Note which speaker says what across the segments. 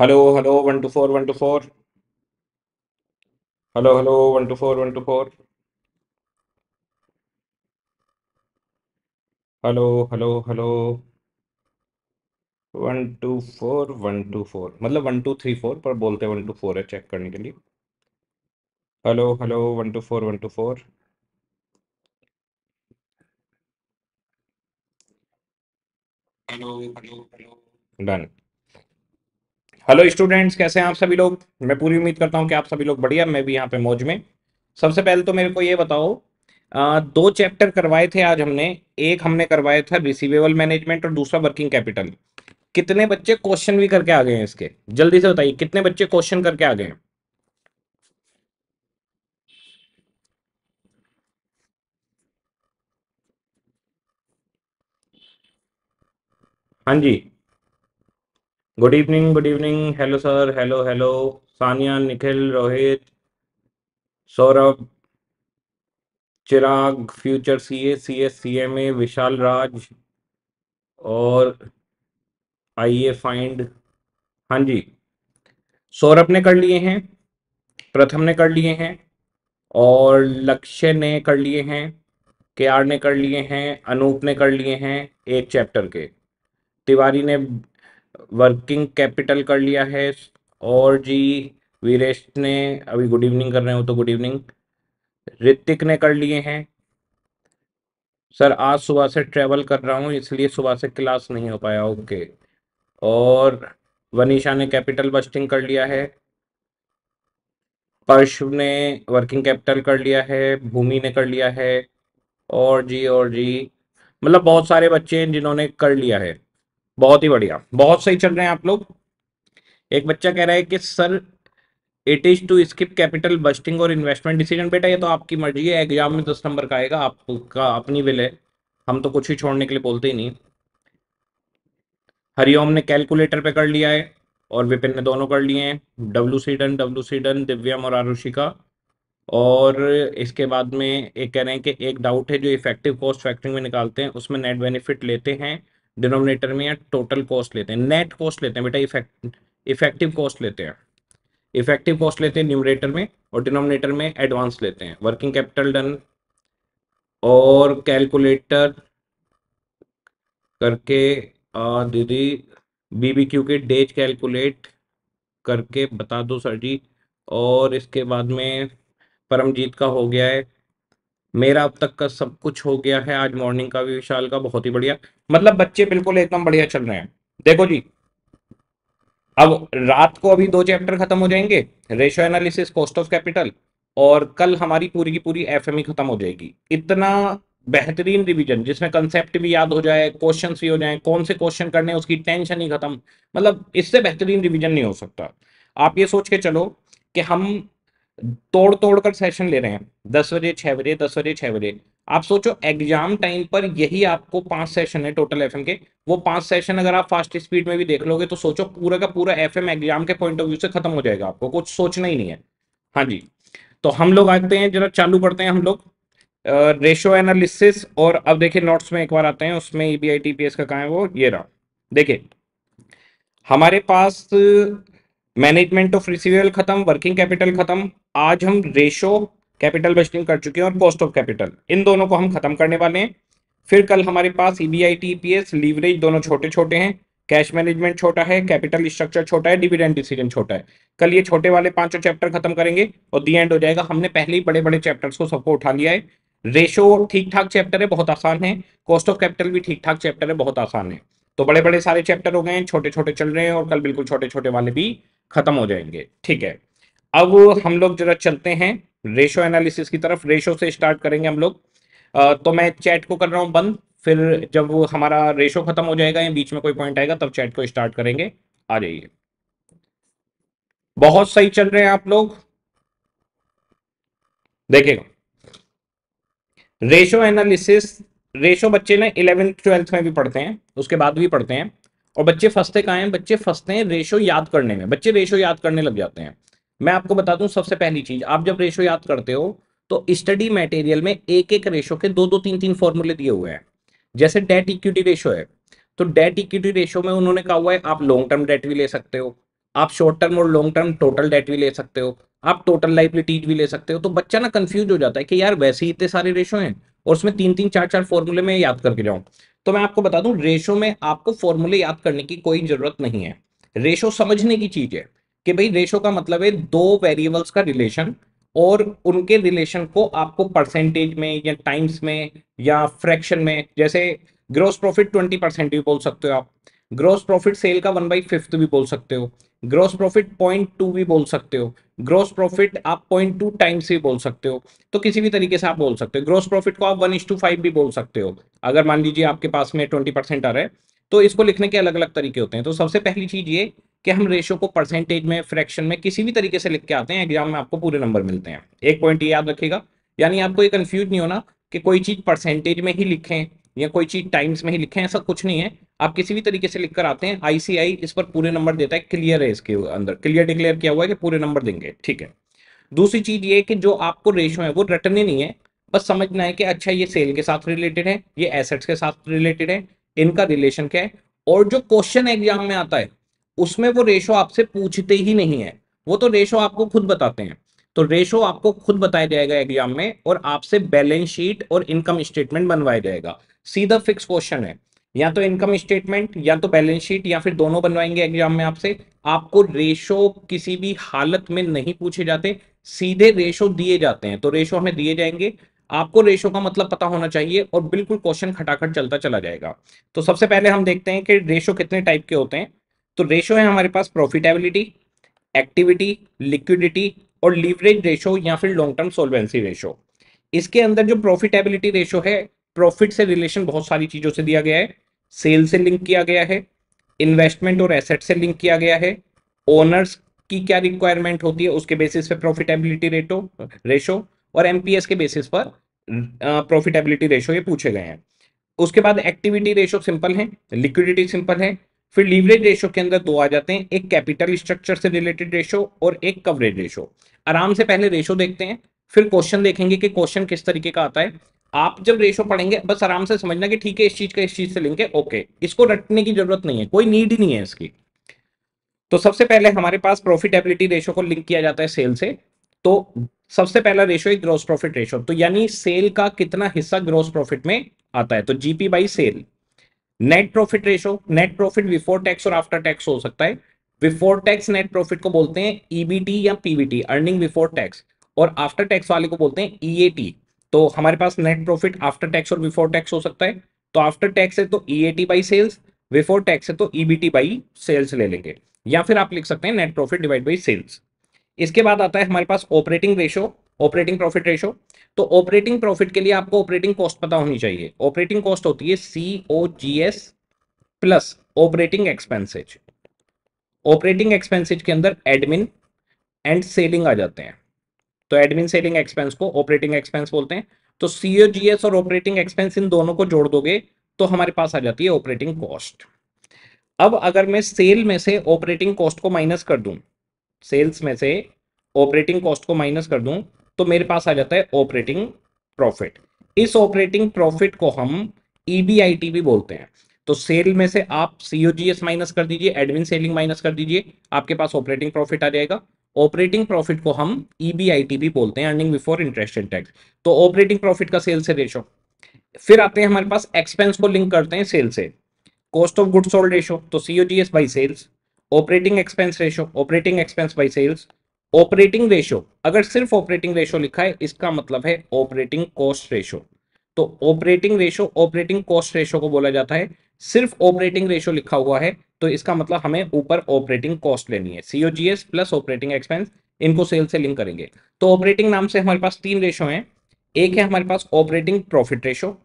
Speaker 1: Hello hello one two four one two four hello hello one two four one two four hello hello hello one two four one two four मतलब one two three four पर बोलते one two four है check करने के लिए hello hello one two four one two four hello hello hello done hello students कैसे हैं आप सभी लोग मैं पूरी उम्मीद करता हूं कि आप सभी लोग बढ़िया मैं भी यहाँ पे मौज में सबसे पहले तो मेरे को ये बताओ आ, दो चैप्टर करवाए थे आज हमने एक हमने करवाया था रिसीवेबल मैनेजमेंट और दूसरा वर्किंग कैपिटल कितने बच्चे क्वेश्चन भी करके आ गए हैं इसके जल्दी से बताइए कितने बच्चे क्वेश्चन करके आ गए हैं हाँ जी good evening good evening hello sir hello hello Sania Nikhil Rohit Saurabh Chirag future CA CA CMA Vishal Raj और आइए फाइंड हाँ जी सौरभ ने कर लिए हैं प्रथम ने कर लिए हैं और लक्ष्य ने कर लिए हैं के आर ने कर लिए हैं अनूप ने कर लिए हैं एक चैप्टर के तिवारी ने वर्किंग कैपिटल कर लिया है और जी वीरेश ने अभी गुड इवनिंग कर रहे हो तो गुड इवनिंग ऋतिक ने कर लिए हैं सर आज सुबह से ट्रेवल कर रहा हूँ इसलिए सुबह से क्लास नहीं हो पाया ओके और वनीषा ने कैपिटल बस्टिंग कर लिया है पर्श ने वर्किंग कैपिटल कर लिया है भूमि ने कर लिया है और जी और जी मतलब बहुत सारे बच्चे हैं जिन्होंने कर लिया है बहुत ही बढ़िया बहुत सही चल रहे हैं आप लोग एक बच्चा कह रहा है कि sir it is to skip capital budgeting और इन्वेस्टमेंट डिसीजन बेटा ये तो आपकी मर्जी है एग्जाम में दस नंबर का आएगा आपका अपनी विल है हम तो कुछ ही छोड़ने के लिए बोलते ही नहीं हरिओम ने कैलकुलेटर पे कर लिया है और विपिन ने दोनों कर लिए हैं डब्लू सीडन डब्लू सीडन दिव्यम और आरुषिका और इसके बाद में एक कह रहे हैं कि एक डाउट है जो इफेक्टिव कॉस्ट फैक्टरिंग में निकालते हैं उसमें नेट बेनिफिट लेते हैं डिनोमिनेटर में या टोटल कॉस्ट लेते हैं नेट कॉस्ट लेते हैं बेटा इफेक्ट इफेक्टिव कॉस्ट लेते हैं इफेक्टिव कॉस्ट लेते हैं न्यूमरेटर में और डिनोमिनेटर में एडवांस लेते हैं वर्किंग कैपिटल डन और कैलकुलेटर करके दीदी बीबीक्यू के डेज कैलकुलेट करके बता दो सर जी और इसके बाद में परमजीत का हो गया है मेरा अब तक का सब कुछ हो गया है आज मॉर्निंग का भी विशाल का बहुत ही बढ़िया मतलब बच्चे बिल्कुल एकदम बढ़िया चल रहे हैं देखो जी अब रात को अभी दो चैप्टर खत्म हो जाएंगे ratio analysis cost of capital और कल हमारी पूरी की पूरी एफ e खत्म हो जाएगी इतना बेहतरीन रिवीजन जिसमें कंसेप्ट भी याद हो जाए क्वेश्चन भी हो जाए कौन से क्वेश्चन करने उसकी टेंशन ही खत्म मतलब इससे बेहतरीन रिवीजन नहीं हो सकता आप ये सोच के चलो कि हम तोड़ तोड़ कर सेशन ले रहे हैं दस बजे छह बजे दस बजे छह बजे आप सोचो एग्जाम टाइम पर यही आपको पांच सेशन है टोटल एफएम के वो पांच सेशन अगर आप फास्ट स्पीड में भी देख लोगे तो सोचो पूरा का पूरा एफएम एग्जाम के पॉइंट ऑफ व्यू से खत्म हो जाएगा आपको कुछ सोचना ही नहीं है हाँ जी तो हम लोग आते हैं जरा चालू करते हैं हम लोग रेशो एनालिसिस और अब देखिए नोट्स में एक बार आते हैं उसमें ई e बी का कहाँ है वो ये रहा देखिये हमारे पास मैनेजमेंट ऑफ रिसीवेबल खत्म वर्किंग कैपिटल खत्म आज हम रेशो कैपिटल बेस्टिंग कर चुके हैं और कॉस्ट ऑफ कैपिटल इन दोनों को हम खत्म करने वाले हैं फिर कल हमारे पास ईबीआईटी ईपीएस लीवरेज दोनों छोटे छोटे हैं कैश मैनेजमेंट छोटा है कैपिटल स्ट्रक्चर छोटा है डिविडेंड डिसीजन छोटा है कल ये छोटे वाले पांचों चैप्टर खत्म करेंगे और दी एंड हो जाएगा हमने पहले ही बड़े बड़े चैप्टर्स को सबको उठा लिया है रेशो ठीक ठाक चैप्टर है बहुत आसान है कॉस्ट ऑफ कैपिटल भी ठीक ठाक चैप्टर है बहुत आसान है तो बड़े बड़े सारे चैप्टर हो गए हैं छोटे छोटे चल रहे हैं और कल बिल्कुल छोटे छोटे वाले भी खत्म हो जाएंगे ठीक है अब हम लोग जरा चलते हैं रेशो एनालिसिस की तरफ रेशो से स्टार्ट करेंगे हम लोग तो मैं चैट को कर रहा हूं बंद फिर जब हमारा रेशो खत्म हो जाएगा या बीच में कोई पॉइंट आएगा तब चैट को स्टार्ट करेंगे आ जाइए बहुत सही चल रहे हैं आप लोग देखेगा रेशो एनालिसिस रेशो बच्चे ना इलेवेंथ ट्वेल्थ में भी पढ़ते हैं उसके बाद भी पढ़ते हैं और बच्चे फंसते कहाँ हैं बच्चे फंसते हैं रेशो याद करने में बच्चे रेशो याद करने लग जाते हैं मैं आपको बता दूं सबसे पहली चीज आप जब रेशो याद करते हो तो स्टडी मटेरियल में एक एक रेशो के दो दो तीन तीन फॉर्मूले दिए हुए हैं जैसे डेट इक्विटी रेशो है तो डेट इक्विटी रेशो में उन्होंने कहा हुआ है आप लॉन्ग टर्म डेट भी ले सकते हो आप शॉर्ट टर्म और लॉन्ग टर्म टोटल डेट भी ले सकते हो आप टोटल लाइबिलिटीज भी ले सकते हो तो बच्चा ना कंफ्यूज हो जाता है कि यार वैसे ही इतने सारे रेशो हैं और उसमें तीन तीन चार चार फॉर्मूले में याद करके जाऊं तो मैं आपको बता दूं रेशो में आपको फॉर्मूले याद करने की कोई जरूरत नहीं है रेशो समझने की चीज है कि भाई रेशो का मतलब है दो वेरिएबल्स का रिलेशन और उनके रिलेशन को आपको परसेंटेज में या टाइम्स में या फ्रैक्शन में जैसे ग्रोस प्रॉफिट ट्वेंटी परसेंट भी बोल सकते हो आप ग्रोस प्रॉफिट सेल का वन बाई फिफ्थ भी बोल सकते हो ग्रॉस प्रॉफिट पॉइंट टू भी बोल सकते हो ग्रॉस प्रॉफिट आप पॉइंट टू टाइम्स भी बोल सकते हो तो किसी भी तरीके से आप बोल सकते हो ग्रॉस प्रॉफिट को आप वन इस टू फाइव भी बोल सकते हो अगर मान लीजिए आपके पास में ट्वेंटी परसेंट आ रहा है तो इसको लिखने के अलग अलग तरीके होते हैं तो सबसे पहली चीज ये कि हम रेशो को परसेंटेज में फ्रैक्शन में किसी भी तरीके से लिख के आते हैं एग्जाम में आपको पूरे नंबर मिलते हैं एक पॉइंट ये याद रखेगा यानी आपको ये कन्फ्यूज नहीं होना कि कोई चीज़ परसेंटेज में ही लिखें या कोई चीज टाइम्स में ही लिखे ऐसा कुछ नहीं है आप किसी भी तरीके से लिखकर आते हैं आईसीआई इस पर पूरे नंबर देता है क्लियर है इसके अंदर क्लियर डिक्लेयर किया हुआ है कि पूरे नंबर देंगे ठीक है दूसरी चीज ये कि जो आपको रेशो है वो रटने नहीं है बस समझना है कि अच्छा ये सेल के साथ रिलेटेड है ये एसेट्स के साथ रिलेटेड है इनका रिलेशन क्या है और जो क्वेश्चन एग्जाम में आता है उसमें वो रेशो आपसे पूछते ही नहीं है वो तो रेशो आपको खुद बताते हैं तो रेशो आपको खुद बताया जाएगा एग्जाम में और आपसे बैलेंस शीट और इनकम स्टेटमेंट बनवाया जाएगा सीधा फिक्स क्वेश्चन है या तो इनकम स्टेटमेंट या तो बैलेंस शीट या फिर दोनों बनवाएंगे एग्जाम में आपसे आपको रेशो किसी भी हालत में नहीं पूछे जाते सीधे रेशो दिए जाते हैं तो रेशो हमें दिए जाएंगे आपको रेशो का मतलब पता होना चाहिए और बिल्कुल क्वेश्चन खटाखट चलता चला जाएगा तो सबसे पहले हम देखते हैं कि रेशो कितने टाइप के होते हैं तो रेशो है हमारे पास प्रॉफिटेबिलिटी एक्टिविटी लिक्विडिटी और लीवरेज रेशो या फिर लॉन्ग टर्म सोलवेंसी रेशो इसके अंदर जो प्रॉफिटेबिलिटी रेशो है प्रॉफिट से रिलेशन बहुत सारी चीजों से दिया गया है सेल से लिंक किया गया है इन्वेस्टमेंट और एसेट से लिंक किया गया है ओनर्स की क्या रिक्वायरमेंट होती है उसके बेसिस पे प्रॉफिटेबिलिटी रेटो रेशो और एमपीएस के बेसिस पर प्रॉफिटेबिलिटी रेशो ये पूछे गए हैं उसके बाद एक्टिविटी रेशो सिंपल है लिक्विडिटी सिंपल है फिर लीवरेज रेशो के अंदर दो आ जाते हैं एक कैपिटल स्ट्रक्चर से रिलेटेड रेशो और एक कवरेज रेशो आराम से पहले रेशो देखते हैं फिर क्वेश्चन देखेंगे कि क्वेश्चन किस तरीके का आता है आप जब रेशो पढ़ेंगे बस आराम से समझना कि ठीक है इस चीज का इस चीज से लिंक है ओके इसको रटने की जरूरत नहीं है कोई नीड ही नहीं है इसकी तो सबसे पहले हमारे पास प्रॉफिटेबिलिटी रेशो को लिंक किया जाता है सेल से तो सबसे पहला रेशो है ग्रोस प्रॉफिट रेशो तो यानी सेल का कितना हिस्सा ग्रॉस प्रॉफिट में आता है तो GP by sale net profit ratio net profit before tax और आफ्टर टैक्स हो सकता है बिफोर टैक्स नेट प्रॉफिट को बोलते हैं ईबीटी e या पीबीटी अर्निंग बिफोर टैक्स और आफ्टर टैक्स वाले को बोलते हैं ईएटी e तो हमारे पास नेट प्रॉफिट आफ्टर टैक्स और बिफोर टैक्स हो सकता है तो आफ्टर टैक्स है तो E A T by sales before tax है तो ईबीटी बाई सेल्स ले लेंगे या फिर आप लिख सकते हैं net profit divide by sales इसके बाद आता है हमारे पास operating ratio operating profit ratio तो ऑपरेटिंग प्रॉफिट के लिए आपको ऑपरेटिंग कॉस्ट पता होनी चाहिए ऑपरेटिंग कॉस्ट होती है C O G S plus operating expenses operating expenses के अंदर एडमिन एंड सेलिंग आ जाते हैं तो एडमिन सेलिंग एक्सपेंस को ऑपरेटिंग एक्सपेंस बोलते हैं तो सीओजीएस और ऑपरेटिंग एक्सपेंस इन दोनों को जोड़ दोगे तो हमारे पास आ जाती है ऑपरेटिंग कॉस्ट अब अगर मैं सेल में से ऑपरेटिंग कॉस्ट को माइनस कर दूं सेल्स में से ऑपरेटिंग कॉस्ट को माइनस कर दूं तो मेरे पास आ जाता है ऑपरेटिंग प्रॉफिट इस ऑपरेटिंग प्रॉफिट को हम ईबीआईटी e भी बोलते हैं तो सेल में से आप सीओजीएस माइनस कर दीजिए एडमिन सेलिंग माइनस कर दीजिए आपके पास ऑपरेटिंग प्रॉफिट आ जाएगा ऑपरेटिंग प्रॉफिट को हम ईबीआईटी e भी बोलते हैं earning before interest and tax तो ऑपरेटिंग प्रॉफिट का सेल से रेशो फिर आते हैं हमारे पास एक्सपेंस को लिंक करते हैं सेल से cost of goods sold ratio तो COGS by sales operating expense ratio operating expense by sales operating ratio अगर सिर्फ ऑपरेटिंग रेशो लिखा है इसका मतलब है ऑपरेटिंग कॉस्ट रेशो तो operating ratio operating cost ratio को बोला जाता है सिर्फ ऑपरेटिंग रेशो लिखा हुआ है तो इसका मतलब हमें ऊपर ऑपरेटिंग कॉस्ट लेनी है सीओजीएस प्लस ऑपरेटिंग एक्सपेंस इनको सेल से लिंक करेंगे तो ऑपरेटिंग नाम से हमारे पास तीन रेशो हैं एक है हमारे पास ऑपरेटिंग प्रॉफिट रेशो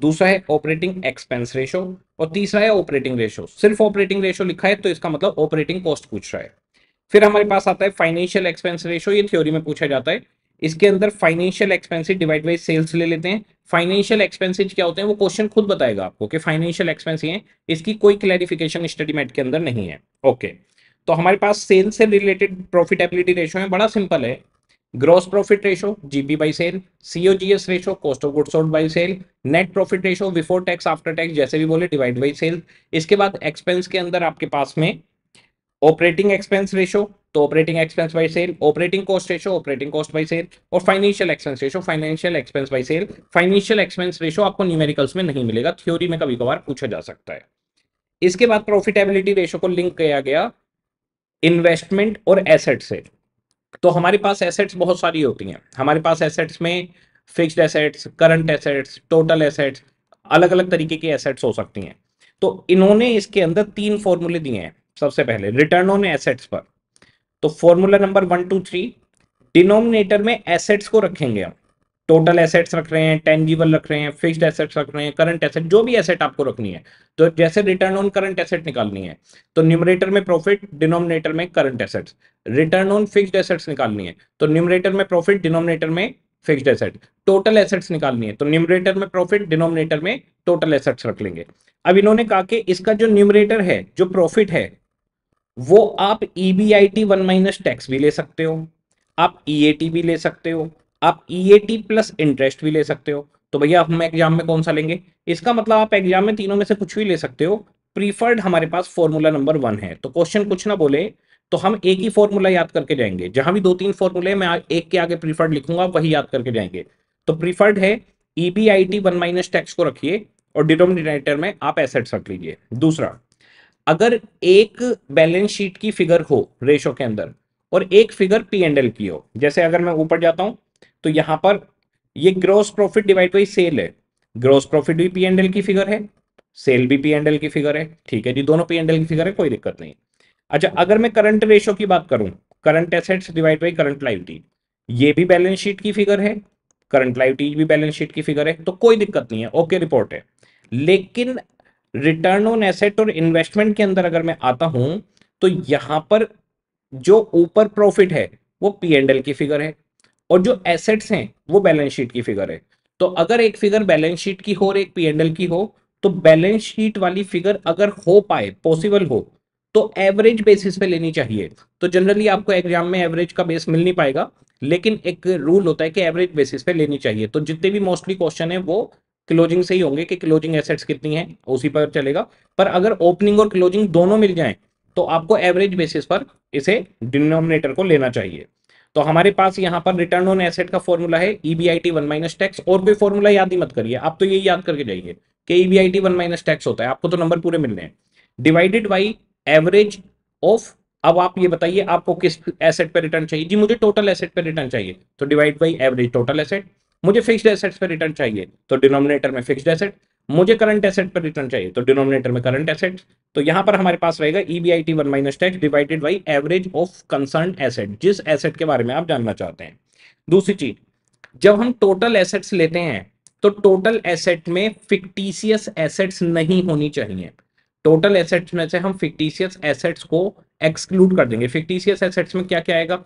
Speaker 1: दूसरा है ऑपरेटिंग एक्सपेंस रेशो और तीसरा है ऑपरेटिंग रेशो सिर्फ ऑपरेटिंग रेशो लिखा है तो इसका मतलब ऑपरेटिंग कॉस्ट पूछ रहा है फिर हमारे पास आता है फाइनेंशियल एक्सपेंस रेशो ये थ्योरी में पूछा जाता है इसके अंदर financial expensive divide by sales ले लेते हैं फाइनेंशियल एक्सपेंसेज क्या होते हैं वो क्वेश्चन खुद बताएगा आपको कि फाइनेंशियल एक्सपेंस ये इसकी कोई क्लैरिफिकेशन स्टडी मैट के अंदर नहीं है ओके okay. तो हमारे पास सेल से रिलेटेड प्रॉफिटेबिलिटी रेशो है बड़ा सिंपल है gross profit ratio GP by sale COGS ratio cost of goods sold by sale net profit ratio before tax after tax जैसे भी बोले डिवाइड बाई सेल इसके बाद एक्सपेंस के अंदर आपके पास में ऑपरेटिंग एक्सपेंस रेशो तो operating expense by sale operating cost ratio operating cost by sale और financial expense ratio financial expense by sale financial expense ratio आपको न्यूमेरिकल्स में नहीं मिलेगा थ्योरी में कभी कभार पूछा जा सकता है इसके बाद प्रॉफिटेबिलिटी रेशो को लिंक किया गया इन्वेस्टमेंट और एसेट से तो हमारे पास एसेट्स बहुत सारी होती हैं हमारे पास एसेट्स में fixed assets current assets total assets अलग अलग तरीके के एसेट्स हो सकती हैं तो इन्होंने इसके अंदर तीन फॉर्मूले दिए हैं सबसे पहले रिटर्न ऑन एसेट्स पर तो formula number one two three denominator में एसेट्स को रखेंगे हम टोटल एसेट्स रख रहे हैं टेंजिबल रख रहे हैं फिक्स्ड एसेट्स रख रहे हैं करंट एसेट जो भी एसेट आपको रखनी है तो जैसे रिटर्न ऑन करंट एसेट निकालनी है तो न्यूमरेटर में प्रॉफिट डिनोमिनेटर में current assets return on fixed assets निकालनी है तो न्यूमरेटर में प्रॉफिट डिनोमिनेटर में फिक्स्ड एसेट टोटल एसेट्स निकालनी है तो न्यूमरेटर में प्रॉफिट डिनोमिनेटर में टोटल एसेट्स रख लेंगे अब इन्होंने कहा कि इसका जो न्यूमरेटर है जो प्रॉफिट है वो आप E B I T one minus tax भी ले सकते हो आप ई ए टी भी ले सकते हो आप E A T plus interest भी ले सकते हो तो भैया हम एग्जाम में कौन सा लेंगे इसका मतलब आप एग्जाम में तीनों में से कुछ भी ले सकते हो प्रीफर्ड हमारे पास फॉर्मूला नंबर वन है तो क्वेश्चन कुछ ना बोले तो हम एक ही फॉर्मूला याद करके जाएंगे जहां भी दो तीन फॉर्मूले मैं एक के आगे प्रीफर्ड लिखूंगा वही याद करके जाएंगे तो प्रीफर्ड है E B I T one minus tax को रखिए और डिनोमिनेटर में आप एसेट्स रख लीजिए दूसरा अगर एक बैलेंस शीट की फिगर हो रेशो के अंदर और एक फिगर पी एंड एल की हो जैसे अगर मैं ऊपर जाता हूं तो यहां पर ये gross profit divide by sale है ग्रोस प्रॉफिट भी पी एंड एल की फिगर है सेल भी पी एंड एल की फिगर है ठीक है जी दोनों पी एंड एल की फिगर है कोई दिक्कत नहीं अच्छा अगर मैं करंट रेशो की बात करूं current assets divide by current liability ये भी बैलेंस शीट की फिगर है करंट लाइविटी भी बैलेंस शीट की फिगर है तो कोई दिक्कत नहीं है ओके रिपोर्ट है लेकिन रिटर्न ऑन एसेट और इन्वेस्टमेंट के अंदर अगर मैं आता हूं तो यहां पर जो ऊपर प्रॉफिट है वो पी एंड एल की फिगर है और जो एसेट्स हैं वो बैलेंस शीट की फिगर है तो अगर एक फिगर बैलेंस शीट की हो और एक पी एंड एल की हो तो बैलेंस शीट वाली फिगर अगर हो पाए पॉसिबल हो तो एवरेज बेसिस पे लेनी चाहिए तो जनरली आपको एग्जाम में एवरेज का बेस मिल नहीं पाएगा लेकिन एक रूल होता है कि एवरेज बेसिस पे लेनी चाहिए तो जितने भी मोस्टली क्वेश्चन है वो क्लोजिंग से ही होंगे कि क्लोजिंग एसेट्स कितनी है उसी पर चलेगा पर अगर ओपनिंग और क्लोजिंग दोनों मिल जाए तो आपको एवरेज बेसिस पर इसे डिनोमिनेटर को लेना चाहिए तो हमारे पास यहाँ पर रिटर्न ऑन एसेट का फॉर्मूला है ईबीआईटी वन माइनस टैक्स और भी फॉर्मूला याद ही मत करिए आप तो यही याद करके जाइए कि ईबीआईटी वन माइनस टैक्स होता है आपको तो नंबर पूरे मिलने हैं डिवाइडेड बाई एवरेज ऑफ अब आप ये बताइए आपको किस एसेट पर रिटर्न चाहिए जी मुझे टोटल एसेट पर रिटर्न चाहिए तो divide by average total asset मुझे फिक्स्ड एसेट्स पर रिटर्न चाहिए तो डिनोमिनेटर में फिक्स्ड एसेट मुझे करंट एसेट पर रिटर्न चाहिए तो डिनोमिनेटर में करंट एसेट तो यहां पर हमारे पास रहेगा E B I T one minus tax divided by average of concern asset जिस एसेट के बारे में आप जानना चाहते हैं दूसरी चीज जब हम टोटल एसेट्स लेते हैं तो टोटल एसेट में फिक्टिशियस एसेट्स नहीं होनी चाहिए टोटल एसेट्स में से हम फिक्टिशियस एसेट्स को एक्सक्लूड कर देंगे फिक्टिशियस एसेट्स में क्या क्या आएगा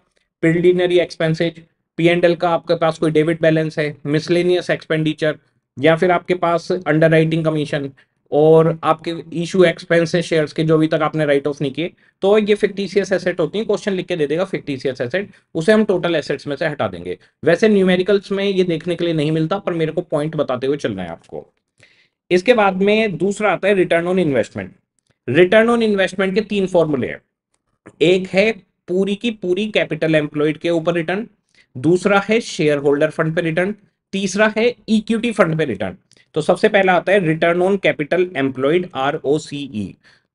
Speaker 1: preliminary expenses P and L का आपके पास कोई डेबिट बैलेंस है मिसलेनियस एक्सपेंडिचर या फिर आपके पास अंडर राइटिंग कमीशन और आपके इशू है शेयर्स के जो अभी तक आपने राइट ऑफ नहीं किए तो ये फिक्टिशियस एसेट होती है क्वेश्चन लिख के दे देगा फिक्टिशियस एसेट उसे हम टोटल एसेट्स में से हटा देंगे वैसे न्यूमेरिकल्स में ये देखने के लिए नहीं मिलता पर मेरे को पॉइंट बताते हुए चलना है आपको इसके बाद में दूसरा आता है return on investment return on investment के तीन फॉर्मूले हैं एक है पूरी की पूरी कैपिटल एम्प्लॉयड के ऊपर रिटर्न दूसरा है शेयर होल्डर फंड पे रिटर्न तीसरा है इक्विटी फंड पे रिटर्न तो सबसे पहला आता है return on capital employed R O C E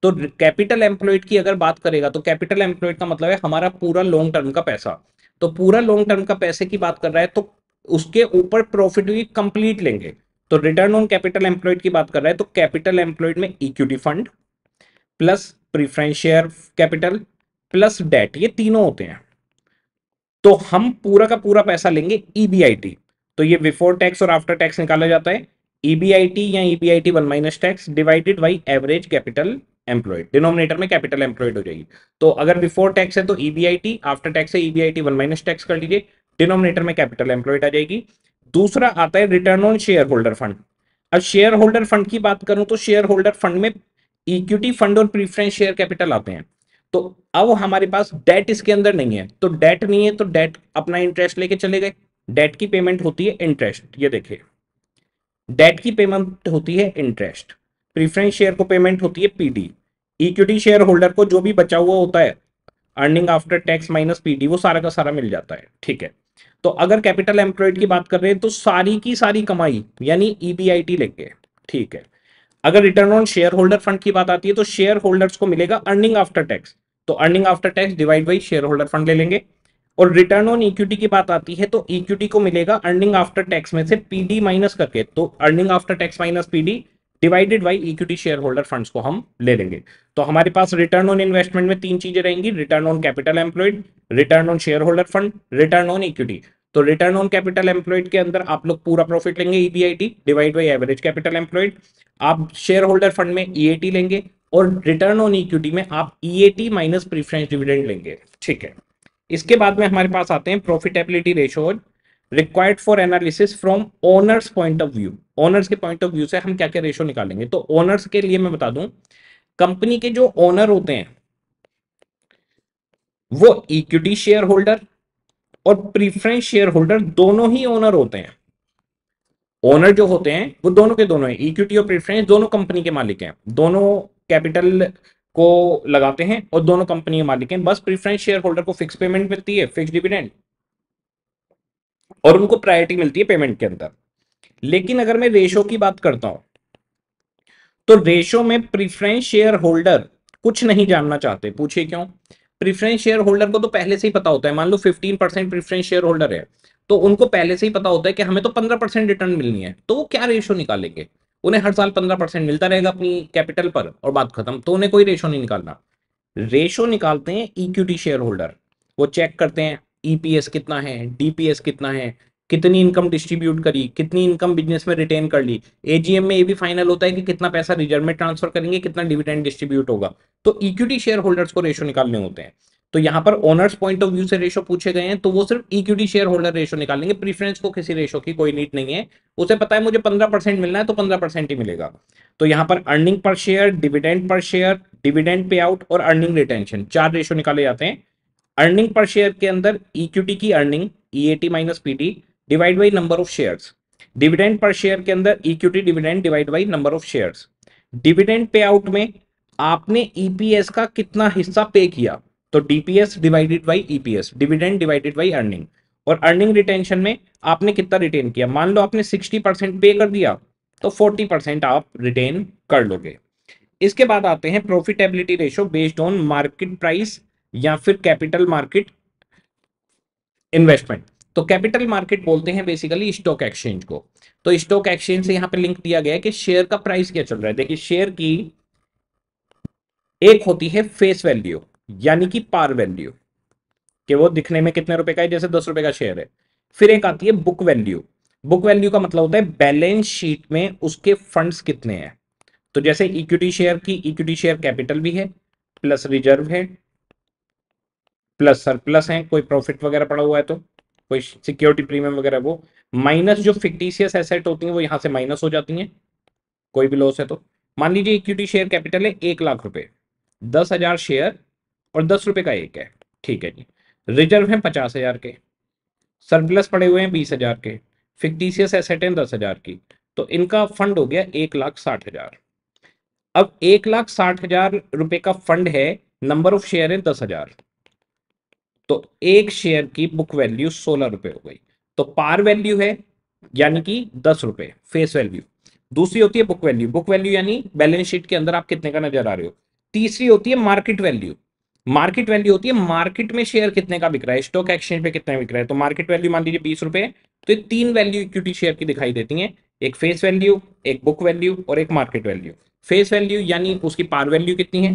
Speaker 1: तो कैपिटल एम्प्लॉयड की अगर बात करेगा तो कैपिटल एम्प्लॉयड का मतलब है हमारा पूरा लॉन्ग टर्म का पैसा तो पूरा लॉन्ग टर्म का पैसे की बात कर रहा है तो उसके ऊपर प्रॉफिट भी कंप्लीट लेंगे तो रिटर्न ऑन कैपिटल एम्प्लॉयड की बात कर रहा है तो कैपिटल एम्प्लॉयड में equity fund plus preference share capital plus debt ये तीनों होते हैं तो हम पूरा का पूरा पैसा लेंगे ईबीआईटी e तो ये बिफोर टैक्स और आफ्टर टैक्स निकाला जाता है ईबीआईटी e या EBIT one minus tax divided by average capital employed denominator में कैपिटल एम्प्लॉयड हो जाएगी तो अगर बिफोर टैक्स है तो ईबीआईटी आफ्टर टैक्स है ईबीआईटी वन माइनस टैक्स कर लीजिए डिनोमिनेटर में कैपिटल एम्प्लॉयड आ जाएगी दूसरा आता है return on share holder fund अब शेयर होल्डर फंड की बात करूं तो शेयर होल्डर फंड में इक्विटी फंड और प्रीफरेंस शेयर कैपिटल आते हैं तो अब हमारे पास डेट इसके अंदर नहीं है तो डेट नहीं है तो डेट अपना इंटरेस्ट लेके चले गए डेट की पेमेंट होती है इंटरेस्ट ये देखिए डेट की पेमेंट होती है इंटरेस्ट प्रीफरेंस शेयर को पेमेंट होती है पीडी इक्विटी शेयर होल्डर को जो भी बचा हुआ होता है earning after tax minus PD वो सारा का सारा मिल जाता है ठीक है तो अगर कैपिटल एम्प्लॉयड की बात कर रहे हैं तो सारी की सारी कमाई यानी ईबीआईटी e लेके ठीक है अगर return on share holder fund की बात आती है तो शेयर होल्डर्स को मिलेगा अर्निंग आफ्टर टैक्स तो earning after tax divide by share holder fund ले लेंगे और रिटर्न ऑन इक्विटी की बात आती है तो इक्विटी को मिलेगा अर्निंग आफ्टर टैक्स में से पीडी माइनस करके तो earning after tax minus PD divided by equity share shareholder funds को हम ले लेंगे तो हमारे पास रिटर्न ऑन इन्वेस्टमेंट में तीन चीजें रहेंगी return on capital employed return on share holder fund return on equity तो रिटर्न ऑन कैपिटल एम्प्लॉयड के अंदर आप लोग पूरा प्रॉफिट लेंगे EBIT divide by average capital employed आप शेयर होल्डर फंड में ईएटी e लेंगे और रिटर्न ऑन इक्विटी में आप ईएटी माइनस प्रीफरेंस डिविडेंड लेंगे ठीक है इसके बाद में हमारे पास आते हैं profitability ratio required for analysis from owners point of view owners के पॉइंट ऑफ व्यू से हम क्या क्या रेशो निकालेंगे तो ओनर्स के लिए मैं बता दू कंपनी के जो ओनर होते हैं वो इक्विटी शेयर होल्डर और प्रीफरेंस शेयर होल्डर दोनों ही ओनर होते हैं ओनर जो होते हैं वो दोनों के दोनों हैं इक्विटी और प्रेफरेंस दोनों कंपनी के मालिक हैं दोनों कैपिटल को लगाते हैं और दोनों कंपनी के मालिक हैं बस प्रेफरेंस शेयर होल्डर को फिक्स पेमेंट मिलती है फिक्स डिविडेंड और उनको प्रायोरिटी मिलती है पेमेंट के अंदर लेकिन अगर मैं रेशो की बात करता हूं तो रेशो में प्रिफरेंस शेयर होल्डर कुछ नहीं जानना चाहते पूछिए क्यों प्रिफरेंस शेयर होल्डर को तो पहले से ही पता होता है मान लो 15 परसेंट प्रीफरेंस शेयर होल्डर है तो उनको पहले से ही पता होता है कि हमें तो पंद्रह परसेंट रिटर्न मिलनी है तो वो क्या रेशो निकालेंगे उन्हें हर साल पंद्रह परसेंट मिलता रहेगा अपनी कैपिटल पर और बात खत्म तो उन्हें कोई रेशो नहीं निकालना रेशो निकालते हैं इक्विटी शेयर होल्डर वो चेक करते हैं ईपीएस e कितना है डीपीएस कितना है कितनी इनकम डिस्ट्रीब्यूट करी कितनी इनकम बिजनेस में रिटेन कर ली एजीएम में ये भी फाइनल होता है कि कितना पैसा रिजर्व में ट्रांसफर करेंगे कितना डिविडेंड डिस्ट्रीब्यूट होगा तो इक्विटी शेयर होल्डर्स को रेशो निकालने होते हैं तो यहाँ पर ओनर्स पॉइंट ऑफ व्यू से रेशो पूछे गए हैं तो वो सिर्फ इक्विटी शेयर होल्डर रेशो निकालेंगे प्रीफरेंस को किसी रेशो की कोई नीड नहीं है उसे पता है मुझे पंद्रह परसेंट मिलना है तो पंद्रह परसेंट ही मिलेगा तो यहाँ पर earning per share dividend per share dividend pay out और अर्निंग रिटेंशन चार रेशो निकाले जाते हैं अर्निंग पर शेयर के अंदर इक्विटी की earning EAT minus PT divide by number of share dividend per share के अंदर equity dividend divide by number of share dividend pay out में आपने ईपीएस e का कितना हिस्सा पे किया तो DPS divided by EPS dividend divided by earning और अर्निंग रिटेंशन में आपने कितना रिटेन किया मान लो आपने सिक्सटी परसेंट पे कर दिया तो फोर्टी परसेंट आप रिटेन कर लोगे इसके बाद आते हैं profitability ratio based on market price या फिर कैपिटल मार्केट इन्वेस्टमेंट तो कैपिटल मार्केट बोलते हैं बेसिकली स्टॉक एक्सचेंज को तो स्टॉक एक्सचेंज से यहां पे लिंक दिया गया है कि शेयर का प्राइस क्या चल रहा है देखिए शेयर की एक होती है फेस वैल्यू यानी कि पार वैल्यू कि वो दिखने में कितने रुपए का है जैसे दस रुपए का शेयर है फिर एक आती है बुक वैल्यू बुक वैल्यू का मतलब होता है बैलेंस शीट में उसके फंड्स कितने हैं तो जैसे इक्विटी शेयर की इक्विटी शेयर कैपिटल भी है प्लस रिजर्व है प्लस सरप्लस है कोई प्रॉफिट वगैरह पड़ा हुआ है तो कोई सिक्योरिटी प्रीमियम वगैरह वो माइनस जो फिक्टिशियस एसेट होती है वो यहां से माइनस हो जाती है कोई भी लॉस है तो मान लीजिए इक्विटी शेयर कैपिटल है एक लाख रुपए दस हजार शेयर और दस रुपए का एक है ठीक है जी रिजर्व है पचास हज़ार के सरप्लस पड़े हुए हैं बीस हज़ार के फिक्टीसियस एसेट है दस हज़ार की तो इनका फंड हो गया एक लाख साठ हज़ार अब एक लाख साठ हज़ार रुपए का फंड है नंबर ऑफ शेयर है दस हज़ार तो एक शेयर की बुक वैल्यू सोलह रुपए हो गई तो पार वैल्यू है यानी कि दस रुपए फेस वैल्यू दूसरी होती है बुक वैल्यू बुक वैल्यू यानी बैलेंस शीट के अंदर आप कितने का नजर आ रहे हो तीसरी होती है मार्केट वैल्यू मार्केट वैल्यू होती है मार्केट में शेयर कितने का बिक रहा है स्टॉक एक्सचेंज पे कितने बिक रहा है तो मार्केट वैल्यू मान लीजिए बीस रुपए तो ये तीन वैल्यू इक्विटी शेयर की दिखाई देती है एक फेस वैल्यू एक बुक वैल्यू और एक मार्केट वैल्यू फेस वैल्यू यानी उसकी पार वैल्यू कितनी है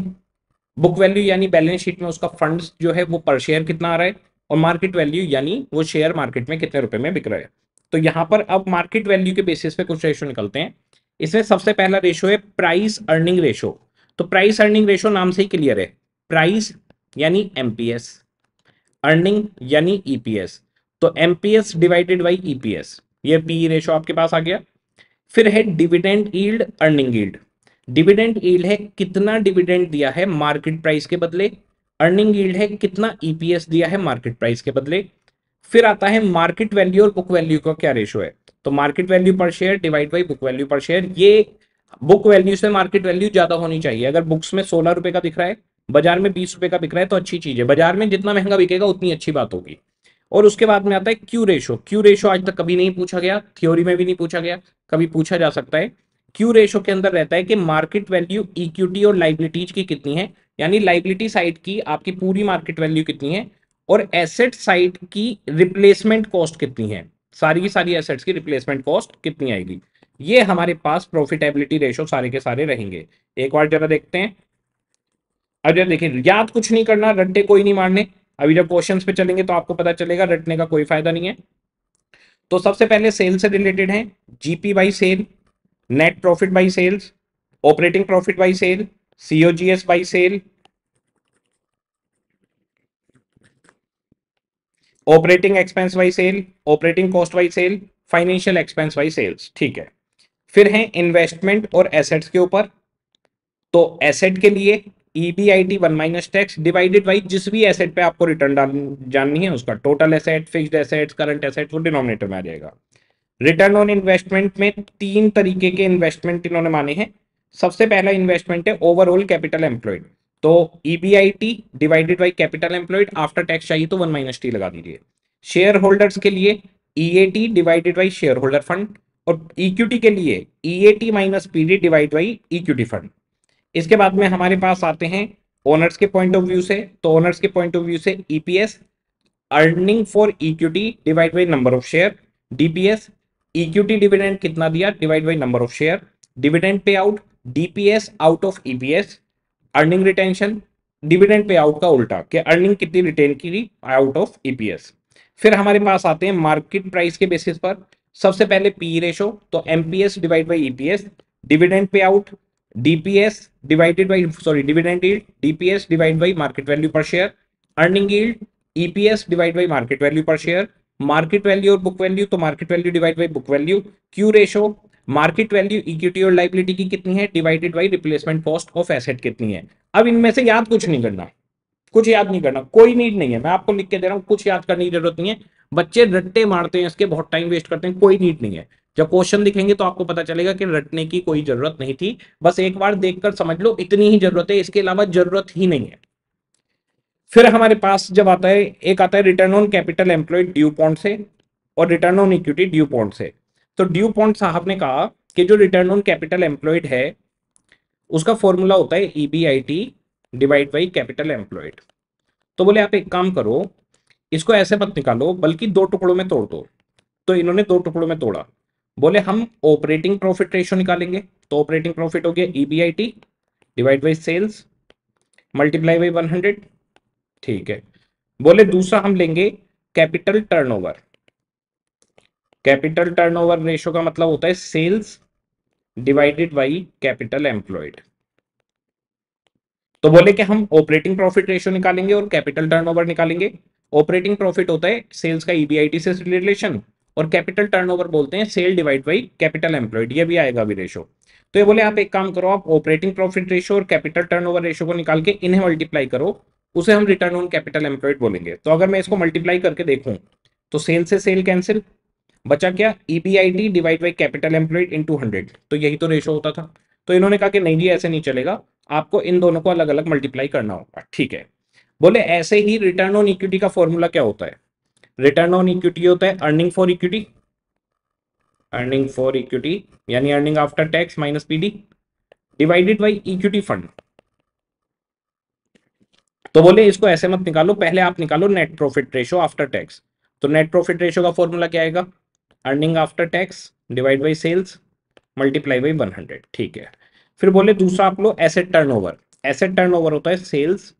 Speaker 1: बुक वैल्यू यानी बैलेंस शीट में उसका फंड जो है वो पर शेयर कितना आ रहा है और मार्केट वैल्यू यानी वो शेयर मार्केट में कितने रुपए में बिक रहा है तो यहाँ पर अब मार्केट वैल्यू के बेसिस पे कुछ रेशो निकलते हैं इसमें सबसे पहला रेशो है प्राइस अर्निंग रेशो तो प्राइस अर्निंग रेशो नाम से ही क्लियर है प्राइस यानी एमपीएस अर्निंग यानी ईपीएस e तो एमपीएस डिवाइडेड बाई ईपीएस ये पी रेशो e आपके पास आ गया फिर है dividend yield earning yield dividend yield है कितना डिविडेंड दिया है मार्केट प्राइस के बदले अर्निंग ईल्ड है कितना ईपीएस e दिया है मार्केट प्राइस के बदले फिर आता है मार्केट वैल्यू और बुक वैल्यू का क्या रेशो है तो market value per share divide by book value per share ये बुक वैल्यू से मार्केट वैल्यू ज्यादा होनी चाहिए अगर बुक्स में सोलह रुपए का दिख रहा है बाजार में बीस रुपए का बिक रहा है तो अच्छी चीज है बाजार में जितना महंगा बिकेगा उतनी अच्छी बात होगी और उसके बाद में आता है क्यू रेशो क्यू रेशो आज तक कभी नहीं पूछा गया थ्योरी में भी नहीं पूछा गया कभी पूछा जा सकता है क्यू रेशो के अंदर रहता है कि मार्केट वैल्यू इक्विटी और लाइबिलिटीज की कितनी है यानी लाइबिलिटी साइड की आपकी पूरी मार्केट वैल्यू कितनी है और एसेट साइड की रिप्लेसमेंट कॉस्ट कितनी है सारी की सारी एसेट्स की रिप्लेसमेंट कॉस्ट कितनी आएगी ये हमारे पास प्रॉफिटेबिलिटी रेशो सारे के सारे रहेंगे एक बार जरा देखते हैं अब जब देखिए याद कुछ नहीं करना रट्टे कोई नहीं मारने अभी जब क्वेश्चन पे चलेंगे तो आपको पता चलेगा रटने का कोई फायदा नहीं है तो सबसे पहले सेल से रिलेटेड है GP by sale net profit by sales operating profit by sale COGS by sale operating expense by sale operating cost by sale financial expense by sales ठीक है फिर है इन्वेस्टमेंट और एसेट्स के ऊपर तो एसेट के लिए EBIT one minus tax divided by जिस भी एसेट पे आपको रिटर्न जाननी है उसका total asset fixed asset current asset वो डिनोमिनेटर में आ जाएगा रिटर्न ऑन इन्वेस्टमेंट में तीन तरीके के इन्वेस्टमेंट इन्होंने माने हैं सबसे पहला इन्वेस्टमेंट है ओवरऑल कैपिटल एम्प्लॉयड तो EBIT divided by capital employed after tax चाहिए तो वन माइनस टी लगा दीजिए शेयर होल्डर्स के लिए EAT divided by share holder fund और इक्विटी e के लिए EAT minus PD divide by equity fund इसके बाद में हमारे पास आते हैं ओनर्स के पॉइंट ऑफ व्यू से तो ओनर्स के पॉइंट ऑफ व्यू से EPS earning for equity divide by number of share DPS equity dividend कितना दिया divide by number of share dividend pay out DPS out of EPS earning retention dividend pay out का उल्टा कि earning कितनी retain की out of EPS फिर हमारे पास आते हैं मार्केट प्राइस के बेसिस पर सबसे पहले पी रेशो e तो MPS divide by EPS dividend pay out DPS divided by sorry dividend yield, DPS divided by market value per share, earning yield, EPS divided by market value per share, market value और book value तो market value divided by book value, Q ratio market value equity और liability की कितनी है divided by replacement cost of asset कितनी है अब इनमें से याद कुछ नहीं करना कुछ याद नहीं करना कोई नीड नहीं है मैं आपको लिख के दे रहा हूँ कुछ याद करने की जरूरत नहीं है बच्चे रट्टे मारते हैं इसके बहुत टाइम वेस्ट करते हैं कोई नीड नहीं है जब क्वेश्चन दिखेंगे तो आपको पता चलेगा कि रटने की कोई जरूरत नहीं थी बस एक बार देखकर समझ लो इतनी ही जरूरत है इसके अलावा जरूरत ही नहीं है फिर हमारे पास जब आता है एक आता है return on capital employed DuPont से और return on equity DuPont से तो ड्यू पॉइंट साहब ने कहा कि जो रिटर्न ऑन कैपिटल एम्प्लॉयड है उसका फॉर्मूला होता है E B I T divide by capital employed तो बोले आप एक काम करो इसको ऐसे मत निकालो बल्कि दो टुकड़ों में तोड़ दो तो इन्होंने दो टुकड़ों में तोड़ा बोले हम ऑपरेटिंग प्रॉफिट रेशियो निकालेंगे तो ऑपरेटिंग प्रॉफिट हो गया EBIT divide by sales multiply by 100 ठीक है बोले दूसरा हम लेंगे capital turnover capital turnover ratio का मतलब होता है sales divided by capital employed तो बोले कि हम ऑपरेटिंग प्रॉफिट रेशो निकालेंगे और कैपिटल टर्नओवर निकालेंगे ऑपरेटिंग प्रॉफिट होता है सेल्स का ईबीआईटी e से रिलेशन और कैपिटल टर्नओवर बोलते हैं sale divide by capital employed ये भी आएगा अभी रेशो तो ये बोले आप एक काम करो आप ऑपरेटिंग प्रॉफिट रेशो और कैपिटल टर्नओवर रेशो को निकाल के इन्हें मल्टीप्लाई करो उसे हम रिटर्न ऑन कैपिटल एम्प्लॉयड बोलेंगे तो अगर मैं इसको मल्टीप्लाई करके देखूँ तो सेल से सेल कैंसिल बचा क्या EBID divide by capital employed into hundred तो यही तो रेशो होता था तो इन्होंने कहा कि नहीं जी ऐसे नहीं चलेगा आपको इन दोनों को अलग अलग मल्टीप्लाई करना होगा ठीक है बोले ऐसे ही रिटर्न ऑन इक्विटी का फॉर्मूला क्या होता है रिटर्न ऑन इक्विटी होता है earning for equity earning for equity यानी earning after tax minus PD divided by equity fund तो बोले इसको ऐसे मत निकालो पहले आप निकालो net profit ratio after tax तो नेट प्रॉफिट रेशो का फॉर्मूला क्या आएगा earning after tax divide by sales multiply by one hundred ठीक है फिर बोले दूसरा आप लोग एसेट टर्नओवर एसेट टर्नओवर होता है sales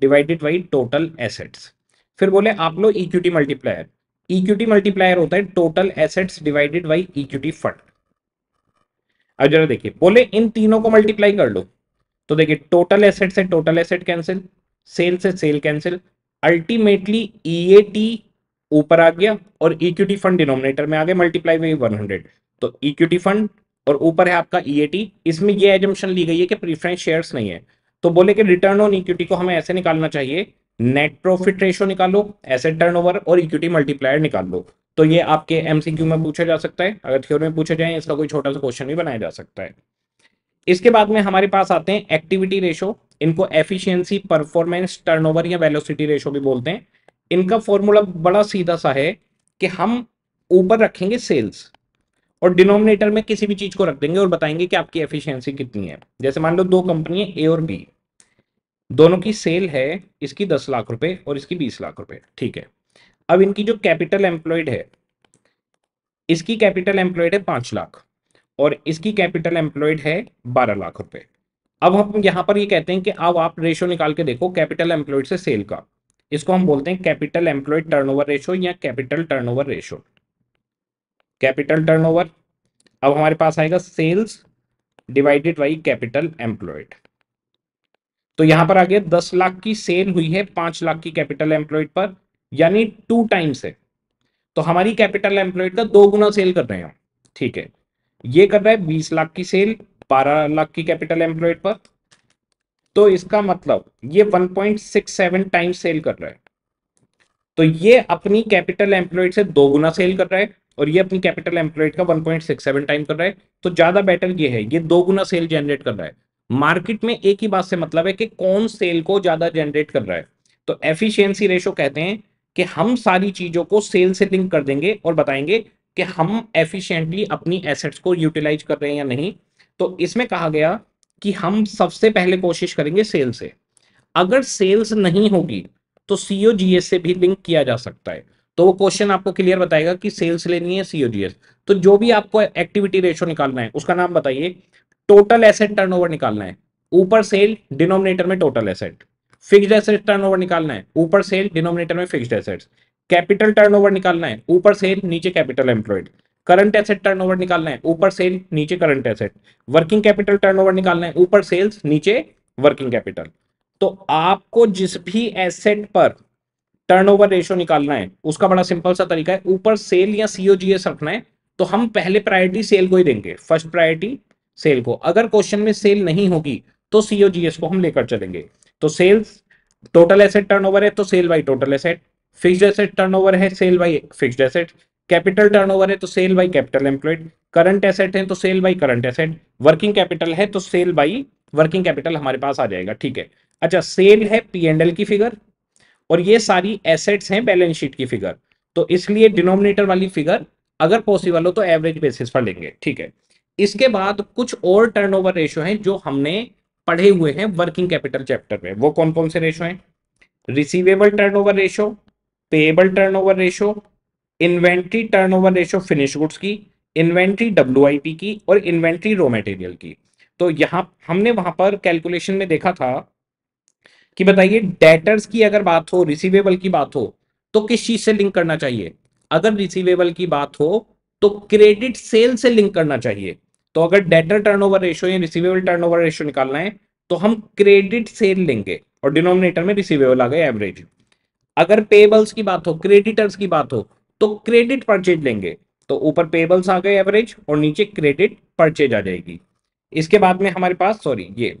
Speaker 1: divided by total assets फिर बोले आप लोग इक्विटी मल्टीप्लायर इक्विटी मल्टीप्लायर होता है total assets divided by equity fund अब जरा देखिए बोले इन तीनों को मल्टीप्लाई कर लो तो देखिए टोटल एसेट्स है टोटल एसेट कैंसिल सेल से सेल कैंसिल अल्टीमेटली ईएटी ऊपर आ गया और इक्विटी फंड डिनोमिनेटर में आ गया मल्टीप्लाई बाई 100 तो इक्विटी e फंड और ऊपर है आपका ईएटी e इसमें ये एजम्पन ली गई है कि प्रीफरेंस शेयर्स नहीं है तो बोले कि रिटर्न ऑन इक्विटी को हमें ऐसे निकालना चाहिए नेट प्रॉफिट रेशो निकालो एसेट टर्नओवर और इक्विटी मल्टीप्लायर निकाल लो तो ये आपके एमसीक्यू में पूछा जा सकता है अगर थ्योरी में पूछा जाए इसका कोई छोटा सा क्वेश्चन भी बनाया जा सकता है इसके बाद में हमारे पास आते हैं एक्टिविटी रेशो इनको एफिशिएंसी परफॉर्मेंस टर्नओवर या वेलोसिटी रेशो भी बोलते हैं इनका फॉर्मूला बड़ा सीधा सा है कि हम ऊपर रखेंगे सेल्स और डिनोमिनेटर में किसी भी चीज को रख देंगे और बताएंगे कि आपकी एफिशिएंसी कितनी है जैसे मान लो दो कंपनी ए और बी दोनों की सेल है इसकी दस लाख रुपए और इसकी बीस लाख रुपए ठीक है अब इनकी जो कैपिटल एम्प्लॉयड है इसकी कैपिटल एम्प्लॉयड है पांच लाख और इसकी कैपिटल एम्प्लॉयड है बारह लाख रुपए अब हम यहां पर ये यह कहते हैं कि अब आप रेशो निकाल के देखो कैपिटल एम्प्लॉयड से सेल का इसको हम बोलते हैं कैपिटल एम्प्लॉयड टर्नओवर रेशो या capital turnover ratio capital turnover अब हमारे पास आएगा sales divided by capital employed तो यहां पर आ गया दस लाख की सेल हुई है पांच लाख की कैपिटल एम्प्लॉयड पर यानी टू टाइम्स है तो हमारी कैपिटल एम्प्लॉयड का दो गुना सेल कर रहे हैं ठीक है ये कर रहा है बीस लाख की सेल बारह लाख की कैपिटल एम्प्लॉयड पर तो इसका मतलब ये सेवन टाइम सेल कर रहा है तो ये अपनी कैपिटल एम्प्लॉयड से दो गुना सेल कर रहा है और ये अपनी कैपिटल एम्प्लॉयड का 1.67 टाइम कर रहा है तो ज्यादा बेटर ये है ये दो गुना सेल जनरेट कर रहा है मार्केट में एक ही बात से मतलब है कि कौन सेल को ज्यादा जनरेट कर रहा है तो एफिशिएंसी रेशो कहते हैं कि हम सारी चीजों को सेल से लिंक कर देंगे और बताएंगे कि हम एफिशिएंटली अपनी एसेट्स को यूटिलाइज कर रहे हैं या नहीं तो इसमें कहा गया कि हम सबसे पहले कोशिश करेंगे सेल से अगर सेल्स नहीं होगी तो सीओ से भी लिंक किया जा सकता है तो वो क्वेश्चन आपको क्लियर बताएगा कि सेल्स लेनी है सीओ तो जो भी आपको एक्टिविटी रेशो निकालना है उसका नाम बताइए टोटल एसेट टर्नओवर निकालना है ऊपर सेल डिनोमिनेटर में total asset fixed asset turnover निकालना है ऊपर सेल डिनोमिनेटर में फिक्स्ड एसेट्स कैपिटल टर्नओवर निकालना है ऊपर सेल नीचे capital employed current asset turnover निकालना है ऊपर सेल नीचे current asset working capital turnover निकालना है ऊपर सेल्स नीचे वर्किंग कैपिटल तो आपको जिस भी एसेट पर टर्नओवर रेशियो निकालना है उसका बड़ा सिंपल सा तरीका है ऊपर सेल या सीओजीएस रखना है तो हम पहले प्रायोरिटी सेल को ही देंगे फर्स्ट प्रायोरिटी सेल को अगर क्वेश्चन में सेल नहीं होगी तो सीओजीएस को हम लेकर चलेंगे तो सेल्स टोटल एसेट टर्नओवर है तो sale by total asset fixed asset turnover है sale by fixed asset capital turnover है तो sale by capital employed current asset है तो sale by current asset working capital है तो सेल बाई वर्किंग कैपिटल हमारे पास आ जाएगा ठीक है अच्छा सेल है पी एंड एल की फिगर और ये सारी एसेट्स हैं बैलेंस शीट की फिगर तो इसलिए डिनोमिनेटर वाली फिगर अगर पॉसिबल हो तो एवरेज बेसिस पर लेंगे ठीक है इसके बाद कुछ और टर्नओवर रेशो हैं जो हमने पढ़े हुए हैं वर्किंग कैपिटल चैप्टर में वो कौन कौन से रेशो हैं receivable turnover ratio payable turnover ratio inventory turnover ratio finish goods की इन्वेंट्री डब्ल्यू की और इन्वेंट्री रॉ मटेरियल की तो यहां हमने वहां पर कैलकुलेशन में देखा था कि बताइए डेटर्स की अगर बात हो रिसीवेबल की बात हो तो किस चीज से लिंक करना चाहिए अगर रिसीवेबल की बात हो तो क्रेडिट सेल से लिंक करना चाहिए तो अगर डेटर टर्नओवर रेशियो या रिसीवेबल टर्नओवर रेशियो निकालना है तो हम क्रेडिट सेल लेंगे और डिनोमिनेटर में रिसीवेबल आ गए एवरेज अगर पेबल्स की बात हो क्रेडिटर्स की बात हो तो क्रेडिट परचेज लेंगे तो ऊपर पेबल्स आ गए एवरेज और नीचे क्रेडिट परचेज आ जाएगी इसके बाद में हमारे पास सॉरी ये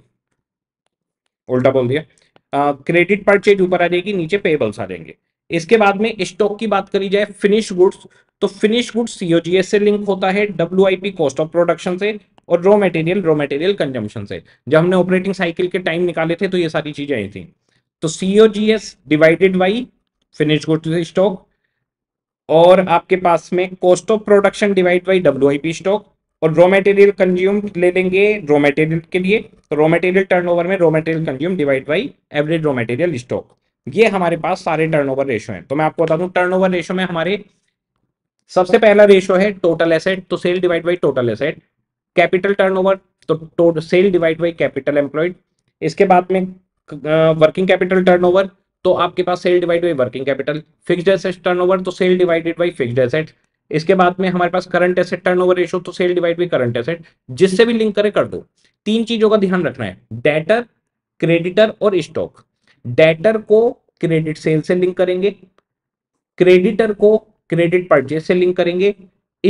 Speaker 1: उल्टा बोल दिया क्रेडिट परचेज ऊपर आ जाएगी नीचे पेबल्स आ जाएंगे इसके बाद में स्टॉक की बात करी जाए फिनिश गुड्स तो फिनिश गुड्स सीओजीएस से लिंक होता है डब्ल्यू कॉस्ट ऑफ प्रोडक्शन से और raw material raw material consumption से जब हमने ऑपरेटिंग साइकिल के टाइम निकाले थे तो ये सारी चीजें आई थी तो COGS divided by finish goods stock और आपके पास में cost of production divide by W stock और रॉ मटेरियल कंज्यूम ले लेंगे रॉ मटेरियल के लिए तो रॉ मटेरियल टर्नओवर में raw material consume divide by average raw material stock ये हमारे पास सारे टर्नओवर रेशो हैं तो मैं आपको बता दूं टर्नओवर रेशो में हमारे सबसे पहला रेशो है टोटल एसेट तो sale divide by total asset capital turnover तो, total sale divide by capital employed इसके बाद में वर्किंग कैपिटल टर्नओवर तो आपके पास sale divide by working capital fixed asset turnover तो sale divided by fixed asset इसके बाद में हमारे पास करंट एसेट टर्नओवर रेशो तो sale divide by current asset जिससे भी लिंक करे कर दो तीन चीजों का ध्यान रखना है डेटर क्रेडिटर और स्टॉक डेटर को क्रेडिट सेल से लिंक करेंगे क्रेडिटर को क्रेडिट परचेज से लिंक करेंगे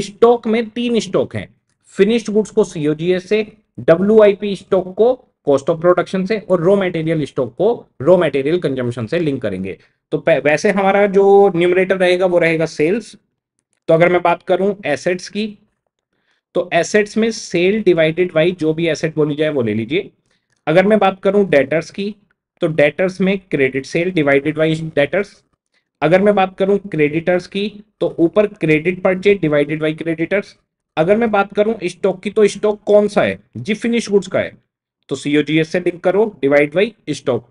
Speaker 1: स्टॉक में तीन स्टॉक हैं फिनिश्ड गुड्स को सीओजीएस से डब्ल्यू स्टॉक को कॉस्ट ऑफ प्रोडक्शन से और रॉ मटेरियल स्टॉक को रॉ मटेरियल कंजम्पशन से लिंक करेंगे तो वैसे हमारा जो न्यूमरेटर रहेगा वो रहेगा सेल्स तो अगर मैं बात करूं एसेट्स की तो एसेट्स में सेल डिवाइडेड बाई जो भी एसेट बोली जाए वो ले लीजिए अगर मैं बात करूं डेटर्स की तो डेटर्स में credit sale divided by debtors अगर मैं बात करूं क्रेडिटर्स की तो ऊपर credit purchase divided by creditors अगर मैं बात करूं स्टॉक की तो स्टॉक कौन सा है जी फिनिश गुड्स का है तो सीओजीएस से लिंक करो डिवाइड बाई स्टॉक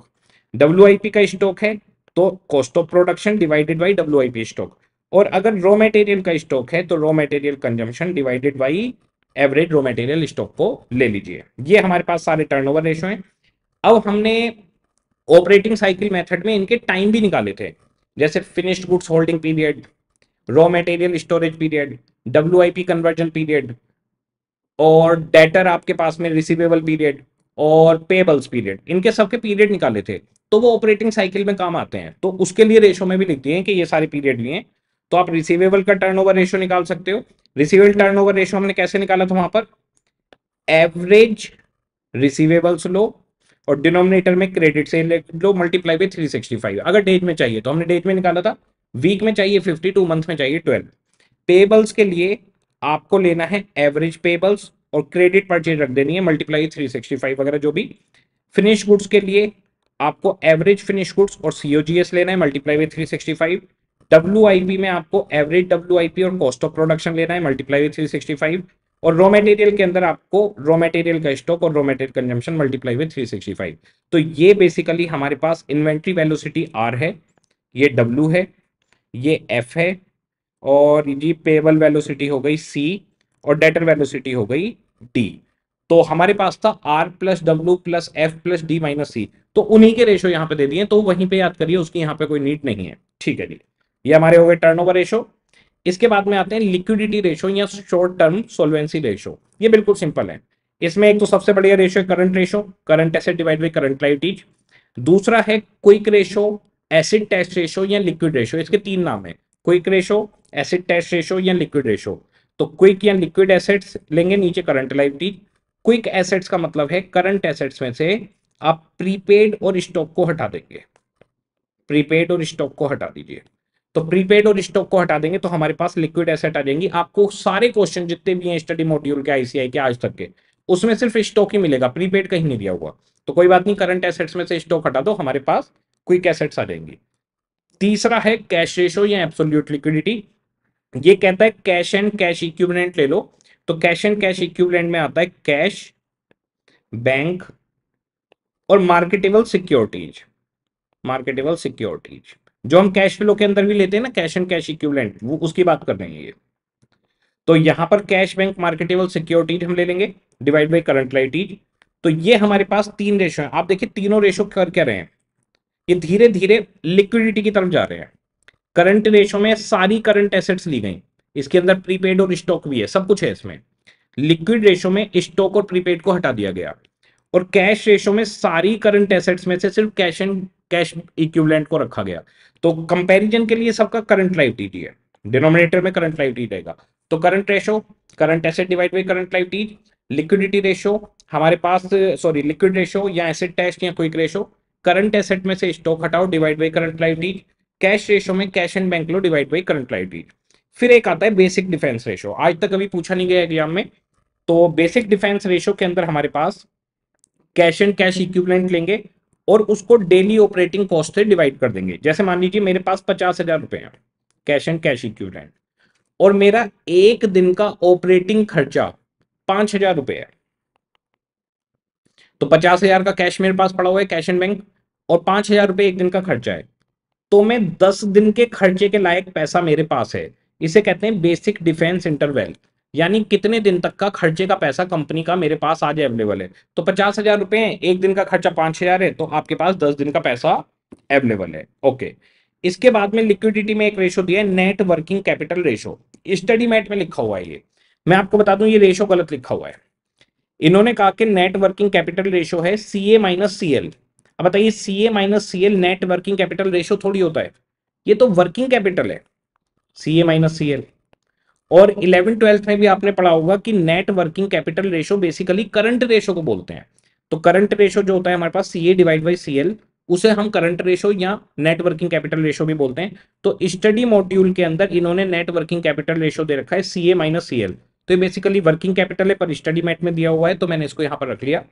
Speaker 1: डब्ल्यू का स्टॉक है तो cost of production divided by W stock और अगर रॉ मेटेरियल का स्टॉक है तो raw material consumption divided by average raw material stock को ले लीजिए ये हमारे पास सारे टर्नओवर रेशो है अब हमने ऑपरेटिंग साइकिल मेथड में इनके टाइम भी निकाले थे जैसे finished goods holding period raw material storage period W conversion period और डेटर आपके पास में रिसीवेबल पीरियड और पेबल्स पीरियड इनके सबके पीरियड निकाले थे तो वो ऑपरेटिंग साइकिल में काम आते हैं तो उसके लिए रेशो में भी लिखती हैं कि ये सारे पीरियड लिए तो आप रिसीवेबल का टर्नओवर रेशो निकाल सकते हो रिसीवेबल टर्नओवर रेशो हमने कैसे निकाला था वहां पर एवरेज रिसीवेबल्स लो और डिनोमिनेटर में क्रेडिट से लो multiply by three sixty five अगर डेट में चाहिए तो हमने डेट में निकाला था वीक में चाहिए फिफ्टी टू मंथ में चाहिए ट्वेल्व पेबल्स के लिए आपको लेना है एवरेज पेबल्स और क्रेडिट परचेज रख देनी है मल्टीप्लाई थ्री सिक्सटी फाइव वगैरह जो भी फिनिश गुड्स के लिए आपको एवरेज फिनिश गुड्स और सीओजीएस लेना है multiply by three sixty five W I P में आपको एवरेज डब्ल्यू आई पी और कॉस्ट ऑफ प्रोडक्शन लेना है multiply by three sixty five और रॉ मटेरियल के अंदर आपको रॉ मटेरियल का स्टॉक और raw material consumption multiply with 365 तो ये बेसिकली हमारे पास इन्वेंट्री वेलोसिटी आर है ये डब्ल्यू है ये एफ है और ये पेबल वेलोसिटी हो गई सी और डेटर वेलोसिटी हो गई डी तो हमारे पास था R plus W plus F plus D minus C तो उन्हीं के रेशो यहाँ पे दे दिए तो वहीं पे याद करिए उसकी यहाँ पे कोई नीट नहीं है ठीक है जी ये हमारे हो गए टर्न रेशो इसके बाद में आते हैं लिक्विडिटी रेशो या शॉर्ट टर्म सोलवेंसी रेशो ये बिल्कुल सिंपल है इसमें एक तो सबसे बढ़िया रेशो है current ratio current asset divide by current liabilities दूसरा है quick ratio acid test ratio या लिक्विड रेशो इसके तीन नाम है quick ratio acid test ratio या लिक्विड रेशो तो क्विक या लिक्विड एसेट्स लेंगे नीचे करंट लाइटीज क्विक एसेट्स का मतलब है करंट एसेट्स में से आप प्रीपेड और स्टॉक को हटा देंगे प्रीपेड और स्टॉक को हटा दीजिए तो प्रीपेड और स्टॉक को हटा देंगे तो हमारे पास लिक्विड एसेट आ जाएंगी आपको सारे क्वेश्चन जितने भी हैं स्टडी मॉड्यूल के आईसीआई के आज तक के उसमें सिर्फ स्टॉक ही मिलेगा प्रीपेड कहीं नहीं दिया हुआ तो कोई बात नहीं करंट एसेट्स में से स्टॉक हटा दो हमारे पास क्विक एसेट्स आ जाएंगे तीसरा है कैश रेशो या एब्सोल्यूट लिक्विडिटी ये कहता है कैश एंड कैश इक्विपमेंट ले लो तो कैश एंड कैश इक्विपमेंट में आता है कैश बैंक और मार्केटेबल सिक्योरिटीज मार्केटेबल सिक्योरिटीज जो हम कैश फ्लो के अंदर भी लेते हैं ना कैश एंड कैश इक्विवेलेंट वो उसकी बात कर रहे हैं ये तो यहां पर कैश बैंक मार्केटेबल सिक्योरिटीज हम ले लेंगे डिवाइड बाई करंट लाइटीज तो ये हमारे पास तीन रेशो है आप देखिए तीनों रेशो कर क्या रहे हैं ये धीरे धीरे लिक्विडिटी की तरफ जा रहे हैं करंट रेशो में सारी करंट एसेट्स ली गई इसके अंदर प्रीपेड और स्टॉक भी है सब कुछ है इसमें लिक्विड रेशो में स्टॉक और प्रीपेड को हटा दिया गया और कैश रेशो में सारी करंट एसेट्स में से सिर्फ कैश एंड कैश इक्विवेलेंट को रखा गया तो कंपैरिजन के लिए सबका करंट लाइविटी है डिनोमिनेटर में करंट लाइविटी रहेगा तो current ratio current asset divide by current liability liquidity ratio हमारे पास सॉरी लिक्विड रेशो या एसेट टेस्ट या क्विक रेशो करंट एसेट में से स्टॉक हटाओ divide by current liability cash ratio में कैश एंड बैंक लो डिवाइड बाई करंट लाइविटी फिर एक आता है बेसिक डिफेंस रेशो आज तक अभी पूछा नहीं गया एग्जाम में तो बेसिक डिफेंस रेशो के अंदर हमारे पास कैश एंड कैश इक्विपमेंट लेंगे और उसको डेली ऑपरेटिंग कॉस्ट से डिवाइड कर देंगे जैसे मान लीजिए मेरे पास पचास हजार रुपए हैं कैश एंड कैश इक्विवेलेंट और मेरा एक दिन का ऑपरेटिंग खर्चा पांच हजार रुपए है तो पचास हजार का कैश मेरे पास पड़ा हुआ है कैश एंड बैंक और पांच हजार रुपए एक दिन का खर्चा है तो मैं दस दिन के खर्चे के लायक पैसा मेरे पास है इसे कहते हैं बेसिक डिफेंस इंटरवेल यानी कितने दिन तक का खर्चे का पैसा कंपनी का मेरे पास आज अवेलेबल है तो पचास हजार रुपए एक दिन का खर्चा पांच हजार है तो आपके पास दस दिन का पैसा अवेलेबल है ओके इसके बाद में लिक्विडिटी में एक रेशो दिया है net working capital ratio study mat में लिखा हुआ है ये मैं आपको बता दूं ये रेशो गलत लिखा हुआ है इन्होंने कहा कि नेट वर्किंग कैपिटल रेशो है C A minus C L अब बताइए C A minus C L net working capital ratio थोड़ी होता है ये तो वर्किंग कैपिटल है C A minus C L और इलेवन ट्वेल्थ में भी आपने पढ़ा होगा कि net working capital ratio basically current ratio को बोलते हैं तो करंट रेशो जो होता है हमारे पास C A divide by C L उसे हम करंट रेशो या नेट वर्किंग कैपिटल रेशो भी बोलते हैं तो स्टडी मॉड्यूल के अंदर इन्होंने नेट वर्किंग कैपिटल रेशो दे रखा है C A minus C L तो ये बेसिकली वर्किंग कैपिटल है पर स्टडी मैट में दिया हुआ है तो मैंने इसको यहाँ पर रख लिया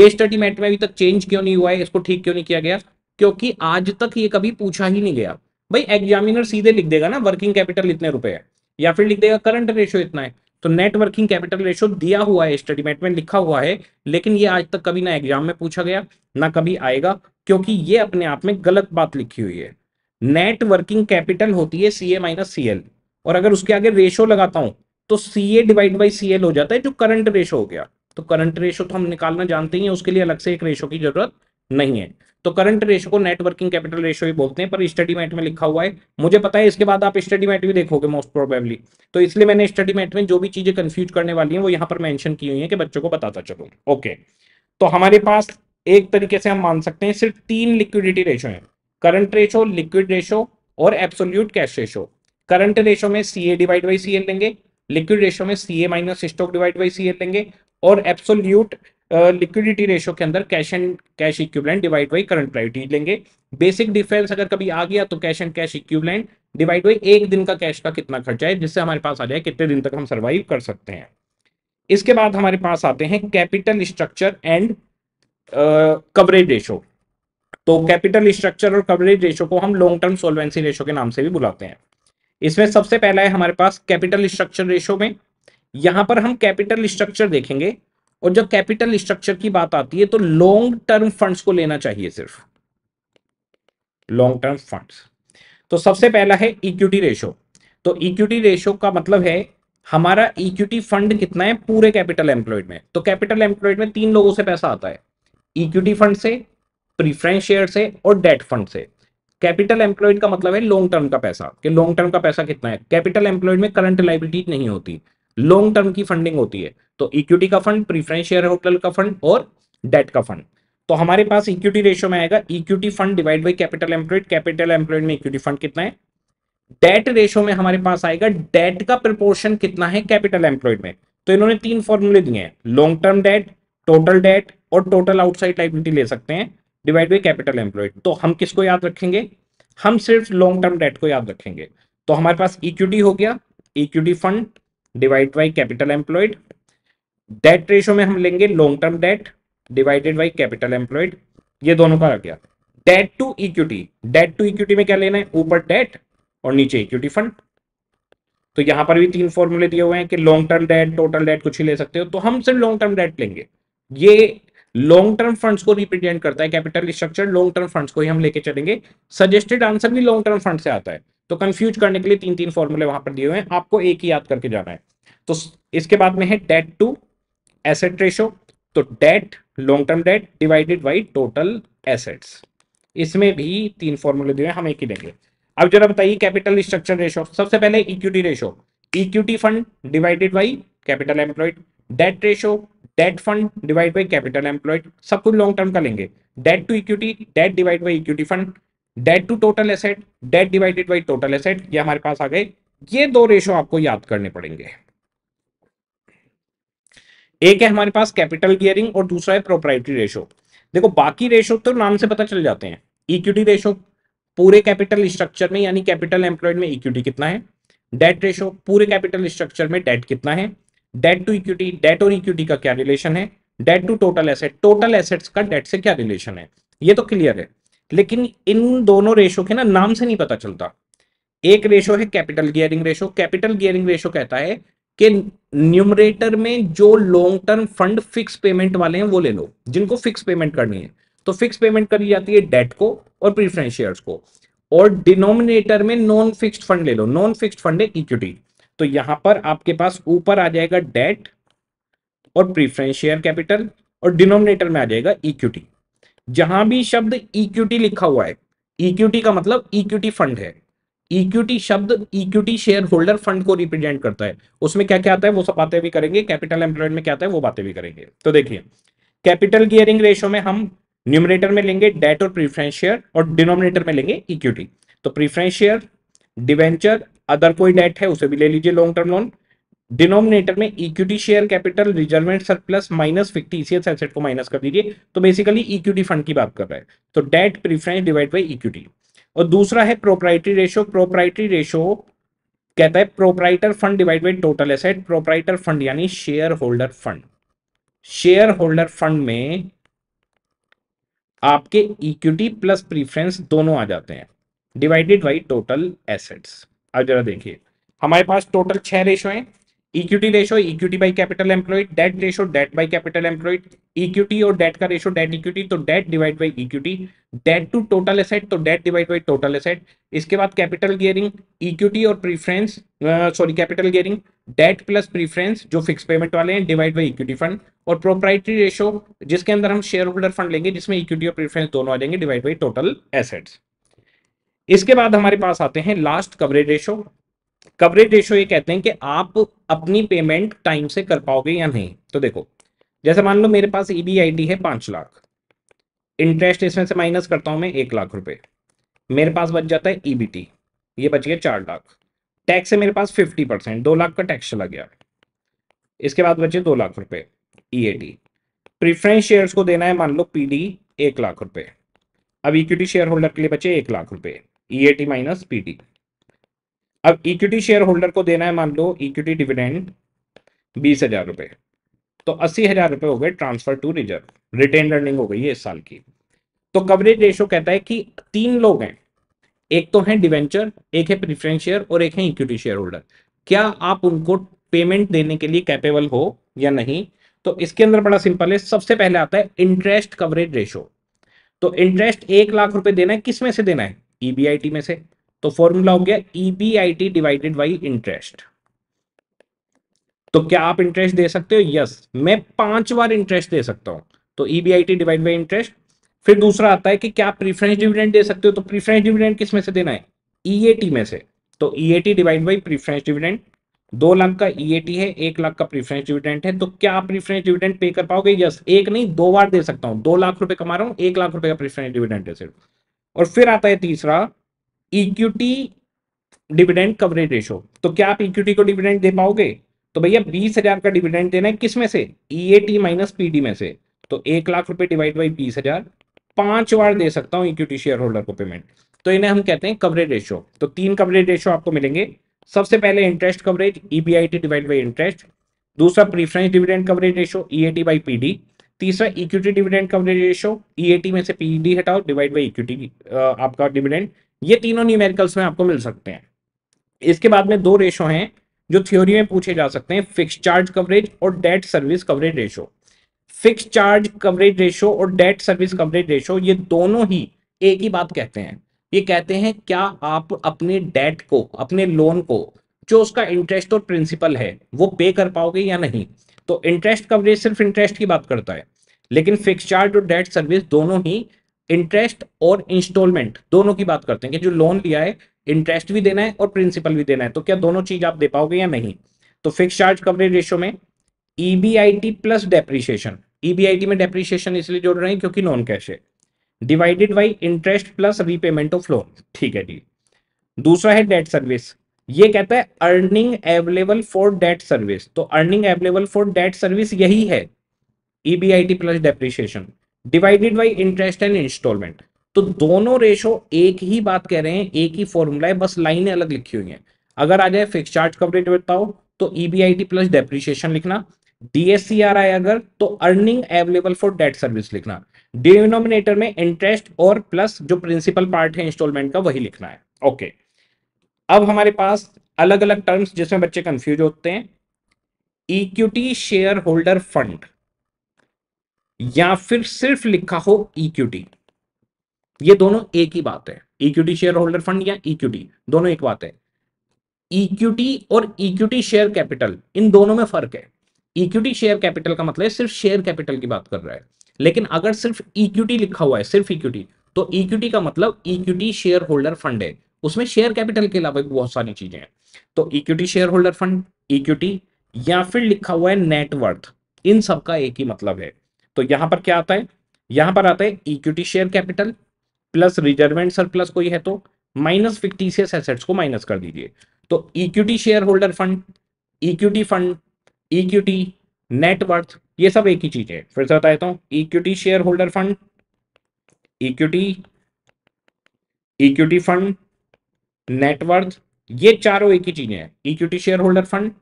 Speaker 1: ये स्टडी मैट में अभी तक चेंज क्यों नहीं हुआ है इसको ठीक क्यों नहीं किया गया क्योंकि आज तक ये कभी पूछा ही नहीं गया भाई एग्जामिनर सीधे लिख देगा ना वर्किंग कैपिटल इतने रुपए है या फिर लिख देगा करंट रेशियो इतना है तो नेटवर्किंग कैपिटल रेशो दिया हुआ है स्टडी मेट में लिखा हुआ है लेकिन ये आज तक कभी ना एग्जाम में पूछा गया ना कभी आएगा क्योंकि ये अपने आप में गलत बात लिखी हुई है नेटवर्किंग कैपिटल होती है सी ए माइनस सी और अगर उसके आगे रेशो लगाता हूं तो C A divide by C L हो जाता है जो करंट रेशो हो गया तो करंट रेशो तो हम निकालना जानते ही हैं उसके लिए अलग से एक रेशो की जरूरत नहीं है तो करंट रेशो को नेटवर्किंग कैपिटल रेशो भी बोलते हैं पर स्टडी मैट में लिखा हुआ है मुझे पता है इसके बाद आप स्टडी मैट भी देखोगे मोस्ट प्रोबेबली तो इसलिए मैंने स्टडी मैट में जो भी चीजें कंफ्यूज करने वाली हैं वो यहां पर मेंशन की हुई है कि बच्चों को बताता चलो ओके तो हमारे पास एक तरीके से हम मान सकते हैं सिर्फ तीन लिक्विडिटी रेशो है करंट रेशो लिक्विड रेशो और absolute cash ratio current ratio में C A divide by C L लेंगे लिक्विड रेशो में C A minus stock divide by C L लेंगे और एब्सोल्यूट लिक्विडिटी रेशो के अंदर cash and cash equivalent divide by current priority लेंगे basic difference अगर कभी आ गया तो cash and cash equivalent divide by एक दिन का कैश का कितना खर्चा है जिससे हमारे पास आ जाए कितने दिन तक हम सर्वाइव कर सकते हैं इसके बाद हमारे पास आते हैं capital structure and coverage ratio तो कैपिटल स्ट्रक्चर और कवरेज रेशो को हम लॉन्ग टर्म सोलवेंसी रेशो के नाम से भी बुलाते हैं इसमें सबसे पहला है हमारे पास कैपिटल स्ट्रक्चर रेशो में यहां पर हम कैपिटल स्ट्रक्चर देखेंगे और जब कैपिटल स्ट्रक्चर की बात आती है तो लॉन्ग टर्म फंड्स को लेना चाहिए सिर्फ लॉन्ग टर्म फंड्स तो सबसे पहला है इक्विटी रेशो तो इक्विटी रेशो का मतलब है हमारा इक्विटी फंड कितना है पूरे कैपिटल एम्प्लॉयड में तो कैपिटल एम्प्लॉयड में तीन लोगों से पैसा आता है इक्विटी फंड से प्रीफ्रेंस शेयर से और डेट फंड से कैपिटल एम्प्लॉयड का मतलब है लॉन्ग टर्म का पैसा कि लॉन्ग टर्म का पैसा कितना है कैपिटल एम्प्लॉयड में करंट लाइबिलिटी नहीं होती लॉन्ग टर्म की फंडिंग होती है तो इक्विटी का फंड प्रीफरेंस शेयर होटल का फंड और डेट का फंड तो हमारे पास इक्विटी रेशियो में आएगा equity fund divide by capital employed capital employed में इक्विटी फंड कितना है डेट रेशियो में हमारे पास आएगा डेट का प्रपोर्शन कितना है कैपिटल एम्प्लॉयड में तो इन्होंने तीन फॉर्मूले दिए हैं long term debt total debt और टोटल आउटसाइड लाइबिलिटी ले सकते हैं डिवाइड बाई कैपिटल एम्प्लॉयड तो हम किसको याद रखेंगे हम सिर्फ लॉन्ग टर्म डेट को याद रखेंगे तो हमारे पास इक्विटी हो गया equity fund divide by capital employed debt ratio में हम लेंगे long term debt divided by capital employed ये दोनों का आ गया debt to equity debt to equity में क्या लेना है ऊपर डेट और नीचे इक्विटी फंड तो यहां पर भी तीन फॉर्मूले दिए हुए हैं कि long term debt total debt कुछ ही ले सकते हो तो हम सिर्फ लॉन्ग टर्म डेट लेंगे ये लॉन्ग टर्म फंड्स को रिप्रेजेंट करता है capital structure long term funds को ही हम लेके चलेंगे सजेस्टेड आंसर भी लॉन्ग टर्म फंड से आता है तो कंफ्यूज करने के लिए तीन तीन फॉर्मूले वहां पर दिए हुए हैं आपको एक ही याद करके जाना है तो इसके बाद में है डेट टू एसेट रेशो तो debt long term debt divided by total assets इसमें भी तीन फॉर्मूले दिए हैं हम एक ही देंगे अब जरा बताइए कैपिटल स्ट्रक्चर रेशो सबसे पहले equity ratio equity fund divided by capital employed debt ratio debt fund divide by capital employed सब कुछ लॉन्ग टर्म का लेंगे debt to equity debt divide by equity fund debt to total asset debt divided by total asset ये हमारे पास आ गए ये दो रेशो आपको याद करने पड़ेंगे एक है हमारे पास कैपिटल गियरिंग और दूसरा है प्रोपराइटरी रेशो देखो बाकी रेशो तो नाम से पता चल जाते हैं इक्विटी रेशो पूरे कैपिटल स्ट्रक्चर में यानी कैपिटल एम्प्लॉयड में इक्विटी कितना है डेट रेशो पूरे कैपिटल स्ट्रक्चर में डेट कितना है डेट टू इक्विटी डेट और इक्विटी का क्या रिलेशन है debt to total asset total assets का डेट से क्या रिलेशन है ये तो क्लियर है लेकिन इन दोनों रेशो के ना नाम से नहीं पता चलता एक रेशो है capital gearing ratio capital gearing ratio कहता है कि न्यूमरेटर में जो long term fund fix payment वाले हैं वो ले लो जिनको फिक्स पेमेंट करनी है तो फिक्स पेमेंट करी जाती है डेट को और प्रीफरेंस शेयर्स को और डिनोमिनेटर में नॉन फिक्स्ड फंड ले लो नॉन फिक्स्ड फंड है इक्विटी तो यहां पर आपके पास ऊपर आ जाएगा डेट और प्रीफरेंस शेयर कैपिटल और डिनोमिनेटर में आ जाएगा इक्विटी जहां भी शब्द इक्विटी e लिखा हुआ है इक्विटी e का मतलब इक्विटी e फंड है इक्विटी शब्द इक्विटी शेयर होल्डर फंड को रिप्रेजेंट करता है उसमें क्या क्या आता है वो सब बातें भी करेंगे कैपिटल एम्प्लॉयड में क्या आता है वो बातें भी करेंगे तो देखिए कैपिटल गियरिंग रेशो में हम न्यूमिनेटर में लेंगे डेट और प्रीफरेंस शेयर और डिनोमिनेटर में लेंगे इक्विटी तो प्रीफरेंस शेयर डिवेंचर अदर कोई डेट है उसे भी ले लीजिए लॉन्ग टर्म लोन डिनोमिनेटर में equity share capital reserve and surplus minus fictitious asset को माइनस कर दीजिए तो बेसिकली इक्विटी फंड की बात कर रहे हैं तो debt preference divide by equity और दूसरा है प्रोपराइटरी रेशो प्रोप्राइटरी रेशो कहता है proprietor fund divide by total asset proprietor fund यानी share holder fund share holder fund में आपके इक्विटी प्लस प्रिफरेंस दोनों आ जाते हैं डिवाइडेड बाई टोटल एसेट्स अब जरा देखिए हमारे पास टोटल छह रेशो हैं equity ratio equity by capital employed debt ratio debt by capital employed equity और डेट का रेशो डेट इक्विटी तो debt divide by equity debt to total asset तो debt divide by total asset इसके बाद capital gearing equity और preference sorry capital gearing debt plus preference जो fix payment वाले हैं डिवाइड बाई इक्विटी फंड और proprietary ratio जिसके अंदर हम शेयर होल्डर फंड लेंगे जिसमें इक्विटी और प्रीफरेंस दोनों आ जाएंगे डिवाइड बाई टोटल एसेट्स इसके बाद हमारे पास आते हैं last coverage ratio coverage ratio ये कहते हैं कि आप अपनी पेमेंट टाइम से कर पाओगे या नहीं तो देखो जैसे मान लो मेरे पास ई e बी है पांच लाख इंटरेस्ट इसमें से माइनस करता हूं मैं एक लाख रुपये मेरे पास बच जाता है ई e ये बच गया चार लाख टैक्स है मेरे पास फिफ्टी परसेंट दो लाख का टैक्स चला गया इसके बाद बचे दो लाख रुपये ई प्रिफरेंस शेयर्स को देना है मान लो पीडी एक लाख रुपए अब इक्विटी शेयर होल्डर के लिए बचे एक लाख रुपए E A T minus PD अब इक्विटी शेयर होल्डर को देना है मान लो इक्विटी डिविडेंड बीस हजार रुपए तो अस्सी हजार रुपए हो गए transfer to reserve retain earning हो गई है इस साल की तो कवरेज रेशो कहता है कि तीन लोग हैं एक तो है डिवेंचर एक है प्रिफरेंस शेयर और एक है इक्विटी शेयर होल्डर क्या आप उनको पेमेंट देने के लिए कैपेबल हो या नहीं तो इसके अंदर बड़ा सिंपल है सबसे पहले आता है इंटरेस्ट कवरेज रेशो तो इंटरेस्ट एक लाख रुपए देना है किस में से देना है ईबीआईटी e में से तो फॉर्मूला हो गया ईबीआईटी डिवाइडेड बाई इंटरेस्ट तो क्या आप इंटरेस्ट दे सकते हो यस मैं पांच बार इंटरेस्ट दे सकता हूं तो ईबीआईटी डिवाइड बाई इंटरेस्ट फिर दूसरा आता है कि क्या प्रीफरेंस डिविडेंड दे सकते हो तो प्रीफरेंस डिविडेंड किस में से देना है ईएटी e में से तो EAT divide by preference dividend दो लाख का ईएटी e है एक लाख का प्रीफरेंस डिविडेंट है तो क्या आप प्रीफरेंस डिविडेंट पे कर पाओगे यस एक नहीं दो बार दे सकता हूं दो लाख रुपए कमा रहा हूं एक लाख रुपए का प्रीफरेंस डिविडेंट है सिर्फ और फिर आता है तीसरा इक्विटी डिविडेंड कवरेज रेशो तो क्या आप इक्विटी को डिविडेंड दे पाओगे तो भैया बीस हजार का डिविडेंड देना है किस में से E A T minus P D में से तो एक लाख रुपए डिवाइड बाई बीस हजार पांच बार दे सकता हूं इक्विटी शेयर होल्डर को पेमेंट तो इन्हें हम कहते हैं कवरेज रेशो तो तीन कवरेज रेशो आपको मिलेंगे सबसे पहले interest coverage EBIT divide by interest दूसरा preference dividend coverage ratio E A T by P D तीसरा equity dividend coverage ratio E A T में से पी डी हटाओ डिवाइड बाई इक्विटी आपका डिविडेंड ये तीनों न्यूमेरिकल्स में आपको मिल सकते हैं इसके बाद में दो रेशो हैं जो थ्योरी में पूछे जा सकते हैं फिक्स चार्ज कवरेज और debt service coverage ratio fix charge coverage ratio और डेट सर्विस कवरेज रेशो ये दोनों ही एक ही बात कहते हैं ये कहते हैं क्या आप अपने डेट को अपने लोन को जो उसका इंटरेस्ट और प्रिंसिपल है वो पे कर पाओगे या नहीं तो इंटरेस्ट कवरेज सिर्फ इंटरेस्ट की बात करता है लेकिन फिक्स चार्ज और डेट सर्विस दोनों ही इंटरेस्ट और इंस्टॉलमेंट दोनों की बात करते हैं कि जो लोन लिया है इंटरेस्ट भी देना है और प्रिंसिपल भी देना है तो क्या दोनों चीज आप दे पाओगे या नहीं तो फिक्स चार्ज कवरेज रेशो में ईबीआईटी प्लस डेप्रीशिएशन ईबीआईटी में डेप्रीशिएशन इसलिए जोड़ रहे हैं क्योंकि नॉन कैश है divided by interest plus repayment of loan ठीक है जी दूसरा है डेट सर्विस ये कहता है earning available for debt service तो earning available for debt service यही है EBIT plus depreciation divided by interest and instalment तो दोनों रेशो एक ही बात कह रहे हैं एक ही फॉर्मूला है बस लाइनें अलग लिखी हुई हैं अगर आ जाए फिक्स चार्ज कवरेज बताओ तो ईबीआईटी प्लस डेप्रिशिएशन लिखना डीएससीआर आए अगर तो earning available for debt service लिखना डिनोमिनेटर में इंटरेस्ट और प्लस जो प्रिंसिपल पार्ट है इंस्टॉलमेंट का वही लिखना है ओके अब हमारे पास अलग अलग टर्म्स जिसमें बच्चे कंफ्यूज होते हैं इक्विटी शेयर होल्डर फंड या फिर सिर्फ लिखा हो इक्विटी ये दोनों एक ही बात है इक्विटी शेयर होल्डर फंड या इक्विटी दोनों एक बात है इक्विटी और इक्विटी शेयर कैपिटल इन दोनों में फर्क है इक्विटी शेयर कैपिटल का मतलब सिर्फ शेयर कैपिटल की बात कर रहा है लेकिन अगर सिर्फ इक्विटी लिखा हुआ है सिर्फ इक्विटी तो इक्विटी का मतलब इक्विटी शेयर होल्डर फंड है उसमें शेयर कैपिटल के अलावा बहुत सारी चीजें हैं तो equity share holder fund equity या फिर लिखा हुआ है नेटवर्थ इन सबका एक ही मतलब है तो यहां पर क्या आता है यहां पर आता है equity share capital plus reserve and surplus कोई है तो माइनस फिक्टिशियस एसेट्स को माइनस कर दीजिए तो equity share holder fund equity fund equity net worth ये सब एक ही चीज है फिर से बता देता हूं equity share holder fund equity equity fund net worth ये चारों एक ही चीजें हैं equity share holder fund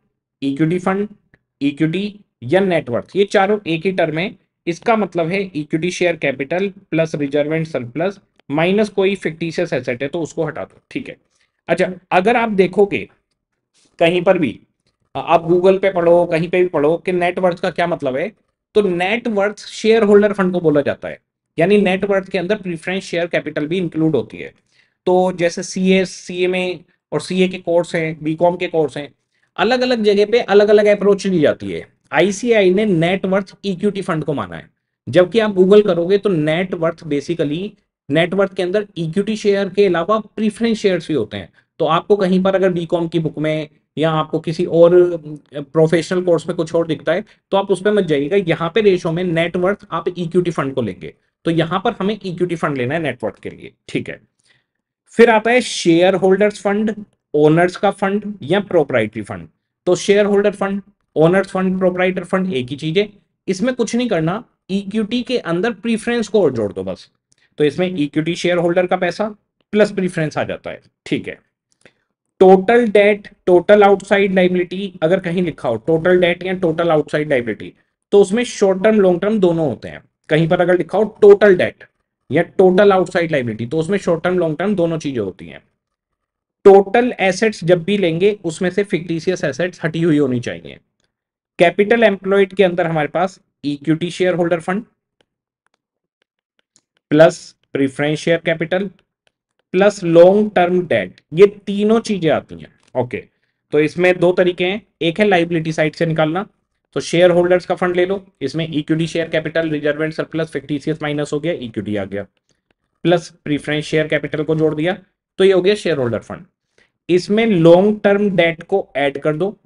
Speaker 1: equity fund equity या नेटवर्थ ये चारों एक ही टर्म है इसका मतलब है equity share capital plus reserve and surplus minus कोई फिक्टिशियस एसेट है तो उसको हटा दो ठीक है अच्छा अगर आप देखोगे कहीं पर भी आप गूगल पे पढ़ो कहीं पे भी पढ़ो कि नेटवर्थ का क्या मतलब है तो नेटवर्थ शेयर होल्डर फंड को बोला जाता है यानी नेटवर्थ के अंदर प्रीफरेंस शेयर कैपिटल भी इंक्लूड होती है तो जैसे C S C M A और सी ए के कोर्स हैं बी कॉम के कोर्स हैं अलग अलग जगह पे अलग अलग अप्रोच ली जाती है आईसीआई ने नेटवर्थ इक्विटी फंड को माना है जबकि आप गूगल करोगे तो नेटवर्थ बेसिकली नेटवर्थ के अंदर इक्विटी e शेयर के अलावा प्रीफरेंस शेयर्स भी होते हैं तो आपको कहीं पर अगर बीकॉम की बुक में या आपको किसी और प्रोफेशनल कोर्स में कुछ और दिखता है तो आप उस पर मत जाइएगा यहाँ पे रेशो में नेटवर्थ आप इक्विटी e फंड को लेंगे तो यहाँ पर हमें इक्विटी e फंड लेना है नेटवर्थ के लिए ठीक है फिर आता है शेयर होल्डर्स फंड ओनर्स का फंड या प्रोपराइटरी फंड तो share holder fund owners fund proprietor fund एक ही चीज है इसमें कुछ नहीं करना इक्विटी e के अंदर प्रीफरेंस को और जोड़ दो बस तो इसमें इक्विटी शेयर होल्डर का पैसा प्लस प्रीफरेंस आ जाता है ठीक है total debt total outside liability अगर कहीं लिखा हो टोटल डेट या टोटल आउटसाइड लाइबिलिटी तो उसमें शॉर्ट टर्म लॉन्ग टर्म दोनों होते हैं कहीं पर अगर लिखा हो टोटल डेट या टोटल आउटसाइड लाइबिलिटी तो उसमें शॉर्ट टर्म लॉन्ग टर्म दोनों चीजें होती हैं टोटल एसेट्स जब भी लेंगे उसमें से फिक्टिशियस एसेट्स हटी हुई होनी चाहिए कैपिटल एम्प्लॉयड के अंदर हमारे पास equity share holder fund plus preference share capital plus long term debt ये तीनों चीजें आती हैं ओके तो इसमें दो तरीके हैं एक है लाइबिलिटी साइड से निकालना तो शेयर होल्डर्स का फंड ले लो इसमें equity share capital reserve sir surplus fictitious minus हो गया इक्विटी आ गया प्लस प्रीफरेंस शेयर कैपिटल को जोड़ दिया तो ये हो गया शेयर होल्डर फंड इसमें लॉन्ग टर्म डेट को ऐड कर दो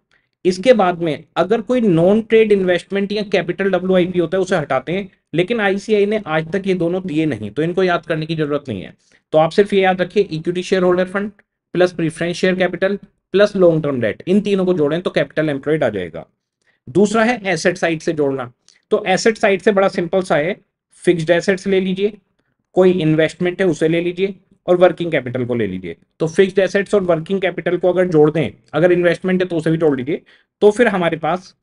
Speaker 1: इसके बाद में अगर कोई नॉन ट्रेड इन्वेस्टमेंट या कैपिटल डब्ल्यू होता है उसे हटाते हैं लेकिन आईसीआई ने आज तक ये दोनों दिए नहीं तो इनको याद करने की जरूरत नहीं है तो आप सिर्फ ये याद रखिए equity share holder fund plus preference share capital plus long term debt इन तीनों को जोड़ें तो कैपिटल एम्प्लॉयड आ जाएगा दूसरा है एसेट साइड से जोड़ना तो एसेट साइड से बड़ा सिंपल सा है फिक्स्ड एसेट्स ले लीजिए कोई इन्वेस्टमेंट है उसे ले लीजिए और वर्किंग कैपिटल को ले लीजिए तो फिक्स्ड एसेट्स और वर्किंग कैपिटल को अगर जोड़ दें अगर इन्वेस्टमेंट है तो उसे भी जोड़ लीजिए तो फिर हमारे पास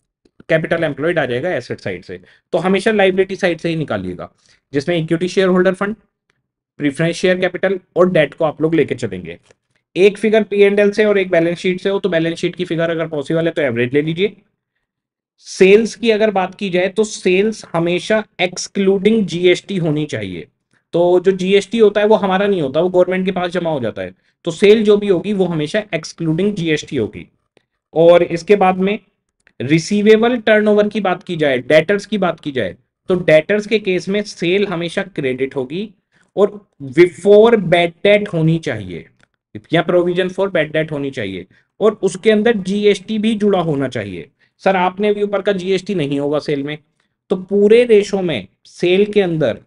Speaker 1: कैपिटल एम्प्लॉयड आ जाएगा एसेट साइड से तो हमेशा लाइबिलिटी साइड से ही निकालिएगा जिसमें equity share holder fund preference share capital और डेट को आप लोग लेके चलेंगे एक फिगर पी एंड एल से और एक बैलेंस शीट से हो तो बैलेंस शीट की फिगर अगर पॉसिबल है तो एवरेज ले लीजिए सेल्स की अगर बात की जाए तो सेल्स हमेशा एक्सक्लूडिंग जीएसटी होनी चाहिए तो जो जीएसटी होता है वो हमारा नहीं होता वो गवर्नमेंट के पास जमा हो जाता है तो सेल जो भी होगी वो हमेशा एक्सक्लूडिंग जीएसटी होगी और इसके बाद में रिसीवेबल टर्नओवर की बात की जाए डेटर्स की बात की जाए तो डेटर्स के केस में सेल हमेशा क्रेडिट होगी और बिफोर बैड डेट होनी चाहिए या प्रोविजन फॉर बैड डेट होनी चाहिए और उसके अंदर जीएसटी भी जुड़ा होना चाहिए सर आपने भी ऊपर का जीएसटी नहीं होगा सेल में तो पूरे रेशो में सेल के अंदर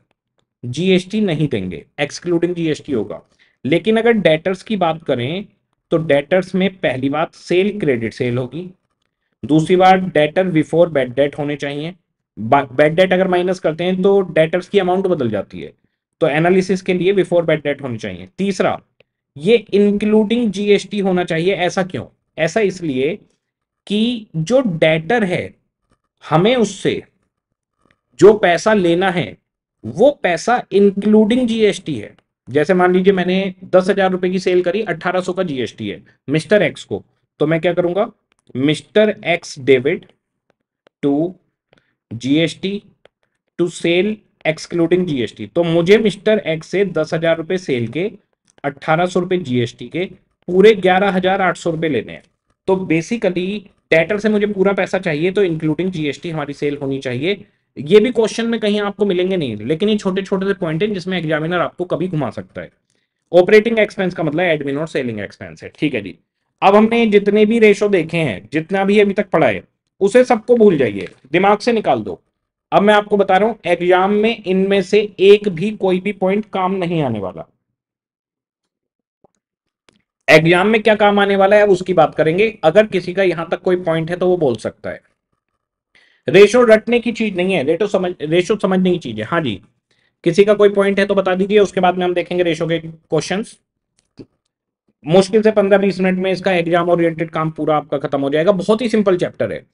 Speaker 1: जीएसटी नहीं देंगे एक्सक्लूडिंग जीएसटी होगा लेकिन अगर डेटर्स की बात करें तो डेटर्स में पहली बात सेल क्रेडिट सेल होगी दूसरी बार डेटर बिफोर बेड डेट होने चाहिए बेड डेट अगर माइनस करते हैं तो डेटर्स की अमाउंट बदल जाती है तो एनालिसिस के लिए बिफोर बेड डेट होनी चाहिए तीसरा ये इंक्लूडिंग जीएसटी होना चाहिए ऐसा क्यों ऐसा इसलिए कि जो डेटर है हमें उससे जो पैसा लेना है वो पैसा इंक्लूडिंग जीएसटी है जैसे मान लीजिए मैंने दस हजार रुपए की सेल करी अठारह सौ का जीएसटी है मिस्टर एक्स को तो मैं क्या करूंगा mister X debit to GST to sale excluding GST तो मुझे मिस्टर एक्स से दस हजार रुपए सेल के अठारह सौ रुपए जीएसटी के पूरे ग्यारह हजार आठ सौ रुपए लेने हैं तो बेसिकली डेटर से मुझे पूरा पैसा चाहिए तो इंक्लूडिंग जीएसटी हमारी सेल होनी चाहिए ये भी क्वेश्चन में कहीं आपको मिलेंगे नहीं लेकिन ये छोटे छोटे से पॉइंट हैं जिसमें एग्जामिनर आपको कभी घुमा सकता है ऑपरेटिंग एक्सपेंस का मतलब एडमिन और सेलिंग एक्सपेंस है ठीक है जी अब हमने जितने भी रेशो देखे हैं जितना भी अभी तक पढ़ा है उसे सबको भूल जाइए दिमाग से निकाल दो अब मैं आपको बता रहा हूं एग्जाम में इनमें से एक भी कोई भी पॉइंट काम नहीं आने वाला एग्जाम में क्या काम आने वाला है उसकी बात करेंगे अगर किसी का यहां तक कोई पॉइंट है तो वो बोल सकता है रेशो रटने की चीज नहीं है रेटो समझ रेशो समझने की चीज है हाँ जी किसी का कोई पॉइंट है तो बता दीजिए उसके बाद में हम देखेंगे रेशो के क्वेश्चंस मुश्किल से पंद्रह बीस मिनट में इसका एग्जाम ओरिएंटेड काम पूरा आपका खत्म हो जाएगा बहुत ही सिंपल चैप्टर है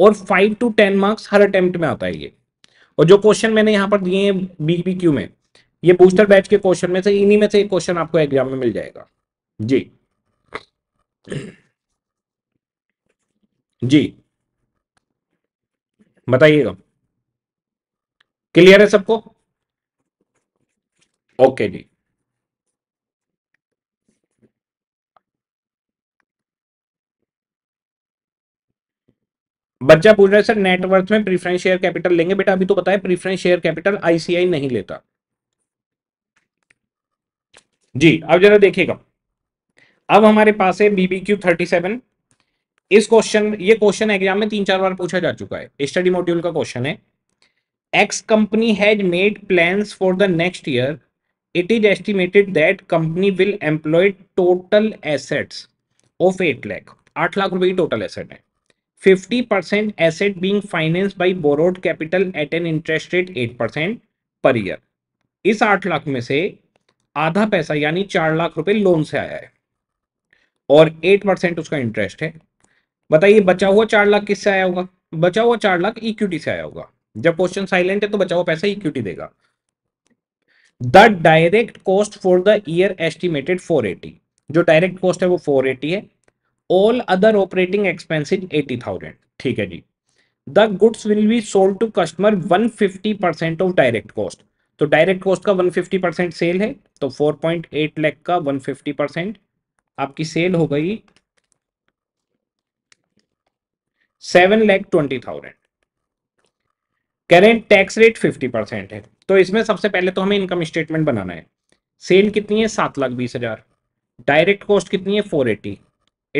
Speaker 1: और फाइव टू टेन मार्क्स हर अटेम्प्ट में आता है ये और जो क्वेश्चन मैंने यहाँ पर दिए हैं बी क्यू में ये बूस्टर बैच के क्वेश्चन में से इन्हीं में से एक क्वेश्चन आपको एग्जाम में मिल जाएगा जी जी बताइएगा क्लियर है सबको ओके जी बच्चा पूछ रहा है सर नेटवर्थ में प्रीफरेंस शेयर कैपिटल लेंगे बेटा अभी तो बताया प्रीफरेंस शेयर कैपिटल आईसीआई नहीं लेता जी अब जरा देखिएगा अब हमारे पास है बीबीक्यू थर्टी सेवन इस क्वेश्चन ये क्वेश्चन एग्जाम में तीन चार बार पूछा जा चुका है स्टडी मॉड्यूल का क्वेश्चन है X company has made plan for the next year it is estimated that company will employ total assets of eight lakh आठ लाख रुपए की टोटल एसेट है fifty percent asset being finance by borrowed capital at an interest rate eight percent per year इस आठ लाख में से आधा पैसा यानी चार लाख रुपए लोन से आया है और एट परसेंट उसका इंटरेस्ट है बताइए बचा हुआ चार लाख किससे आया होगा बचा हुआ चार लाख इक्विटी e से आया होगा जब क्वेश्चन साइलेंट है तो बचा हुआ पैसा इक्विटी e देगा the direct cost for the year estimated 480 जो डायरेक्ट कॉस्ट है वो 480 है ऑल अदर ऑपरेटिंग एक्सपेंसिज 80,000 ठीक है जी the goods will be sold to customer 150 percent of direct cost तो डायरेक्ट कॉस्ट का 150 परसेंट सेल है तो 4.8 लाख का 150 परसेंट आपकी सेल हो गई seven lakh twenty thousand current tax rate fifty percent है तो इसमें सबसे पहले तो हमें इनकम स्टेटमेंट बनाना है सेल कितनी है सात लाख बीस हजार डायरेक्ट कॉस्ट कितनी है फोर एटी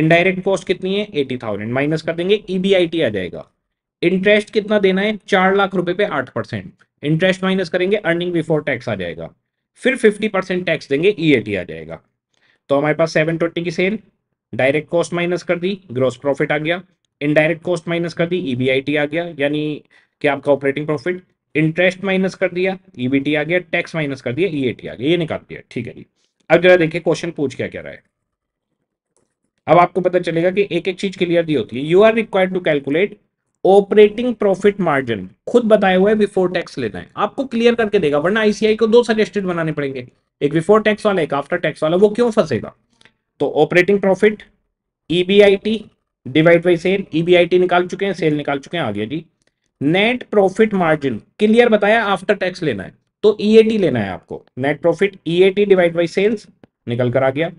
Speaker 1: इनडायरेक्ट कॉस्ट कितनी है एटी थाउजेंड माइनस कर देंगे ईबीआईटी e आ जाएगा इंटरेस्ट कितना देना है चार लाख रुपए पे आठ परसेंट इंटरेस्ट माइनस करेंगे अर्निंग बिफोर टैक्स आ जाएगा फिर फिफ्टी परसेंट टैक्स देंगे ईएटी e आ जाएगा तो हमारे पास सेवन ट्वेंटी की सेल डायरेक्ट कॉस्ट माइनस कर दी ग्रॉस प्रॉफिट आ गया इनडायरेक्ट कॉस्ट माइनस कर दी ईबीआईटी e आ गया यानी कि आपका ऑपरेटिंग प्रॉफिट इंटरेस्ट माइनस कर दिया ईबीटी e आ गया टैक्स माइनस कर दिया ईएटी e आ गया ये निकाल दिया ठीक है जी अब जरा देखिए क्वेश्चन पूछ क्या क्या रहा है अब आपको पता चलेगा कि एक एक चीज क्लियर दी होती है you are required to calculate operating profit margin खुद बताए हुए बिफोर टैक्स लेना है आपको क्लियर करके देगा वरना आईसीआई को दो सजेस्टेड बनाने पड़ेंगे एक बिफोर टैक्स वाला एक आफ्टर टैक्स वाला वो क्यों फंसेगा तो operating profit EBIT divide by sale EBIT निकाल चुके हैं सेल निकाल चुके हैं आ गया जी नेट प्रॉफिट मार्जिन क्लियर बताया आफ्टर टैक्स लेना है तो ईएटी e लेना है आपको net profit EAT divide by sales निकल कर आ गया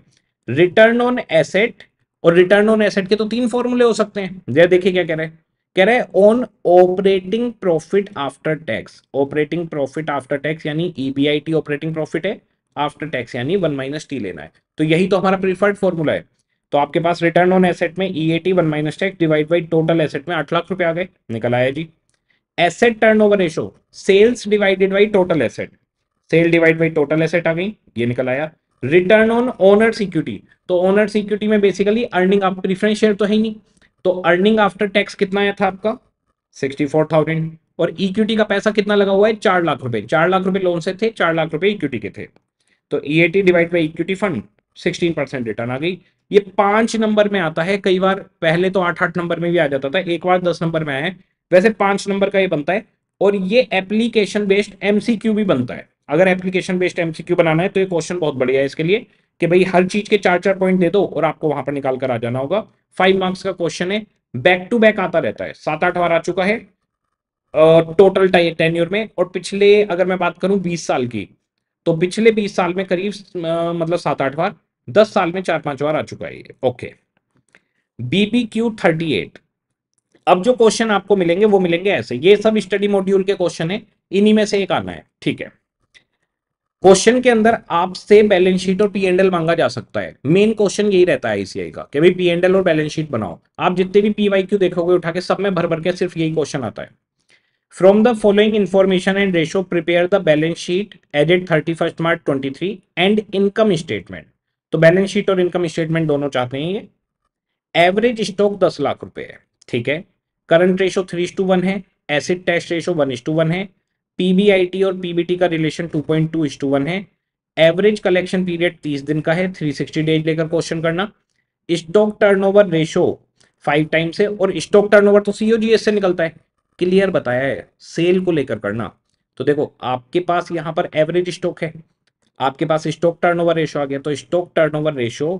Speaker 1: रिटर्न ऑन एसेट और रिटर्न ऑन एसेट के तो तीन फॉर्मूले हो सकते हैं जय देखिए क्या कह रहे हैं कह रहे हैं on operating profit after tax operating profit after tax यानी ईबीआईटी ऑपरेटिंग प्रॉफिट है आफ्टर टैक्स यानी वन माइनस टी लेना है तो यही तो हमारा प्रीफर्ड फॉर्मूला है तो आपके पास रिटर्न ऑन एसेट में E A T one minus tax divide by total asset में आठ लाख रुपए आ गए निकल आया जी asset turnover ratio sales divided by total asset sale divide by total asset आ गई ये निकल आया रिटर्न ऑन ओनर सिक्योरिटी तो ओनर सिक्योरिटी में बेसिकली अर्निंग आप प्रिफरेंस शेयर तो है नहीं तो अर्निंग आफ्टर टैक्स कितना आया था आपका सिक्सटी फोर थाउजेंड और इक्विटी का पैसा कितना लगा हुआ है चार लाख रुपए चार लाख रुपए लोन से थे चार लाख रुपए इक्विटी के थे तो E A T divide by equity fund sixteen percent return आ गई ये पांच नंबर में आता है कई बार पहले तो आठ आठ नंबर में भी आ जाता था एक बार दस नंबर में आया है वैसे पांच नंबर का ये बनता है और ये एप्लीकेशन बेस्ड एमसीक्यू भी बनता है अगर एप्लीकेशन बेस्ड एमसीक्यू बनाना है तो ये क्वेश्चन बहुत बढ़िया है इसके लिए कि भाई हर चीज के चार चार पॉइंट दे दो और आपको वहां पर निकाल कर आ जाना होगा फाइव मार्क्स का क्वेश्चन है बैक टू बैक आता रहता है सात आठ बार आ चुका है टोटल टेन्यूर में और पिछले अगर मैं बात करूं बीस साल की तो पिछले बीस साल में करीब मतलब सात आठ बार दस साल में चार पांच बार आ चुका है okay BB Q thirty eight अब जो क्वेश्चन आपको मिलेंगे वो मिलेंगे ऐसे ये सब स्टडी मॉड्यूल के क्वेश्चन है इन्हीं में से एक आना है ठीक है क्वेश्चन के अंदर आपसे बैलेंस शीट और पीएनएल मांगा जा सकता है मेन क्वेश्चन यही रहता है आईसीआई का कि भाई पीएनएल और बैलेंस शीट बनाओ आप जितने भी पीवाई क्यू देखोगे उठा के सब में भर भर के सिर्फ यही क्वेश्चन आता है from the following information and ratio prepare the balance sheet ended thirty first March twenty three and income statement तो बैलेंस शीट और इनकम स्टेटमेंट दोनों चाहते हैं ये एवरेज स्टॉक दस लाख रुपए है ठीक है current ratio three to one है acid test ratio one to one है पीबीआईटी और पीबीटी का relation two point two to one है एवरेज कलेक्शन पीरियड तीस दिन का है थ्री सिक्सटी डेज लेकर क्वेश्चन करना stock turnover ratio five times है और स्टॉक टर्नओवर तो सीओजीएस से निकलता है क्लियर बताया है सेल को लेकर करना तो देखो आपके पास यहां पर एवरेज स्टॉक है आपके पास स्टॉक टर्नओवर रेशो आ गया तो stock turnover ratio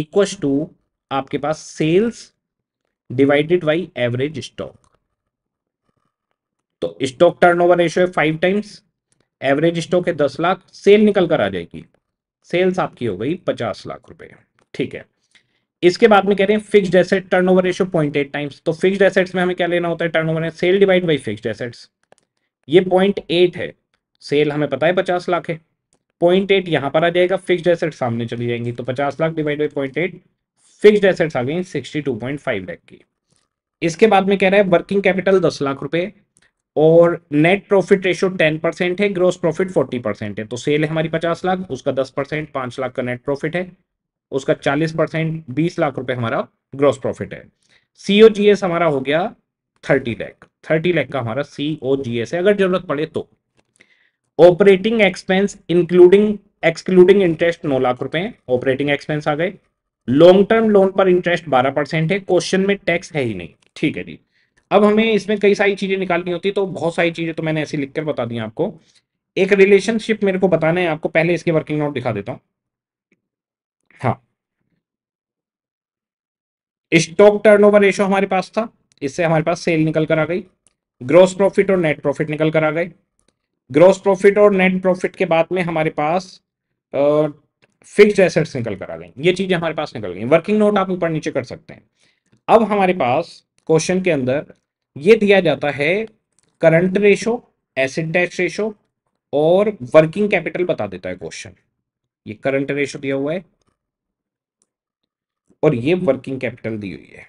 Speaker 1: equals to आपके पास sales divided by average stock तो स्टॉक टर्नओवर रेशो है फाइव टाइम्स एवरेज स्टॉक है दस लाख सेल निकल कर आ जाएगी सेल्स आपकी हो गई पचास लाख रुपए ठीक है इसके बाद में कह रहे हैं fixed asset turnover ratio point eight times तो फिक्स्ड एसेट्स में हमें क्या लेना होता है टर्नओवर में sale divide by fixed assets ये पॉइंट एट है सेल हमें पता है पचास लाख है पॉइंट एट यहां पर आ जाएगा फिक्स एसेट सामने चली जाएंगी तो पचास lakh divide by point eight fixed assets आ गई sixty two point five lakh की इसके बाद में कह रहा है वर्किंग कैपिटल दस लाख रुपए और net profit ratio ten percent है ग्रोस प्रॉफिट फोर्टी परसेंट है तो सेल है हमारी पचास लाख उसका दस परसेंट पांच लाख का नेट प्रॉफिट है उसका चालीस परसेंट बीस लाख रुपए हमारा ग्रोस प्रॉफिट है सी जी एस हमारा हो गया थर्टी लैख थर्टी लैख का हमारा सी जी एस है अगर जरूरत पड़े तो operating expense including excluding interest नौ लाख रुपए ऑपरेटिंग एक्सपेंस आ गए लॉन्ग टर्म लोन पर इंटरेस्ट बारह परसेंट है क्वेश्चन में टैक्स है ही नहीं ठीक है जी अब हमें इसमें कई सारी चीजें निकालनी होती तो बहुत सारी चीजें तो मैंने ऐसे लिखकर बता दी आपको एक रिलेशनशिप मेरे को बताना है आपको पहले इसके वर्किंग नोट दिखा देता हूं हाँ स्टॉक टर्नओवर रेशो हमारे पास था इससे हमारे पास सेल निकल कर आ गई ग्रोस प्रॉफिट और नेट प्रॉफिट निकल कर आ गए ग्रॉस प्रॉफिट और नेट प्रॉफिट के बाद में हमारे पास फिक्स्ड एसेट्स निकल कर आ गई ये चीज़ें हमारे पास निकल गई वर्किंग नोट आप ऊपर नीचे कर सकते हैं अब हमारे पास क्वेश्चन के अंदर ये दिया जाता है current ratio acid tax ratio और वर्किंग कैपिटल बता देता है क्वेश्चन ये करंट रेशो दिया हुआ है और ये वर्किंग कैपिटल दी हुई है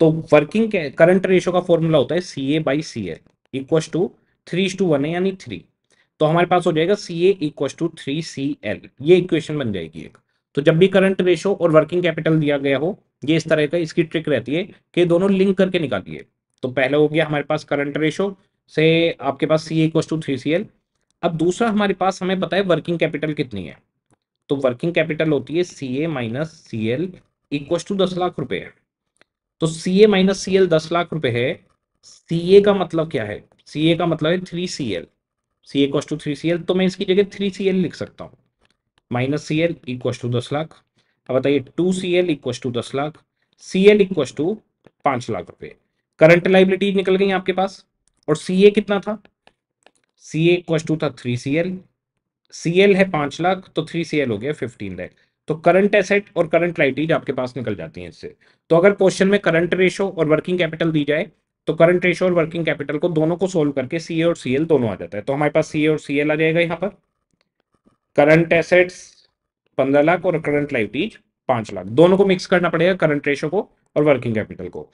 Speaker 1: तो वर्किंग करंट रेशो का फॉर्मूला होता है C A by C L equal to three is to one है यानी थ्री तो हमारे पास हो जाएगा C A equal to three C L ये इक्वेशन बन जाएगी एक तो जब भी करंट रेशो और वर्किंग कैपिटल दिया गया हो ये इस तरह का इसकी ट्रिक रहती है कि दोनों लिंक करके निकालिए तो पहले हो गया हमारे पास करंट रेशो से आपके पास C equal to three C L अब दूसरा हमारे पास हमें बताए वर्किंग कैपिटल कितनी है तो वर्किंग कैपिटल होती है C A minus C L equal to दस लाख रुपए है तो C A minus C L दस लाख रुपए है सी ए का मतलब क्या है सी ए का मतलब है three C L C equal to three C L तो मैं इसकी जगह थ्री सी एल लिख सकता हूँ minus C L equal to दस लाख अब बताइए two C L equals to दस lakh C L equals to पांच लाख रुपए करंट लाइबिलिटी निकल गई आपके पास और सी ए कितना था सी एक्व टू था three C L C L है पांच लाख तो थ्री सी एल हो गया फिफ्टीन लैख तो करंट एसेट और करंट लाइटीज आपके पास निकल जाती हैं इससे तो अगर क्वेश्चन में करंट रेशो और वर्किंग कैपिटल दी जाए तो करंट रेशियो और वर्किंग कैपिटल को दोनों को सोल्व करके सीए और सीएल दोनों आ जाता है तो हमारे पास सीए और सीएल आ जाएगा यहाँ पर करंट एसेट्स पंद्रह लाख और करंट लाइबिलिटीज पांच लाख दोनों को मिक्स करना पड़ेगा करंट रेशो को और वर्किंग कैपिटल को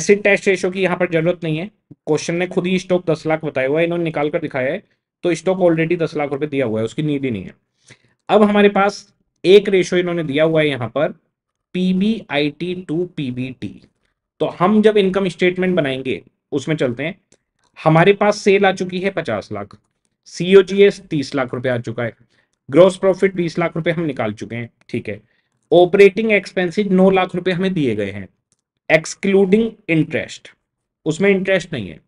Speaker 1: एसिड टेस्ट रेशो की यहाँ पर जरूरत नहीं है क्वेश्चन ने खुद ही स्टॉक दस लाख बताया हुआ है इन्होंने निकाल कर दिखाया है तो स्टॉक ऑलरेडी दस लाख रुपए दिया हुआ है उसकी नीड ही नहीं है अब हमारे पास एक रेशो इन्होंने दिया हुआ है यहाँ पर पीबीआईटी टू पीबीटी तो हम जब इनकम स्टेटमेंट बनाएंगे उसमें चलते हैं हमारे पास सेल आ चुकी है पचास लाख सीओ जी एस तीस लाख रुपए आ चुका है ग्रोस प्रॉफिट बीस लाख रुपए हम निकाल चुके हैं ठीक है ऑपरेटिंग एक्सपेंसिस नौ लाख रुपए हमें दिए गए हैं एक्सक्लूडिंग इंटरेस्ट उसमें इंटरेस्ट नहीं है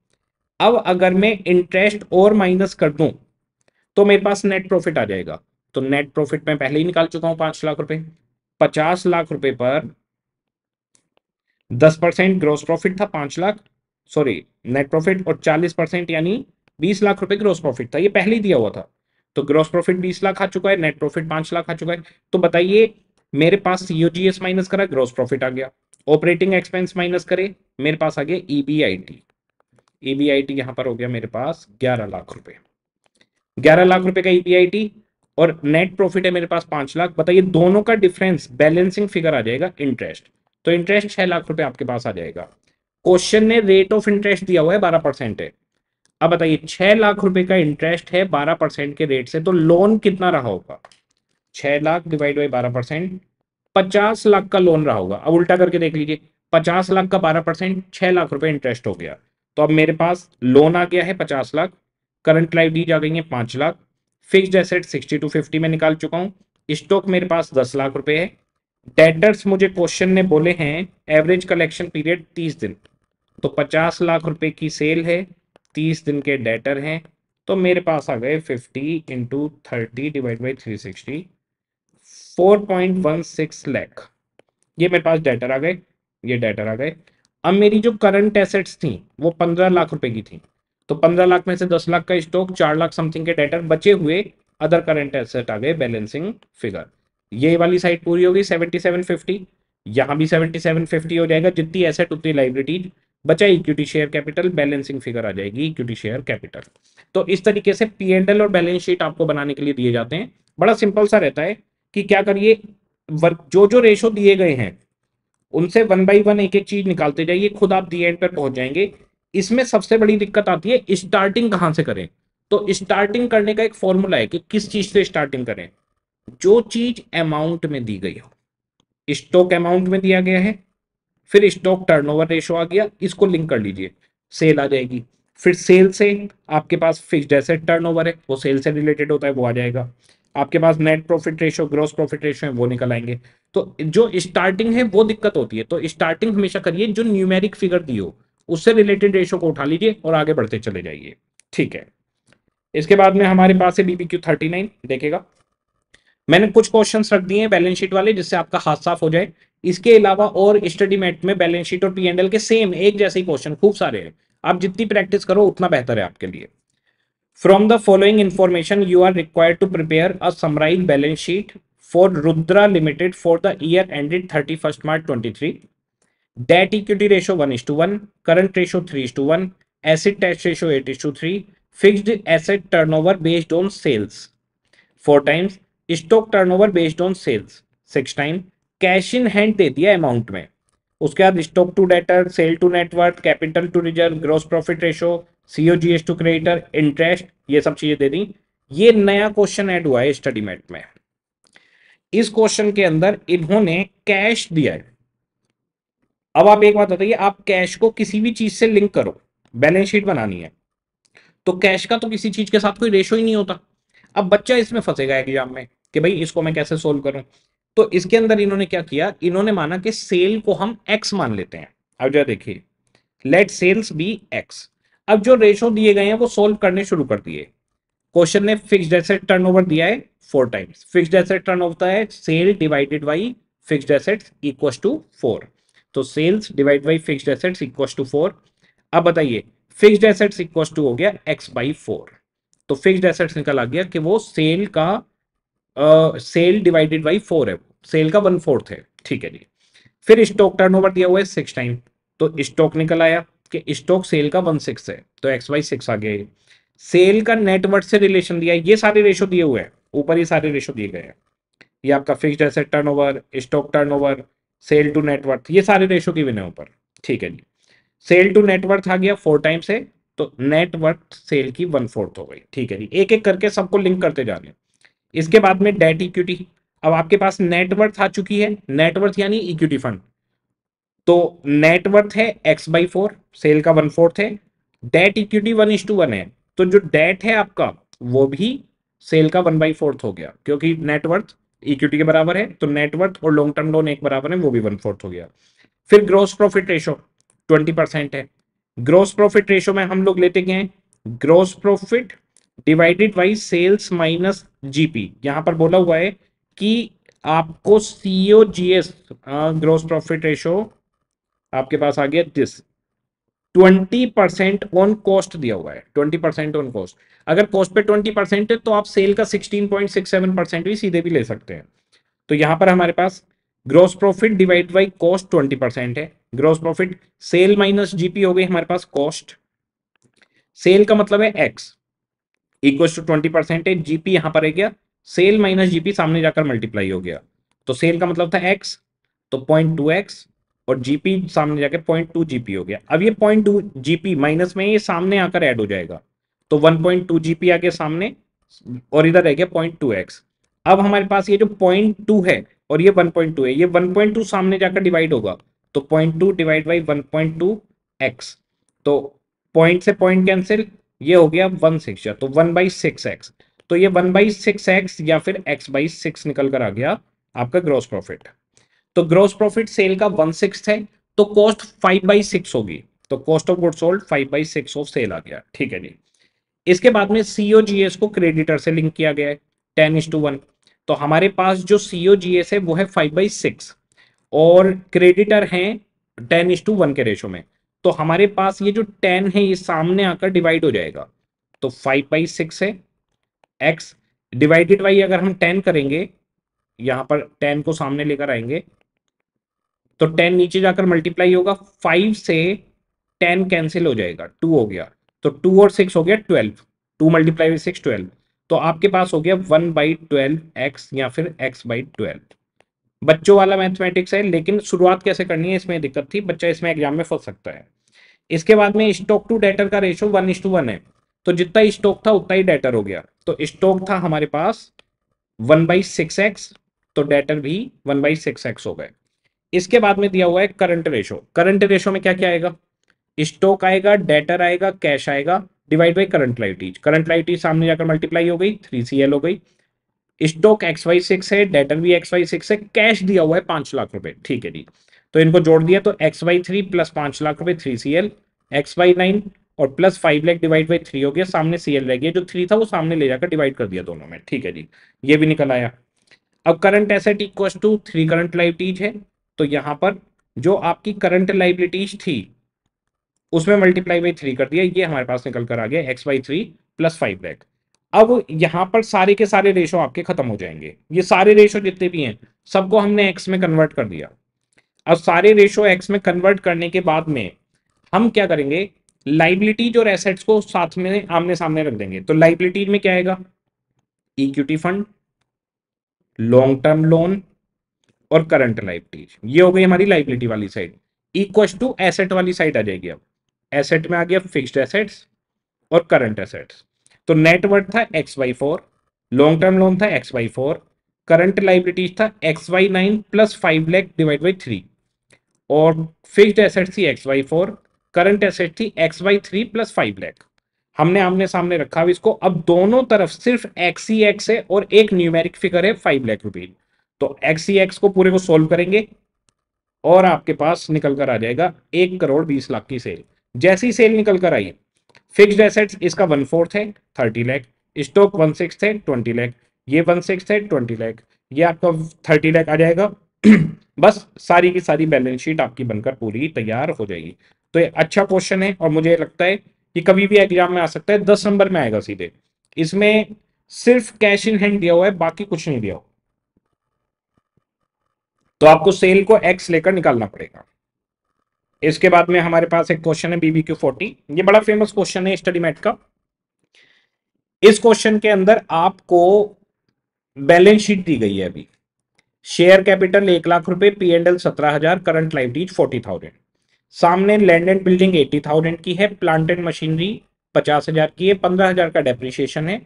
Speaker 1: अब अगर मैं इंटरेस्ट और माइनस कर दूं तो मेरे पास नेट प्रॉफिट आ जाएगा तो नेट प्रॉफिट मैं पहले ही निकाल चुका हूं पांच लाख रुपए पचास लाख रुपए पर दस परसेंट ग्रॉस प्रॉफिट था पांच लाख सॉरी नेट प्रॉफिट और चालीस परसेंट यानी बीस लाख रुपए ग्रॉस प्रॉफिट था ये पहले ही दिया हुआ था तो ग्रॉस प्रॉफिट बीस लाख आ चुका है नेट प्रॉफिट पांच लाख आ चुका है तो बताइए मेरे पास सीओजीएस माइनस करा ग्रॉस प्रॉफिट आ गया ऑपरेटिंग एक्सपेंस माइनस करे मेरे पास आ गया ईबीआईटी ईबीआईटी यहां पर हो गया मेरे पास ग्यारह लाख रुपए ग्यारह लाख रुपए का ईबीआईटी e और नेट प्रॉफिट है मेरे पास पांच लाख बताइए दोनों का डिफरेंस बैलेंसिंग फिगर आ जाएगा इंटरेस्ट तो इंटरेस्ट छह लाख रुपए आपके पास आ जाएगा क्वेश्चन ने रेट ऑफ इंटरेस्ट दिया हुआ है बारह परसेंट है अब बताइए छह लाख रुपए का इंटरेस्ट है बारह परसेंट के रेट से तो लोन कितना रहा होगा छह लाख डिवाइड बाई बारह परसेंट पचास लाख का लोन रहा होगा अब उल्टा करके देख लीजिए पचास लाख का बारह परसेंट छह लाख रुपए इंटरेस्ट हो गया तो अब मेरे पास लोन आ गया है पचास लाख करंट लाइफ दी आ गई है पांच lakh fixed asset sixty to fifty में निकाल चुका हूँ स्टॉक मेरे पास दस लाख रुपए है डेडर्स मुझे क्वेश्चन ने बोले हैं एवरेज कलेक्शन पीरियड तीस दिन तो पचास लाख रुपए की सेल है तीस दिन के डेटर हैं तो मेरे पास आ गए fifty into thirty divide by three sixty four point one six lakh ये मेरे पास डेटर आ गए ये डेटर आ गए अब मेरी जो करंट एसेट्स थी वो पंद्रह लाख रुपए की थी तो पंद्रह लाख में से दस लाख का स्टॉक चार लाख समथिंग के डेटर बचे हुए अदर करंट एसेट आ गए बैलेंसिंग फिगर ये वाली साइड पूरी होगी सेवेंटी सेवन फिफ्टी यहाँ भी सेवेंटी सेवन फिफ्टी हो जाएगा जितनी एसेट उतनी लाइब्रेटीज बचा equity share capital balancing figure आ जाएगी इक्विटी शेयर कैपिटल तो इस तरीके से पी एंड एल और बैलेंस शीट आपको बनाने के लिए दिए जाते हैं बड़ा सिंपल सा रहता है कि क्या करिए वर्क जो जो रेशो दिए गए हैं उनसे वन बाई वन एक एक चीज निकालते जाइए खुद आप दी एंड पर पहुंच जाएंगे इसमें सबसे बड़ी दिक्कत आती है स्टार्टिंग कहां से करें तो स्टार्टिंग करने का एक फॉर्मूला है कि किस चीज से स्टार्टिंग करें जो चीज अमाउंट में दी गई हो स्टॉक अमाउंट में दिया गया है फिर स्टॉक टर्नओवर रेशो आ गया इसको लिंक कर लीजिए सेल आ जाएगी फिर सेल से आपके पास फिक्स्ड एसेट टर्नओवर है वो सेल से रिलेटेड होता है वो आ जाएगा आपके पास net profit ratio gross profit ratio है वो निकल आएंगे तो जो स्टार्टिंग है वो दिक्कत होती है तो स्टार्टिंग हमेशा करिए जो न्यूमेरिक फिगर दी हो उससे रिलेटेड रेशो को उठा लीजिए और आगे बढ़ते चले जाइए ठीक है इसके बाद में हमारे पास है बीबीक्यू थर्टी नाइन देखेगा मैंने कुछ क्वेश्चंस रख दिए हैं बैलेंस शीट वाले जिससे आपका हाथ साफ हो जाए इसके अलावा और स्टडी मैट में बैलेंस शीट और पीएनएल के सेम एक जैसे ही क्वेश्चन खूब सारे हैं आप जितनी प्रैक्टिस करो उतना बेहतर है आपके लिए from the following information you are required to prepare a summarise balance sheet for for Rudra Limited for the year ended March twenty 23. Debt equity ratio 1 is to 1, current ratio 3 is to 1, asset tax ratio 8 is to 3, fixed asset turnover based on sales four times stock turnover based on sales six time cash in hand दे दिया amount में उसके बाद stock to debtor sale to network capital to reserve gross profit ratio COGS to creditor interest ये सब चीजें दे दी ये नया क्वेश्चन ऐड हुआ है स्टडी मैट में इस क्वेश्चन के अंदर इन्होंने कैश दिया है अब आप एक बात बताइए आप कैश को किसी भी चीज से लिंक करो बैलेंस शीट बनानी है तो कैश का तो किसी चीज के साथ कोई रेशो ही नहीं होता अब बच्चा इसमें फंसेगा एग्जाम में कि भाई इसको मैं कैसे सोल्व करूं तो इसके अंदर इन्होंने क्या किया इन्होंने माना कि सेल को हम एक्स मान लेते हैं अब जो देखिए लेट सेल्स बी एक्स अब जो रेशो दिए गए हैं वो सोल्व करने शुरू कर दिए क्वेश्चन ने फिक्स्ड एसेट टर्नओवर दिया है four times fixed asset turnover है sale divided by fixed assets equal to four तो sales divide by fixed assets equal to four अब बताइए फिक्स्ड एसेट्स इक्वल टू हो गया एक्स बाई फोर तो fixed assets निकल आ गया कि वो सेल का सेल डिवाइडेड बाई फोर है सेल का वन फोर्थ है ठीक है जी फिर स्टॉक टर्नओवर दिया हुआ है सिक्स टाइम तो स्टॉक निकल आया कि स्टॉक सेल का वन सिक्स है तो एक्स वाई सिक्स आ गया सेल का नेटवर्थ से रिलेशन दिया ये सारे रेशो दिए हुए हैं ऊपर ही सारे रेशो दिए गए हैं ये आपका fixed asset turnover stock turnover sale to net worth ये सारे रेशो की विनय ऊपर ठीक है जी सेल टू नेटवर्थ आ गया फोर टाइम्स है तो नेटवर्थ सेल की वन फोर्थ हो गई ठीक है जी एक एक करके सबको लिंक करते जा रहे हैं इसके बाद में डेट इक्विटी अब आपके पास नेटवर्थ आ चुकी है नेटवर्थ यानी इक्विटी फंड तो नेटवर्थ है एक्स बाई फोर सेल का वन फोर्थ है debt equity one is to one है तो जो डेट है आपका वो भी सेल का वन बाई फोर्थ हो गया क्योंकि नेटवर्थ इक्विटी के बराबर है तो नेटवर्थ और लॉन्ग टर्म लोन एक बराबर है वो भी वन फोर्थ हो गया फिर gross profit ratio twenty percent है ग्रोस प्रॉफिट रेशो में हम लोग लेते गए gross profit divided by sales minus GP यहां पर बोला हुआ है कि आपको COGS gross profit ratio आपके पास आ गया this twenty percent on cost दिया हुआ है 20% परसेंट ऑन कॉस्ट अगर कॉस्ट पे 20% परसेंट है तो आप सेल का sixteen point six seven percent भी सीधे भी ले सकते हैं तो यहां पर हमारे पास gross profit divide by cost twenty percent है gross profit sale minus GP हो गई हमारे पास कॉस्ट सेल का मतलब है X equal to twenty percentage GP यहां पर है सेल माइनस जीपी सामने जाकर मल्टीप्लाई हो गया तो सेल का मतलब था एक्स तो पॉइंट टू एक्स और जीपी सामने जाकर पॉइंट टू जीपी हो गया अब ये पॉइंट टू जीपी माइनस में ये सामने आकर ऐड हो जाएगा तो वन पॉइंट टू जीपी आ गया सामने और इधर रह गया पॉइंट टू एक्स अब हमारे पास ये जो पॉइंट टू है और ये वन पॉइंट टू है ये वन पॉइंट टू सामने जाकर डिवाइड होगा तो point two divide by one point two X तो पॉइंट से पॉइंट कैंसिल ये हो गया वन सिक्स तो वन बाई सिक्स एक्स तो ये वन बाई सिक्स एक्स या फिर एक्स बाई सिक्स निकल कर आ गया आपका ग्रोस प्रॉफिट तो ग्रोस प्रॉफिट सेल का वन सिक्स है तो कॉस्ट फाइव बाई सिक्स होगी तो cost of good sold five by six of sale आ गया ठीक है जी इसके बाद में सीओजीएस को क्रेडिटर से लिंक किया गया है टेन इज टू वन तो हमारे पास जो सीओजीएस है वो है फाइव बाई सिक्स और क्रेडिटर है टेन इज टू वन के रेशो में तो हमारे पास ये जो टेन है ये सामने आकर डिवाइड हो जाएगा तो फाइव बाई सिक्स है एक्स डिवाइडेड बाई अगर हम टेन करेंगे यहां पर टेन को सामने लेकर आएंगे तो टेन नीचे जाकर मल्टीप्लाई होगा फाइव से टेन कैंसिल हो जाएगा टू हो गया तो टू और सिक्स हो गया twelve two multiply six twelve तो आपके पास हो गया वन बाई ट्वेल्व एक्स या फिर एक्स बाई ट्वेल्व बच्चों वाला मैथमेटिक्स है लेकिन शुरुआत कैसे करनी है इसमें दिक्कत थी बच्चा इसमें एग्जाम में फंस सकता है इसके बाद में स्टॉक टू डेटर का ratio one is to one है तो जितना स्टॉक था उतना ही डेटर हो गया तो स्टॉक था हमारे पास वन बाई सिक्स एक्स तो डेटर भी वन बाई सिक्स एक्स हो गए इसके बाद में दिया हुआ है करंट रेशो करंट रेशो में क्या क्या आएगा स्टॉक आएगा डेटर आएगा कैश आएगा divide by current liabilities current liabilities सामने जाकर मल्टीप्लाई हो गई थ्री सी एल हो गई स्टॉक एक्स वाई सिक्स है डेटर भी एक्स वाई सिक्स है कैश दिया हुआ है पांच लाख रुपए ठीक है जी तो इनको जोड़ दिया तो एक्स वाई थ्री प्लस पांच लाख रुपए three C L X by nine और plus five lakh divide by three हो गया सामने सी एल रह गया जो थ्री था वो सामने ले जाकर डिवाइड कर दिया दोनों में ठीक है जी ये भी निकल आया अब current asset equal to three current liabilities है तो यहां पर जो आपकी करंट लाइबिलिटीज थी उसमें मल्टीप्लाई बाई थ्री कर दिया ये हमारे पास निकल कर आ गया X by three plus five lakh अब यहाँ पर सारे के सारे रेशो आपके खत्म हो जाएंगे ये सारे रेशो जितने भी हैं सबको हमने एक्स में कन्वर्ट कर दिया अब सारे रेशो एक्स में कन्वर्ट करने के बाद में हम क्या करेंगे लाइबिलिटीज और एसेट्स को साथ में आमने सामने रख देंगे तो लाइबिलिटीज में क्या आएगा equity fund long term loan और करंट लाइबिलिटीज ये हो गई हमारी लाइबिलिटी वाली साइड इक्व टू एसेट वाली साइड आ जाएगी अब एसेट में आ गया फिक्स्ड एसेट्स और करंट एसेट्स तो नेटवर्थ था X by four long term loan था X by four current liabilities था X by nine plus five lakh divide by three और फिक्स्ड एसेट थी X by four current asset थी X by three plus five lakh हमने आमने सामने रखा हुआ इसको अब दोनों तरफ सिर्फ एक्स ही एक्स है और एक न्यूमेरिक फिगर है फाइव लैख रुपीज तो एक्स ही एक्स को पूरे को सोल्व करेंगे और आपके पास निकल कर आ जाएगा एक करोड़ बीस लाख की सेल जैसी सेल निकल कर आई फिक्स्ड एसेट्स इसका वन फोर्थ है thirty lakh stock one six है ट्वेंटी लैख ये वन सिक्स है ट्वेंटी लैख ये आपका थर्टी लैख आ जाएगा बस सारी की सारी बैलेंस शीट आपकी बनकर पूरी तैयार हो जाएगी तो ये अच्छा क्वेश्चन है और मुझे लगता है कि कभी भी एग्जाम में आ सकता है दस नंबर में आएगा सीधे इसमें सिर्फ कैश इन हैंड दिया हुआ है बाकी कुछ नहीं दिया हुआ तो आपको सेल को एक्स लेकर निकालना पड़ेगा इसके बाद में हमारे पास एक क्वेश्चन है बीबी क्यू फोर्टी ये बड़ा फेमस क्वेश्चन है स्टडी मैट का इस क्वेश्चन के अंदर आपको बैलेंस शीट दी गई है अभी शेयर कैपिटल एक लाख रुपए पी एंड एल सत्रह हजार करंट डीज फोर्टी थाउजेंड सामने land and building eighty thousand की है प्लांट एंड मशीनरी पचास हजार की है पंद्रह हजार का डेप्रीशिएशन है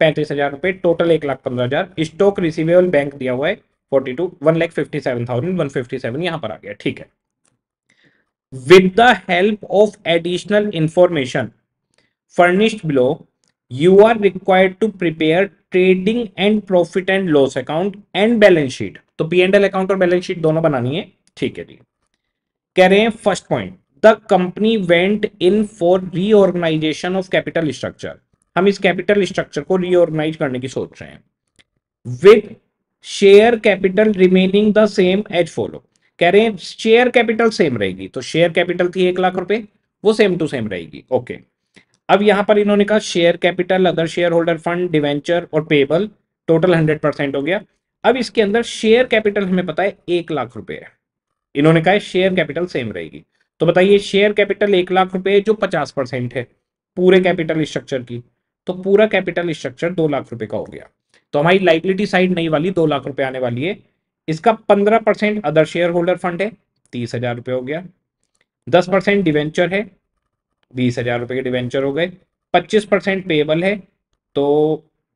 Speaker 1: पैंतीस हजार रुपए टोटल एक लाख पंद्रह हजार स्टॉक रिसीवेबल बैंक दिया हुआ है forty two one lakh fifty seven thousand one fifty seven यहां पर आ गया ठीक है with the help of additional information furnished below you are required to prepare trading and profit and loss account and balance sheet तो P and L account और balance sheet दोनों बनानी है ठीक है जी कह रहे हैं first point the company went in for reorganisation of capital structure हम इस कैपिटल स्ट्रक्चर को रीऑर्गेनाइज करने की सोच रहे हैं with share capital remaining the same as follow कह रहे हैं शेयर कैपिटल सेम रहेगी तो शेयर कैपिटल थी एक लाख रुपए वो सेम टू सेम रहेगी ओके अब यहां पर इन्होंने कहा share capital other share holder fund debenture और पेबल टोटल हंड्रेड परसेंट हो गया अब इसके अंदर शेयर कैपिटल हमें पता है एक लाख रुपए है इन्होंने कहा शेयर कैपिटल सेम रहेगी तो बताइए शेयर कैपिटल एक लाख रुपए जो पचास परसेंट है पूरे कैपिटल स्ट्रक्चर की तो पूरा कैपिटल स्ट्रक्चर दो लाख रुपए का हो गया तो हमारी लाइबिलिटी साइड नई वाली दो लाख रुपए आने वाली है इसका पंद्रह percent other share holder fund है तीस हजार रुपये हो गया दस परसेंट डिवेंचर है बीस हजार रुपये के डिवेंचर हो गए पच्चीस परसेंट पेएबल है तो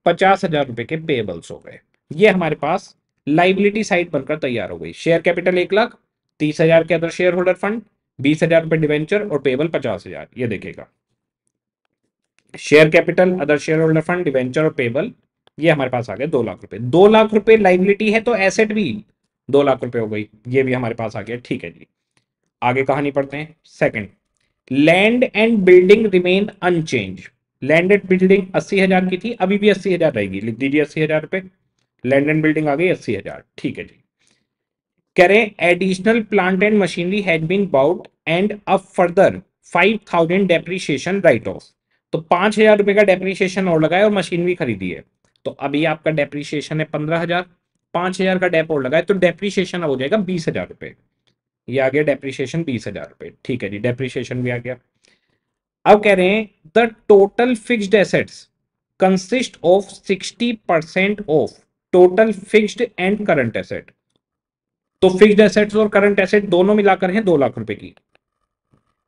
Speaker 1: पचास हजार रुपये के पेएबल्स हो गए ये हमारे पास लाइबिलिटी साइड बनकर तैयार हो गई शेयर कैपिटल एक लाख तीस हजार के अदर शेयर होल्डर फंड बीस हजार रुपये डिवेंचर और पेबल पचास हजार ये देखेगा share capital other share holder fund debenture और पेबल ये हमारे पास आ गया दो लाख रुपए दो लाख रुपए लाइबिलिटी है तो एसेट भी दो लाख रुपए हो गई ये भी हमारे पास आ गया ठीक है जी आगे कहानी पढ़ते हैं second land and building remain unchange land and building अस्सी हजार की थी अभी भी अस्सी हजार रहेगी लिख दीजिए अस्सी हजार रुपए लैंड एंड बिल्डिंग आ गई अस्सी हजार ठीक है जी करें additional plant and machinery has been bought and a further five thousand depreciation write off तो पांच हजार रुपए का डेप्रीशिएशन और लगाए और मशीनरी खरीदी है तो अभी आपका डेप्रीशिएशन है पंद्रह हजार पांच हजार का डेप और लगा है तो डेप्रीशिएशन हो जाएगा बीस हजार रुपए ये आ गया डेप्रीशिएशन बीस हजार रुपए ठीक है जी डेप्रीशिएशन भी आ गया अब कह रहे हैं the total fixed assets consist of sixty percent of total fixed and current asset तो फिक्स्ड एसेट्स और करंट एसेट दोनों मिलाकर हैं दो लाख रुपए की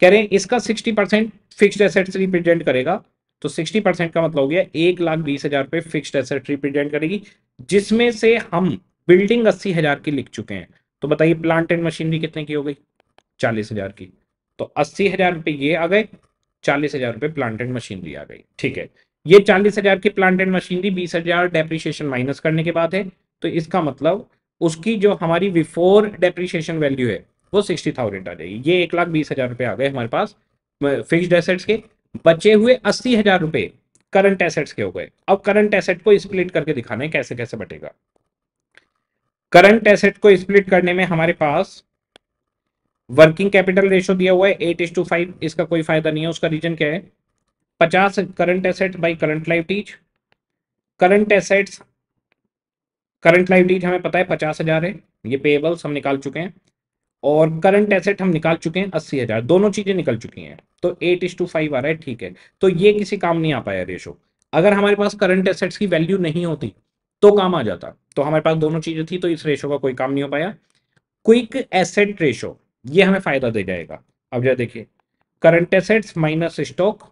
Speaker 1: कह रहे हैं इसका sixty percent fixed assets represent करेगा तो 60 परसेंट का मतलब हो गया एक लाख बीस हजार रुपए फिक्स्ड एसेट रिप्रेजेंट करेगी जिसमें से हम बिल्डिंग अस्सी हजार की लिख चुके हैं तो बताइए प्लांट एंड मशीनरी कितने की हो गई चालीस हजार की तो अस्सी हजार रुपए ये आ गए चालीस हजार रुपए प्लांट एंड मशीनरी आ गई ठीक है ये चालीस हजार की प्लांट एंड मशीनरी बीस हजार डेप्रीशिएशन माइनस करने के बाद है तो इसका मतलब उसकी जो हमारी बिफोर डेप्रीशिएशन वैल्यू है वो सिक्सटी थाउजेंड आ जाएगी ये एक लाख बीस हजार रुपये आ गए हमारे पास फिक्स्ड एसेट्स के बचे हुए अस्सी हजार रुपए करंट एसेट्स के हो गए अब करंट एसेट को स्प्लिट करके दिखाना है कैसे कैसे बटेगा करंट एसेट को स्प्लिट करने में हमारे पास वर्किंग कैपिटल रेशो दिया हुआ है एट इज टू फाइव इसका कोई फायदा नहीं है उसका रीजन क्या है पचास करंट एसेट बाई करंट टीच करंट एसेट्स करंट लाइबिलिटीज हमें पता है पचास हजार है ये पेएबल्स हम निकाल चुके हैं और करंट एसेट हम निकाल चुके हैं अस्सी हजार दोनों चीजें निकल चुकी हैं तो एट इज टू फाइव आ रहा है ठीक है तो ये किसी काम नहीं आ पाया रेशो अगर हमारे पास करंट एसेट्स की वैल्यू नहीं होती तो काम आ जाता तो हमारे पास दोनों चीजें थी तो इस रेशो का कोई काम नहीं हो पाया क्विक एसेट रेशो ये हमें फायदा दे जाएगा अब जरा देखिए current assets minus stock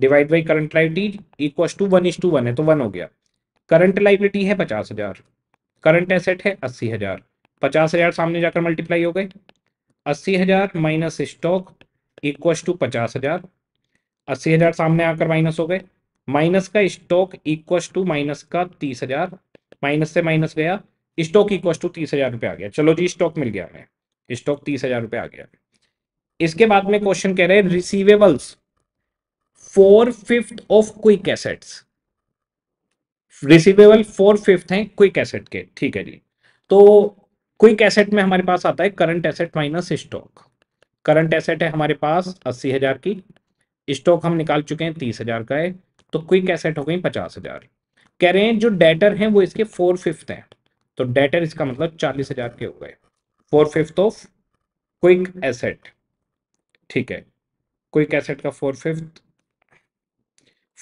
Speaker 1: divide by current liability equal to one is to one है तो वन हो गया करंट लाइबिलिटी है पचास हजार करंट एसेट है अस्सी हजार पचास हजार सामने जाकर मल्टीप्लाई हो गए अस्सी हजार माइनस स्टॉक इक्व टू पचास हजार अस्सी हजार सामने आकर माइनस हो गए माइनस का स्टॉक इक्व टू माइनस का तीस हजार माइनस से माइनस गया स्टॉक इक्व टू तीस हजार रुपये आ गया चलो जी स्टॉक मिल गया हमें स्टॉक तीस हजार रुपये आ गया इसके बाद में क्वेश्चन कह रहे हैं receivables four fifth of quick assets receivable four fifth हैं क्विक एसेट के ठीक है जी तो क्विक एसेट में हमारे पास आता है current asset minus stock current asset है हमारे पास अस्सी हज़ार की स्टॉक हम निकाल चुके हैं तीस हज़ार का है तो क्विक एसेट हो गई पचास हज़ार कह रहे हैं जो डेटर हैं वो इसके फोर फिफ्थ हैं तो डेटर इसका मतलब चालीस हज़ार के हो गए four fifth of quick asset ठीक है क्विक एसेट का four fifth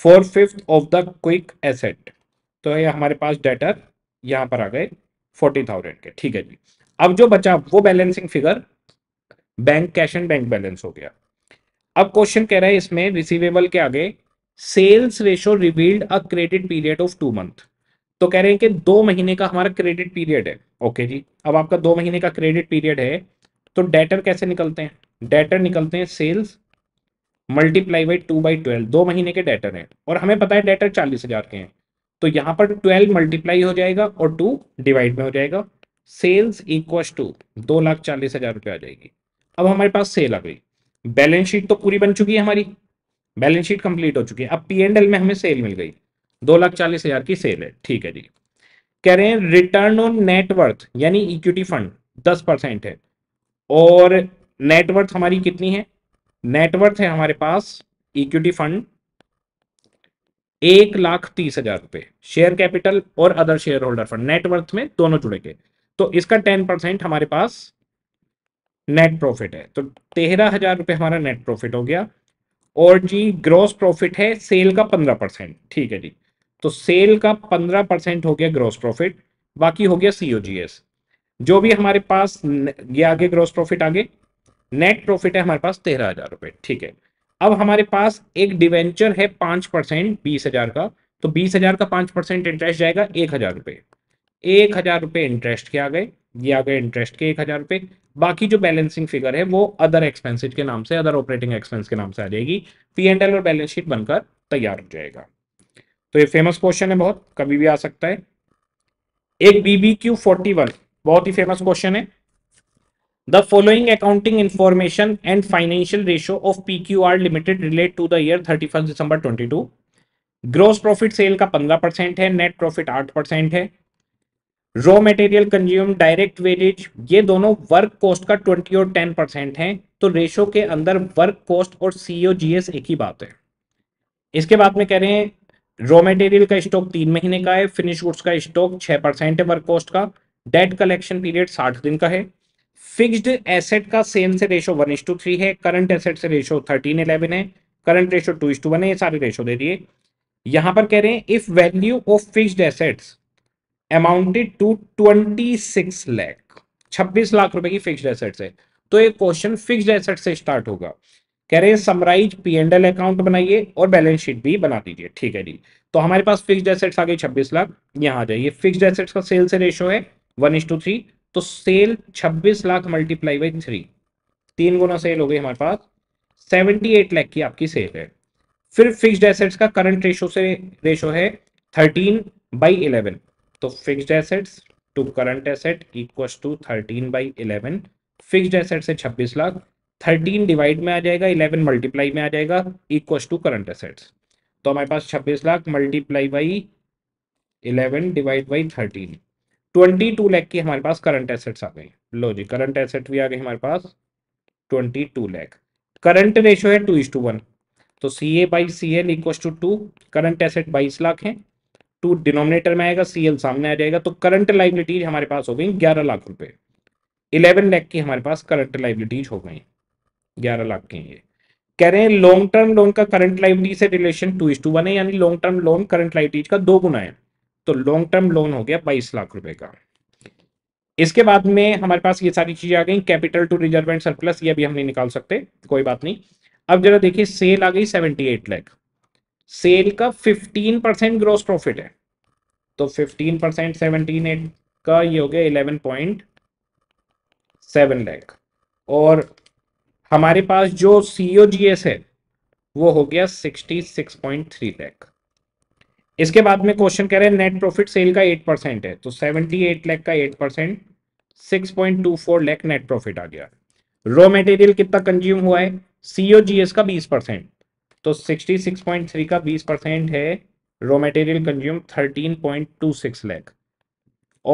Speaker 1: four fifth of the quick asset तो ये हमारे पास डेटर यहां पर आ गए फोर्टी थाउजेंड के ठीक है जी अब जो बचा वो balancing figure bank cash and bank balance हो गया अब क्वेश्चन कह रहा है इसमें रिसीवेबल के आगे sales ratio revealed a credit period of two month तो कह रहे हैं कि दो महीने का हमारा क्रेडिट पीरियड है ओके जी अब आपका दो महीने का क्रेडिट पीरियड है तो डेटर कैसे निकलते हैं डेटर निकलते हैं sales multiply by two by twelve दो महीने के डेटर हैं और हमें पता है डेटर चालीस हजार के हैं तो यहाँ पर ट्वेल्व मल्टीप्लाई हो जाएगा और टू डिवाइड में हो जाएगा सेल्स इक्व टू दो लाख चालीस हजार रुपये आ जाएगी अब हमारे पास सेल आ गई बैलेंस शीट तो पूरी बन चुकी है हमारी बैलेंस शीट कंप्लीट हो चुकी है अब पी एंड एल में हमें सेल मिल गई दो लाख चालीस हजार की सेल है ठीक है जी कह रहे हैं रिटर्न ऑन नेटवर्थ यानी इक्विटी फंड दस परसेंट है और नेटवर्थ हमारी कितनी है नेटवर्थ है हमारे पास इक्विटी फंड एक लाख तीस हजार रुपए शेयर कैपिटल और other share holder fund net worth में दोनों जुड़े गए तो इसका टेन परसेंट हमारे पास नेट प्रॉफिट है तो तेरह हजार रुपये हमारा नेट प्रॉफिट हो गया और जी ग्रॉस प्रॉफिट है सेल का पंद्रह परसेंट ठीक है जी तो सेल का पंद्रह परसेंट हो गया ग्रॉस प्रॉफिट बाकी हो गया सीओजीएस जो भी हमारे पास ये आगे ग्रॉस प्रॉफिट आगे नेट प्रॉफिट है हमारे पास तेरह हजार रुपये ठीक है अब हमारे पास एक डिवेंचर है पांच परसेंट बीस हजार का तो बीस हजार का पांच परसेंट इंटरेस्ट जाएगा एक हजार रुपये एक हजार रुपये इंटरेस्ट के आ गए ये आ गए इंटरेस्ट के एक हज़ार रुपये बाकी जो बैलेंसिंग फिगर है वो अदर एक्सपेंसिज के नाम से अदर ऑपरेटिंग एक्सपेंस के नाम से आ जाएगी पी एंड एल और बैलेंस शीट बनकर तैयार हो जाएगा तो ये फेमस क्वेश्चन है बहुत कभी भी आ सकता है एक बीबी क्यू फोर्टी वन बहुत ही फेमस क्वेश्चन है the following accounting information and financial ratio of P Q R limited relate to the year thirty first December twenty two gross profit sale का पंद्रह परसेंट है नेट प्रॉफिट आठ percent है raw material consume direct wages ये दोनों work cost का twenty और ten percent है तो रेशो के अंदर वर्क कॉस्ट और सीओ एस एक ही बात है इसके बाद में कह रहे हैं रॉ मटेरियल का स्टॉक तीन महीने का है फिनिश गुड्स का स्टॉक छह परसेंट है वर्क कॉस्ट का डेट कलेक्शन पीरियड साठ दिन का है फिक्स्ड एसेट का सेम से ratio one is to three है करंट एसेट से रेशो थर्टीन इलेवन है current ratio two is to one है ये सारे रेशो दे दिए यहाँ पर कह रहे हैं if value of fixed assets amounted to twenty six lakh छब्बीस लाख रुपए की फिक्स एसेट्स है तो ये क्वेश्चन फिक्स एसेट से स्टार्ट होगा कह रहे हैं summarize P and L account बनाइए और बैलेंस शीट भी बना दीजिए ठीक है जी तो हमारे पास फिक्स एसेट्स आ गए छब्बीस लाख यहाँ आ जाइए फिक्स एसेट्स का सेल से रेशो है वन इज टू थ्री तो सेल छब्बीस लाख मल्टीप्लाई बाई थ्री तीन गुना सेल हो गई हमारे पास सेवेंटी एट लाख की आपकी सेल है फिर फिक्स एसेट्स का करंट रेशो से रेशो है थर्टीन बाई इलेवन तो fixed assets to current asset equal to thirteen by eleven fixed asset से छब्बीस लाख थर्टीन डिवाइड में आ जाएगा इलेवन मल्टीप्लाई में आ जाएगा इक्व टू करंट एसेट्स तो हमारे पास छब्बीस lakh multiply by eleven divide by thirteen twenty two lakh की हमारे पास करंट एसेट्स आ गए लो जी करंट एसेट भी आ गए हमारे पास twenty two lakh current ratio है टू इज टू वन तो C A by C L equal to two current asset बाईस लाख है टू डिनोमिनेटर में आएगा सीएल सामने आ जाएगा तो करंट लाइबिलिटीज हमारे पास हो गई ग्यारह लाख रुपए इलेवन लैख की हमारे पास करंट लाइबिलिटीज हो गई ग्यारह लाख की ये कह रहे हैं लॉन्ग टर्म लोन का करंट लाइबिलिटी से relation two is to one है यानी long term loan current liabilities का दो गुना है तो लॉन्ग टर्म लोन हो गया बाईस लाख रुपए का इसके बाद में हमारे पास ये सारी चीजें आ गई capital to reserve and surplus ये भी हम नहीं निकाल सकते कोई बात नहीं अब जरा देखिए सेल आ गई सेवेंटी एट लैख सेल का 15 परसेंट ग्रोस प्रॉफिट है तो 15 परसेंट सेवनटीन एट का ये हो गया इलेवन पॉइंट सेवन लैख और हमारे पास जो सी जी एस है वो हो गया sixty six point three lakh इसके बाद में क्वेश्चन कह रहे हैं नेट प्रॉफिट सेल का एट परसेंट है तो सेवनटी एट लैख का eight percent six point two four lakh net profit आ गया रॉ मटेरियल कितना कंज्यूम हुआ है एस e का बीस परसेंट तो 66.3 का 20 परसेंट है रॉ मटेरियल कंज्यूम 13.26 लैख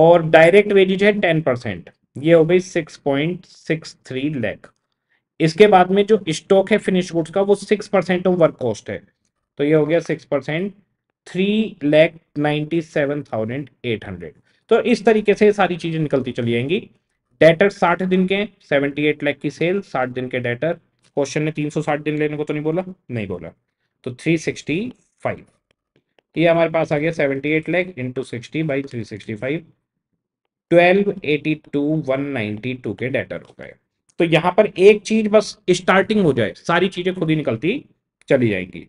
Speaker 1: और डायरेक्ट वेजेज है 10 परसेंट ये हो गई 6.63 लैख इसके बाद में जो स्टॉक है फिनिश गुड्स का वो 6 परसेंट ऑफ वर्क कॉस्ट है तो ये हो गया 6 percent three lakh ninety seven thousand eight hundred तो इस तरीके से सारी चीज़ें निकलती चली जाएंगी डेटर साठ दिन के सेवेंटी एट लैख की सेल साठ दिन के डेटर क्वेश्चन ने 360 दिन लेने को तो नहीं बोला नहीं बोला तो 365 ये हमारे पास आ गया 78 eight lakh into sixty by three sixty five twelve eighty two one ninety two के डेटर हो गए तो यहाँ पर एक चीज बस स्टार्टिंग हो जाए सारी चीजें खुद ही निकलती चली जाएंगी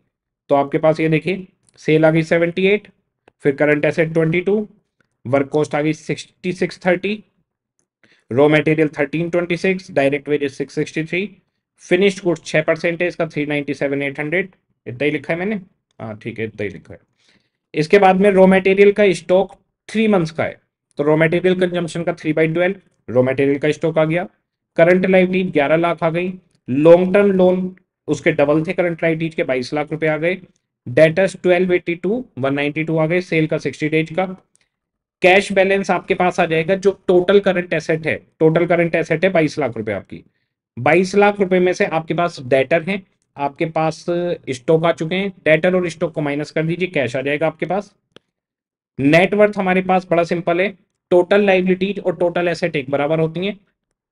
Speaker 1: तो आपके पास ये देखिए सेल आ गई सेवेंटी एट फिर current asset twenty two work cost आ गई sixty six thirty raw material thirteen twenty six direct wages six sixty three finished goods छह परसेंट है इसका three ninety seven eight hundred इतना ही लिखा है मैंने हाँ ठीक है इतना ही लिखा है इसके बाद में रॉ मटेरियल का स्टॉक थ्री मंथ्स का है तो रॉ मटेरियल कंजम्पशन का three by twelve raw material का स्टॉक आ गया करंट लाइबिलिटी ग्यारह लाख आ गई लॉन्ग टर्म लोन उसके डबल थे करंट लाइटीज के बाईस लाख रुपए आ गए debtors twelve eighty two one ninety two आ गए सेल का सिक्सटी डेज का कैश बैलेंस आपके पास आ जाएगा जो टोटल करंट एसेट है टोटल करंट एसेट है बाईस लाख रुपए आपकी बाईस लाख रुपए में से आपके पास डेटर हैं आपके पास स्टॉक आ चुके हैं डेटर और स्टॉक को माइनस कर दीजिए कैश आ जाएगा आपके पास नेटवर्थ हमारे पास बड़ा सिंपल है टोटल लाइबिलिटीज और टोटल एसेट एक बराबर होती है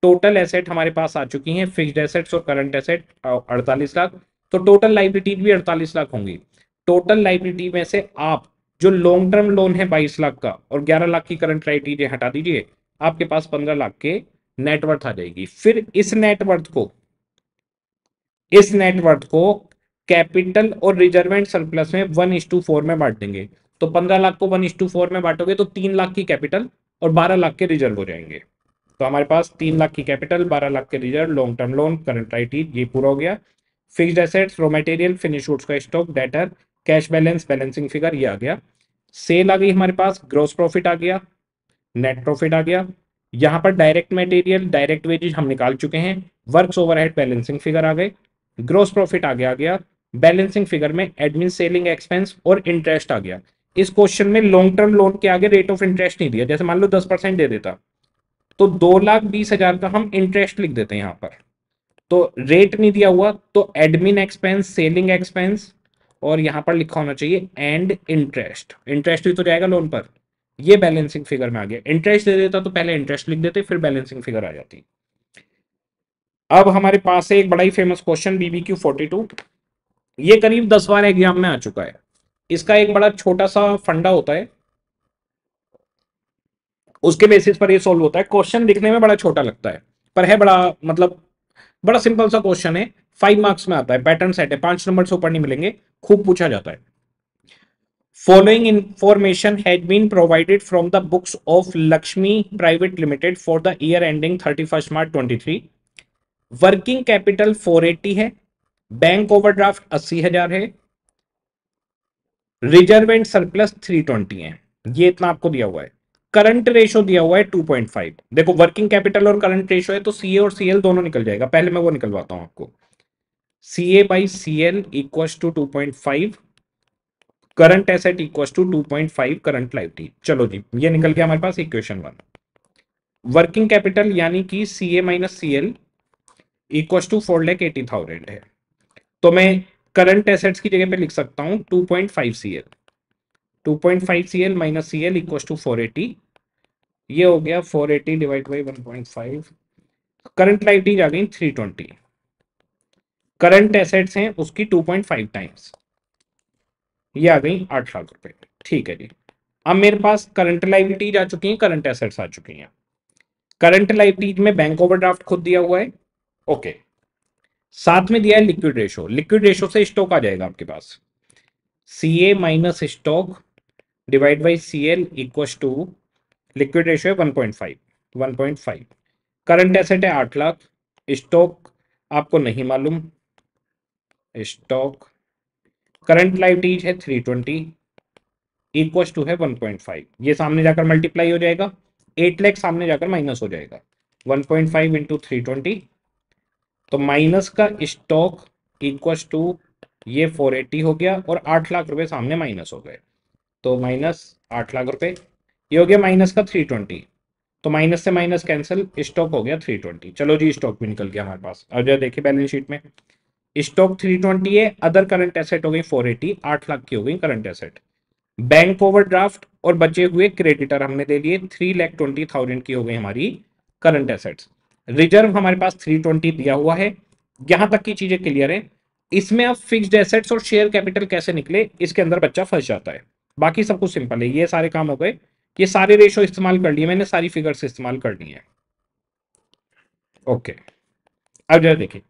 Speaker 1: टोटल एसेट हमारे पास आ चुकी हैं फिक्स्ड एसेट्स और करंट एसेट अड़तालीस लाख तो टोटल लाइबिलिटीज भी अड़तालीस लाख होंगी टोटल लाइबिलिटी में से आप जो लॉन्ग टर्म लोन है बाईस लाख का और ग्यारह लाख की करंट लाइबिलिटी हटा दीजिए आपके पास पंद्रह लाख के नेटवर्थ आ जाएगी फिर इस नेटवर्थ को इस नेटवर्थ को कैपिटल और रिजर्वेंट सरप्लस में वन इस टू फोर में बांट देंगे तो पंद्रह लाख को वन इस टू फोर में बांटोगे तो तीन लाख की कैपिटल और बारह लाख के रिजर्व हो जाएंगे तो हमारे पास तीन लाख की कैपिटल बारह लाख के reserve long term loan current liability ये पूरा हो गया fixed assets raw material finish goods का stock debtor cash balance balancing figure ये आ गया सेल आ गई हमारे पास ग्रोस प्रॉफिट आ गया नेट प्रॉफिट आ गया यहां पर डायरेक्ट मटेरियल डायरेक्ट वेजेज हम निकाल चुके हैं वर्क्स ओवरहेड बैलेंसिंग फिगर आ गए ग्रोस प्रॉफिट आगे आ गया बैलेंसिंग फिगर में एडमिन सेलिंग एक्सपेंस और इंटरेस्ट आ गया इस क्वेश्चन में लॉन्ग टर्म लोन के आगे रेट ऑफ इंटरेस्ट नहीं दिया जैसे मान लो दस परसेंट दे देता तो दो लाख बीस हजार का हम इंटरेस्ट लिख देते हैं यहाँ पर तो रेट नहीं दिया हुआ तो एडमिन एक्सपेंस सेलिंग एक्सपेंस और यहाँ पर लिखा होना चाहिए एंड इंटरेस्ट इंटरेस्ट भी तो जाएगा लोन पर ये बैलेंसिंग फिगर में आ गया इंटरेस्ट दे देता तो पहले इंटरेस्ट लिख देते फिर बैलेंसिंग फिगर आ जाती अब हमारे पास है एक बड़ा ही फेमस क्वेश्चन बीबीक्यू टू ये करीब दस बार एग्जाम में आ चुका है इसका एक बड़ा छोटा सा फंडा होता है उसके बेसिस पर ये सॉल्व होता है क्वेश्चन दिखने में बड़ा छोटा लगता है पर है बड़ा मतलब बड़ा सिंपल सा क्वेश्चन है फाइव मार्क्स में आता है पैटर्न सेट है पांच नंबर से ऊपर नहीं मिलेंगे खूब पूछा जाता है Following information had been provided from the books of Lakshmi Private Limited for the year ending 31st March 23. Working capital 480 है बैंक ओवरड्राफ्ट 80000 है रिजर्व एंड सरप्लस 320 है ये इतना आपको दिया हुआ है करंट रेशो दिया हुआ है 2.5 देखो वर्किंग कैपिटल और करंट रेशो है तो सीए और सीएल दोनों निकल जाएगा पहले मैं वो निकलवाता हूं आपको CA by CL equal to 2.5 current asset equal to two point five current liability चलो जी ये निकल गया हमारे पास इक्वेशन वन वर्किंग कैपिटल यानी कि C A minus C L equal to four lakh eighty thousand है तो मैं करंट एसेट्स की जगह पे लिख सकता हूँ two point five C L two point five C L minus C L equal to four eighty ये हो गया four eighty divide by one point five current liabilities आ गई थ्री ट्वेंटी करंट एसेट्स हैं उसकी टू पॉइंट फाइव टाइम्स ये आ गई आठ लाख रुपए ठीक है जी अब मेरे पास करंट लाइबिलिटीज आ चुकी हैं करंट एसेट्स आ चुकी हैं करंट लाइबिलिटीज में बैंक ओवरड्राफ्ट खुद दिया हुआ है ओके साथ में दिया है लिक्विड रेशो लिक्विड रेशो से स्टॉक आ जाएगा आपके पास C A minus stock divide by C L equal to liquid ratio है one point five one point five current asset है आठ लाख स्टॉक आपको नहीं मालूम स्टॉक करंट लाइवटेज है थ्री ट्वेंटी इक्व टू है वन पॉइंट फाइव ये सामने जाकर मल्टीप्लाई हो जाएगा एट लैख सामने जाकर माइनस हो जाएगा one point five into three twenty तो माइनस का स्टॉक इक्व टू ये फोर एट्टी हो गया और आठ लाख रुपए सामने माइनस हो गए तो माइनस आठ लाख रुपए ये हो गया माइनस का थ्री ट्वेंटी तो माइनस से माइनस कैंसिल स्टॉक हो गया थ्री ट्वेंटी चलो जी स्टॉक भी निकल गया हमारे पास अब जो देखिए बैलेंस शीट में स्टॉक 320 है अदर करंट एसेट हो गई 480 आठ लाख की हो गई करंट एसेट बैंक ओवरड्राफ्ट और बचे हुए क्रेडिटर हमने ले लिए थ्री लैख ट्वेंटी थाउजेंड की हो गई हमारी करंट एसेट्स रिजर्व हमारे पास थ्री ट्वेंटी दिया हुआ है यहां तक की चीजें क्लियर है इसमें अब फिक्स्ड एसेट्स और शेयर कैपिटल कैसे निकले इसके अंदर बच्चा फंस जाता है बाकी सब कुछ सिंपल है ये सारे काम हो गए ये सारे रेशो इस्तेमाल कर लिए मैंने सारी फिगर्स इस्तेमाल कर ली है ओके अब जरा देखिए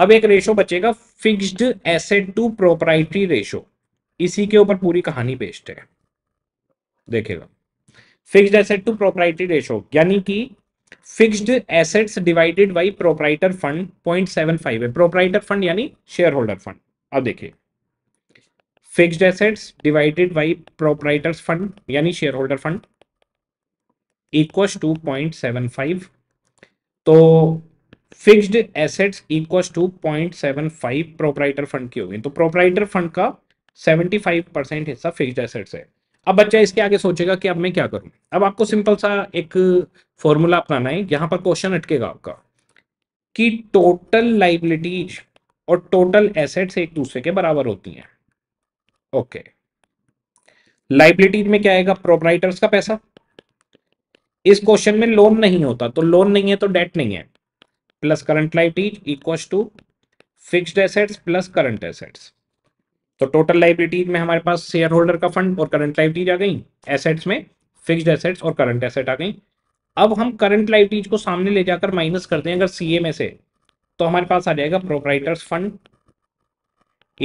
Speaker 1: अब एक रेशो बचेगा fixed asset to proprietary ratio इसी के ऊपर पूरी कहानी पेस्ट है देखेगा fixed asset to proprietary ratio यानी कि fixed assets divided by proprietor fund point seven five है प्रोपराइटर फंड यानी शेयर होल्डर फंड अब देखिए fixed assets divided by proprietor fund यानी share holder fund equals to point seven five तो fixed assets equals to point seven five proprietor fund की होगी तो proprietor fund का सेवेंटी फाइव परसेंट हिस्सा fixed assets है अब बच्चा इसके आगे सोचेगा कि अब मैं क्या करूं अब आपको सिंपल सा एक फॉर्मूला अपनाना है यहां पर क्वेश्चन अटकेगा आपका कि टोटल लाइबिलिटीज और टोटल एसेट्स एक दूसरे के बराबर होती हैं ओके लाइबिलिटीज में क्या आएगा प्रोपराइटर्स का पैसा इस क्वेश्चन में लोन नहीं होता तो लोन नहीं है तो डेट नहीं है plus current liability equals to fixed assets plus current assets तो टोटल लाइबिलिटीज में हमारे पास शेयर होल्डर का फंड और करंट लाइबिलिटीज आ गई एसेट्स में फिक्स्ड एसेट्स और करंट एसेट आ गई अब हम करंट लाइबिलिटीज को सामने ले जाकर माइनस करते हैं अगर सी में से तो हमारे पास आ जाएगा proprietors fund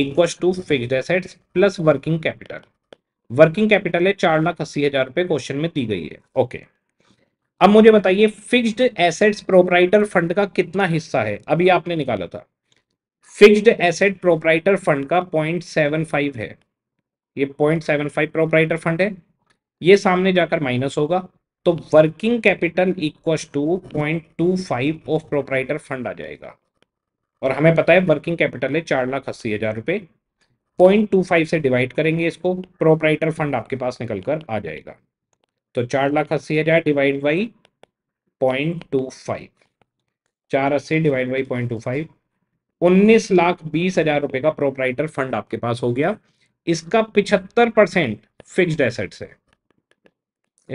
Speaker 1: equals to fixed assets plus working capital working capital है चार लाख अस्सी हजार रुपये क्वेश्चन में दी गई है ओके okay. अब मुझे बताइए फिक्स्ड एसेट्स प्रोपराइटर फंड का कितना हिस्सा है अभी आपने निकाला था फिक्स्ड एसेट प्रोपराइटर फंड का पॉइंट सेवन फाइव है ये point seven five proprietor fund है ये सामने जाकर माइनस होगा तो working capital equal to point two five of proprietor fund आ जाएगा और हमें पता है वर्किंग कैपिटल है चार लाख अस्सी हज़ार रुपए पॉइंट टू फाइव से डिवाइड करेंगे इसको प्रोपराइटर फंड आपके पास निकलकर आ जाएगा तो चार लाख अस्सी हजार divide by point two five चार अस्सी divide by point two five उन्नीस लाख बीस हजार रुपए का प्रोपराइटर फंड आपके पास हो गया इसका पिछहत्तर परसेंट फिक्स्ड एसेट से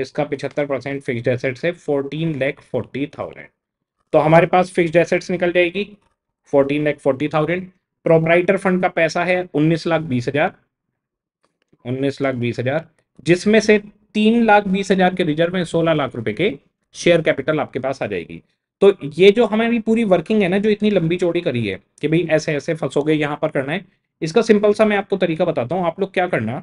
Speaker 1: इसका पिछहत्तर परसेंट फिक्स्ड एसेट से फोर्टीन लैख फोर्टी थाउजेंड तो हमारे पास फिक्स्ड एसेट्स निकल जाएगी fourteen lakh forty thousand proprietor fund का पैसा है उन्नीस लाख बीस हजार उन्नीस लाख बीस हजार जिसमें से तीन लाख बीस हजार के रिजर्व में सोलह लाख रुपए के शेयर कैपिटल आपके पास आ जाएगी तो ये जो हमारी पूरी वर्किंग है ना जो इतनी लंबी चौड़ी करी है कि भाई ऐसे ऐसे फंसोगे यहाँ पर करना है इसका सिंपल सा मैं आपको तरीका बताता हूँ आप लोग क्या करना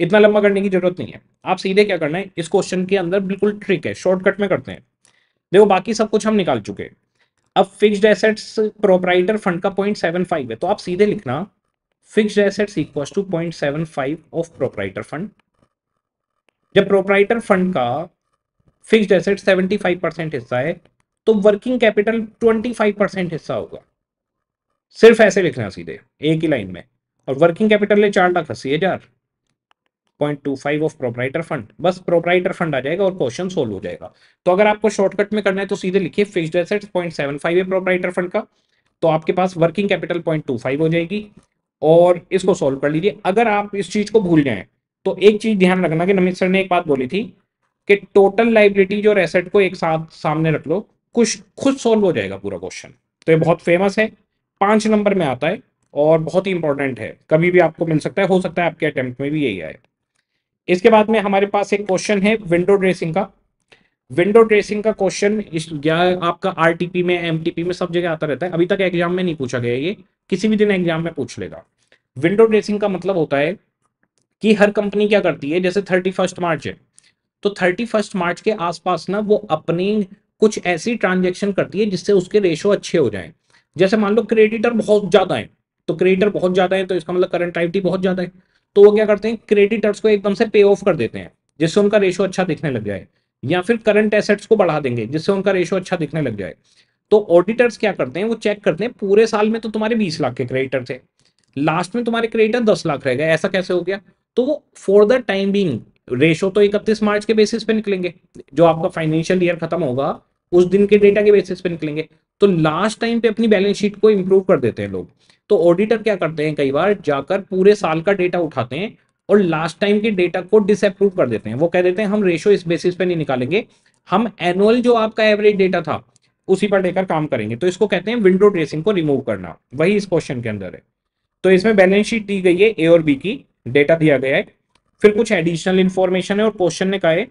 Speaker 1: इतना लंबा करने की जरूरत नहीं है आप सीधे क्या करना है इस क्वेश्चन के अंदर बिल्कुल ट्रिक है शॉर्टकट में करते हैं देखो बाकी सब कुछ हम निकाल चुके हैं अब फिक्स्ड एसेट्स प्रोपराइटर फंड का पॉइंट सेवन फाइव है तो आप सीधे लिखना fixed assets equal to point seven five of proprietor fund जब प्रोपराइटर फंड का फिक्स्ड एसेट 75 परसेंट हिस्सा है तो वर्किंग कैपिटल 25 परसेंट हिस्सा होगा सिर्फ ऐसे लिखना सीधे एक ही लाइन में और वर्किंग कैपिटल ले चार लाख अस्सी हजार point two five of proprietor fund बस प्रोपराइटर फंड आ जाएगा और क्वेश्चन सोल्व हो जाएगा तो अगर आपको शॉर्टकट में करना है तो सीधे लिखिए fix asset point seven five है प्रोपराइटर फंड का तो आपके पास working capital point two five हो जाएगी और इसको सोल्व कर लीजिए अगर आप इस चीज को भूल जाएं तो एक चीज ध्यान रखना कि नमित सर ने एक बात बोली थी कि टोटल लाइबिलिटी और एसेट को एक साथ सामने रख लो कुछ खुद सॉल्व हो जाएगा पूरा क्वेश्चन तो ये बहुत फेमस है पांच नंबर में आता है और बहुत ही इंपॉर्टेंट है कभी भी आपको मिल सकता है हो सकता है आपके अटेम्प्ट में भी यही आए इसके बाद में हमारे पास एक क्वेश्चन है विंडो ड्रेसिंग का विंडो ड्रेसिंग का क्वेश्चन आपका आर में एम में सब जगह आता रहता है अभी तक एग्जाम में नहीं पूछा गया ये किसी भी दिन एग्जाम में पूछ लेगा विंडो ड्रेसिंग का मतलब होता है कि हर कंपनी क्या करती है जैसे थर्टी फर्स्ट मार्च है तो थर्टी फर्स्ट मार्च के आसपास ना वो अपनी कुछ ऐसी ट्रांजेक्शन करती है जिससे उसके रेशो अच्छे हो जाए जैसे मान लो क्रेडिटर बहुत ज़्यादा है तो क्रेडिटर बहुत ज़्यादा है तो इसका मतलब करंट आईटी बहुत ज़्यादा है तो वो क्या करते हैं क्रेडिटर्स को एकदम से पे ऑफ कर देते हैं जिससे उनका रेशो अच्छा दिखने लग जाए या फिर करंट एसेट्स को बढ़ा देंगे जिससे उनका रेशो अच्छा दिखने लग जाए तो ऑडिटर्स क्या करते हैं वो चेक करते हैं पूरे साल में तो तुम्हारे बीस लाख के क्रेडिटर थे लास्ट में तुम्हारे क्रेडिटर दस लाख रह गए ऐसा कैसे हो गया तो for the time being ratio तो इकतीस मार्च के बेसिस पे निकलेंगे जो आपका फाइनेंशियल ईयर खत्म होगा उस दिन के डेटा के बेसिस पे निकलेंगे तो लास्ट टाइम पे अपनी बैलेंस शीट को इम्प्रूव कर देते हैं लोग तो ऑडिटर क्या करते हैं कई बार जाकर पूरे साल का डेटा उठाते हैं और लास्ट टाइम के डेटा को डिसअप्रूव कर देते हैं वो कह देते हैं हम रेशो इस बेसिस पे नहीं निकालेंगे हम एनुअल जो आपका एवरेज डेटा था उसी पर लेकर काम करेंगे तो इसको कहते हैं विंडो ड्रेसिंग को रिमूव करना वही इस क्वेश्चन के अंदर है तो इसमें बैलेंस शीट दी गई है ए और बी की डेटा दिया गया है फिर कुछ एडिशनल इंफॉर्मेशन है और क्वेश्चन ने कहा है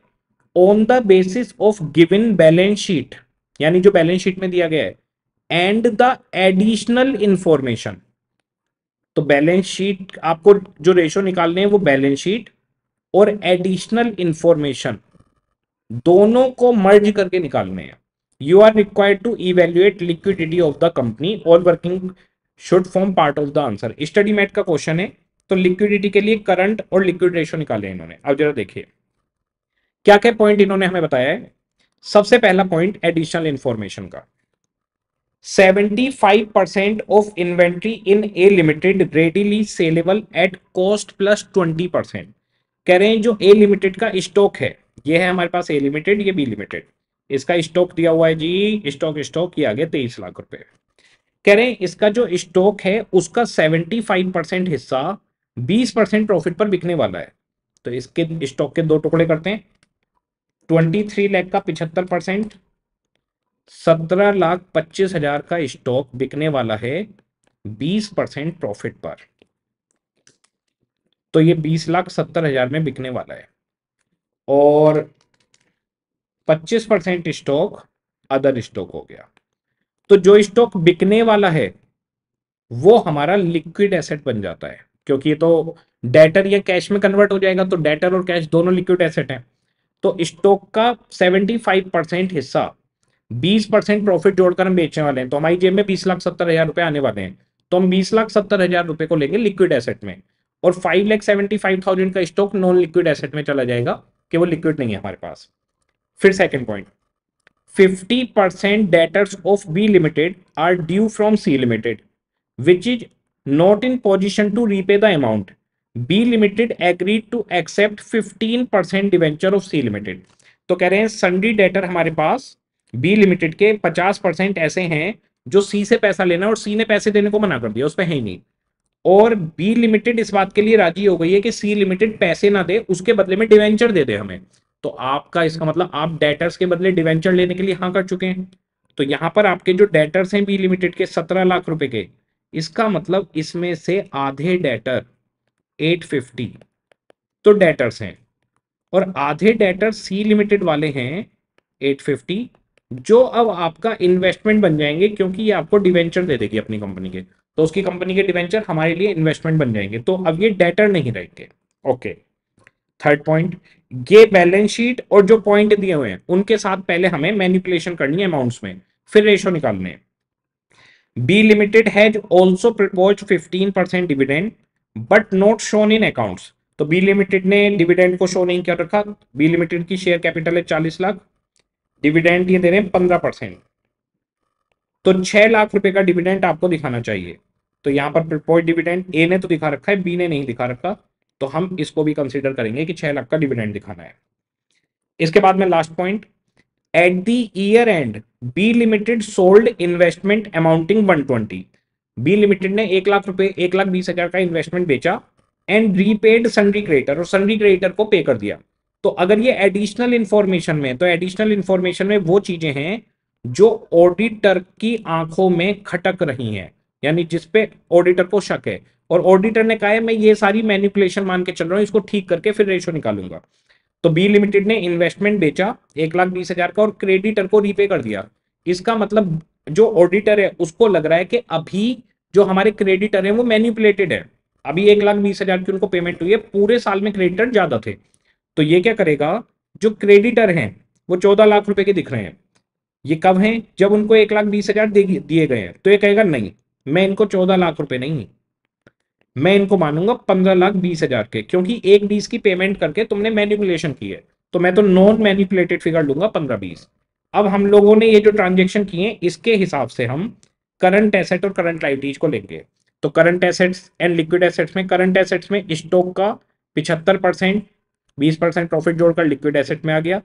Speaker 1: on the basis of given balance sheet यानी जो बैलेंस शीट में दिया गया है एंड द एडिशनल इंफॉर्मेशन तो बैलेंस शीट आपको जो रेशो निकालने हैं वो बैलेंस शीट और एडिशनल इंफॉर्मेशन दोनों को मर्ज करके निकालने हैं you are required to evaluate liquidity of the company all working should form part of the answer study mat का क्वेश्चन है तो लिक्विडिटी के लिए करंट और लिक्विड रेशो निकाले इन्होंने अब जरा देखिए क्या क्या पॉइंट इन्होंने हमें बताया है सबसे पहला पॉइंट एडिशनल इंफॉर्मेशन का 75% percent of inventory in A limited readily saleable at cost plus 20% percent कह रहे हैं जो ए लिमिटेड का स्टॉक है ये है हमारे पास ए लिमिटेड ये बी लिमिटेड इसका स्टॉक दिया हुआ है जी स्टॉक स्टॉक ये आ गया तेईस लाख रुपए कह रहे हैं इसका जो स्टॉक है उसका 75% हिस्सा बीस परसेंट प्रॉफिट पर बिकने वाला है तो इसके स्टॉक के दो टुकड़े करते हैं ट्वेंटी थ्री लैख का पिछहत्तर परसेंट सत्रह लाख पच्चीस हजार का स्टॉक बिकने वाला है बीस परसेंट प्रॉफिट पर तो ये बीस लाख सत्तर हजार में बिकने वाला है और पच्चीस परसेंट स्टॉक अदर स्टॉक हो गया तो जो स्टॉक बिकने वाला है वो हमारा लिक्विड एसेट बन जाता है क्योंकि ये तो डेटर या कैश में कन्वर्ट हो जाएगा तो डेटर और कैश दोनों लिक्विड एसेट हैं तो स्टॉक का 75 परसेंट हिस्सा 20 परसेंट प्रॉफिट जोड़कर हम बेचने वाले हैं तो हमारी जेब में बीस लाख सत्तर हजार रुपए आने वाले हैं तो हम बीस लाख सत्तर हजार रुपए को लेंगे लिक्विड एसेट में और five lakh seventy five thousand का स्टॉक नॉन लिक्विड एसेट में चला जाएगा कि वो लिक्विड नहीं है हमारे पास फिर second point fifty percent debtors of B limited are due from C limited which is not in position to repay the amount b limited agreed to accept 15% percent debenture of C limited तो कह रहे हैं sundry debtor हमारे पास B limited के 50 percent ऐसे हैं जो सी से पैसा लेना और सी ने पैसे देने को मना कर दिया उस पर है ही नहीं और बी लिमिटेड इस बात के लिए राजी हो गई है कि सी लिमिटेड पैसे ना दे उसके बदले में डिवेंचर दे दे हमें तो आपका इसका मतलब आप डेटर्स के बदले डिवेंचर लेने के लिए हाँ कर चुके हैं तो यहाँ पर आपके जो डेटर्स हैं बी लिमिटेड के सत्रह लाख रुपए के इसका मतलब इसमें से आधे डेटर 850 तो डेटर्स हैं और आधे डेटर सी लिमिटेड वाले हैं 850 जो अब आपका इन्वेस्टमेंट बन जाएंगे क्योंकि ये आपको डिवेंचर दे देगी अपनी कंपनी के तो उसकी कंपनी के डिवेंचर हमारे लिए इन्वेस्टमेंट बन जाएंगे तो अब ये डेटर नहीं रहेंगे ओके थर्ड पॉइंट ये बैलेंस शीट और जो पॉइंट दिए हुए हैं उनके साथ पहले हमें मैनिपुलेशन करनी है अमाउंट्स में फिर रेशो निकालने हैं B limited has also propose fifteen percent dividend but not shown in accounts. तो बी लिमिटेड ने डिविडेंड को शो नहीं क्या रखा बी लिमिटेड की शेयर कैपिटल है चालीस लाख डिविडेंड ये दे रहे हैं पंद्रह परसेंट तो छह लाख रुपए का डिविडेंड आपको दिखाना चाहिए तो यहां पर प्रपोज डिविडेंड ए ने तो दिखा रखा है बी ने नहीं दिखा रखा तो हम इसको भी कंसिडर करेंगे कि छह लाख का डिविडेंड दिखाना है इसके बाद में last point at the year B limited sold investment amounting amounting 120 B limited ने एक लाख रुपए एक लाख बीस हजार का इन्वेस्टमेंट बेचा एंड रीपेड सनरी क्रेडिटर और सनरी क्रेडिटर को पे कर दिया तो अगर ये एडिशनल इंफॉर्मेशन में तो एडिशनल इंफॉर्मेशन में वो चीजें हैं जो ऑडिटर की आंखों में खटक रही हैं यानी जिसपे ऑडिटर को शक है और ऑडिटर ने कहा है मैं ये सारी मैनिपुलेशन मान के चल रहा हूँ इसको ठीक करके फिर रेशो निकालूंगा तो बी लिमिटेड ने इन्वेस्टमेंट बेचा एक लाख बीस हजार का और क्रेडिटर को रीपे कर दिया इसका मतलब जो ऑडिटर है उसको लग रहा है कि अभी जो हमारे क्रेडिटर है वो मैन्यूपुलेटेड है अभी एक लाख बीस हजार की उनको पेमेंट हुई है पूरे साल में क्रेडिटर ज्यादा थे तो ये क्या करेगा जो क्रेडिटर हैं वो चौदह लाख रुपए के दिख रहे हैं ये कब हैं जब उनको एक लाख बीस हजार दिए गए हैं तो ये कहेगा नहीं मैं इनको चौदह लाख रुपए नहीं मैं इनको मानूंगा पंद्रह लाख बीस हजार के क्योंकि एक बीस की पेमेंट करके तुमने मैनिपुलेशन की है तो मैं तो नॉन मैनिपुलेटेड फिगर लूंगा पंद्रह बीस अब हम लोगों ने ये जो ट्रांजेक्शन किए इसके हिसाब से हम करंट एसेट और करंट लाइटीज को लेंगे तो current assets and liquid assets में करंट एसेट्स में स्टॉक का पिछहत्तर परसेंट बीस परसेंट प्रॉफिट जोड़कर लिक्विड एसेट में आ गया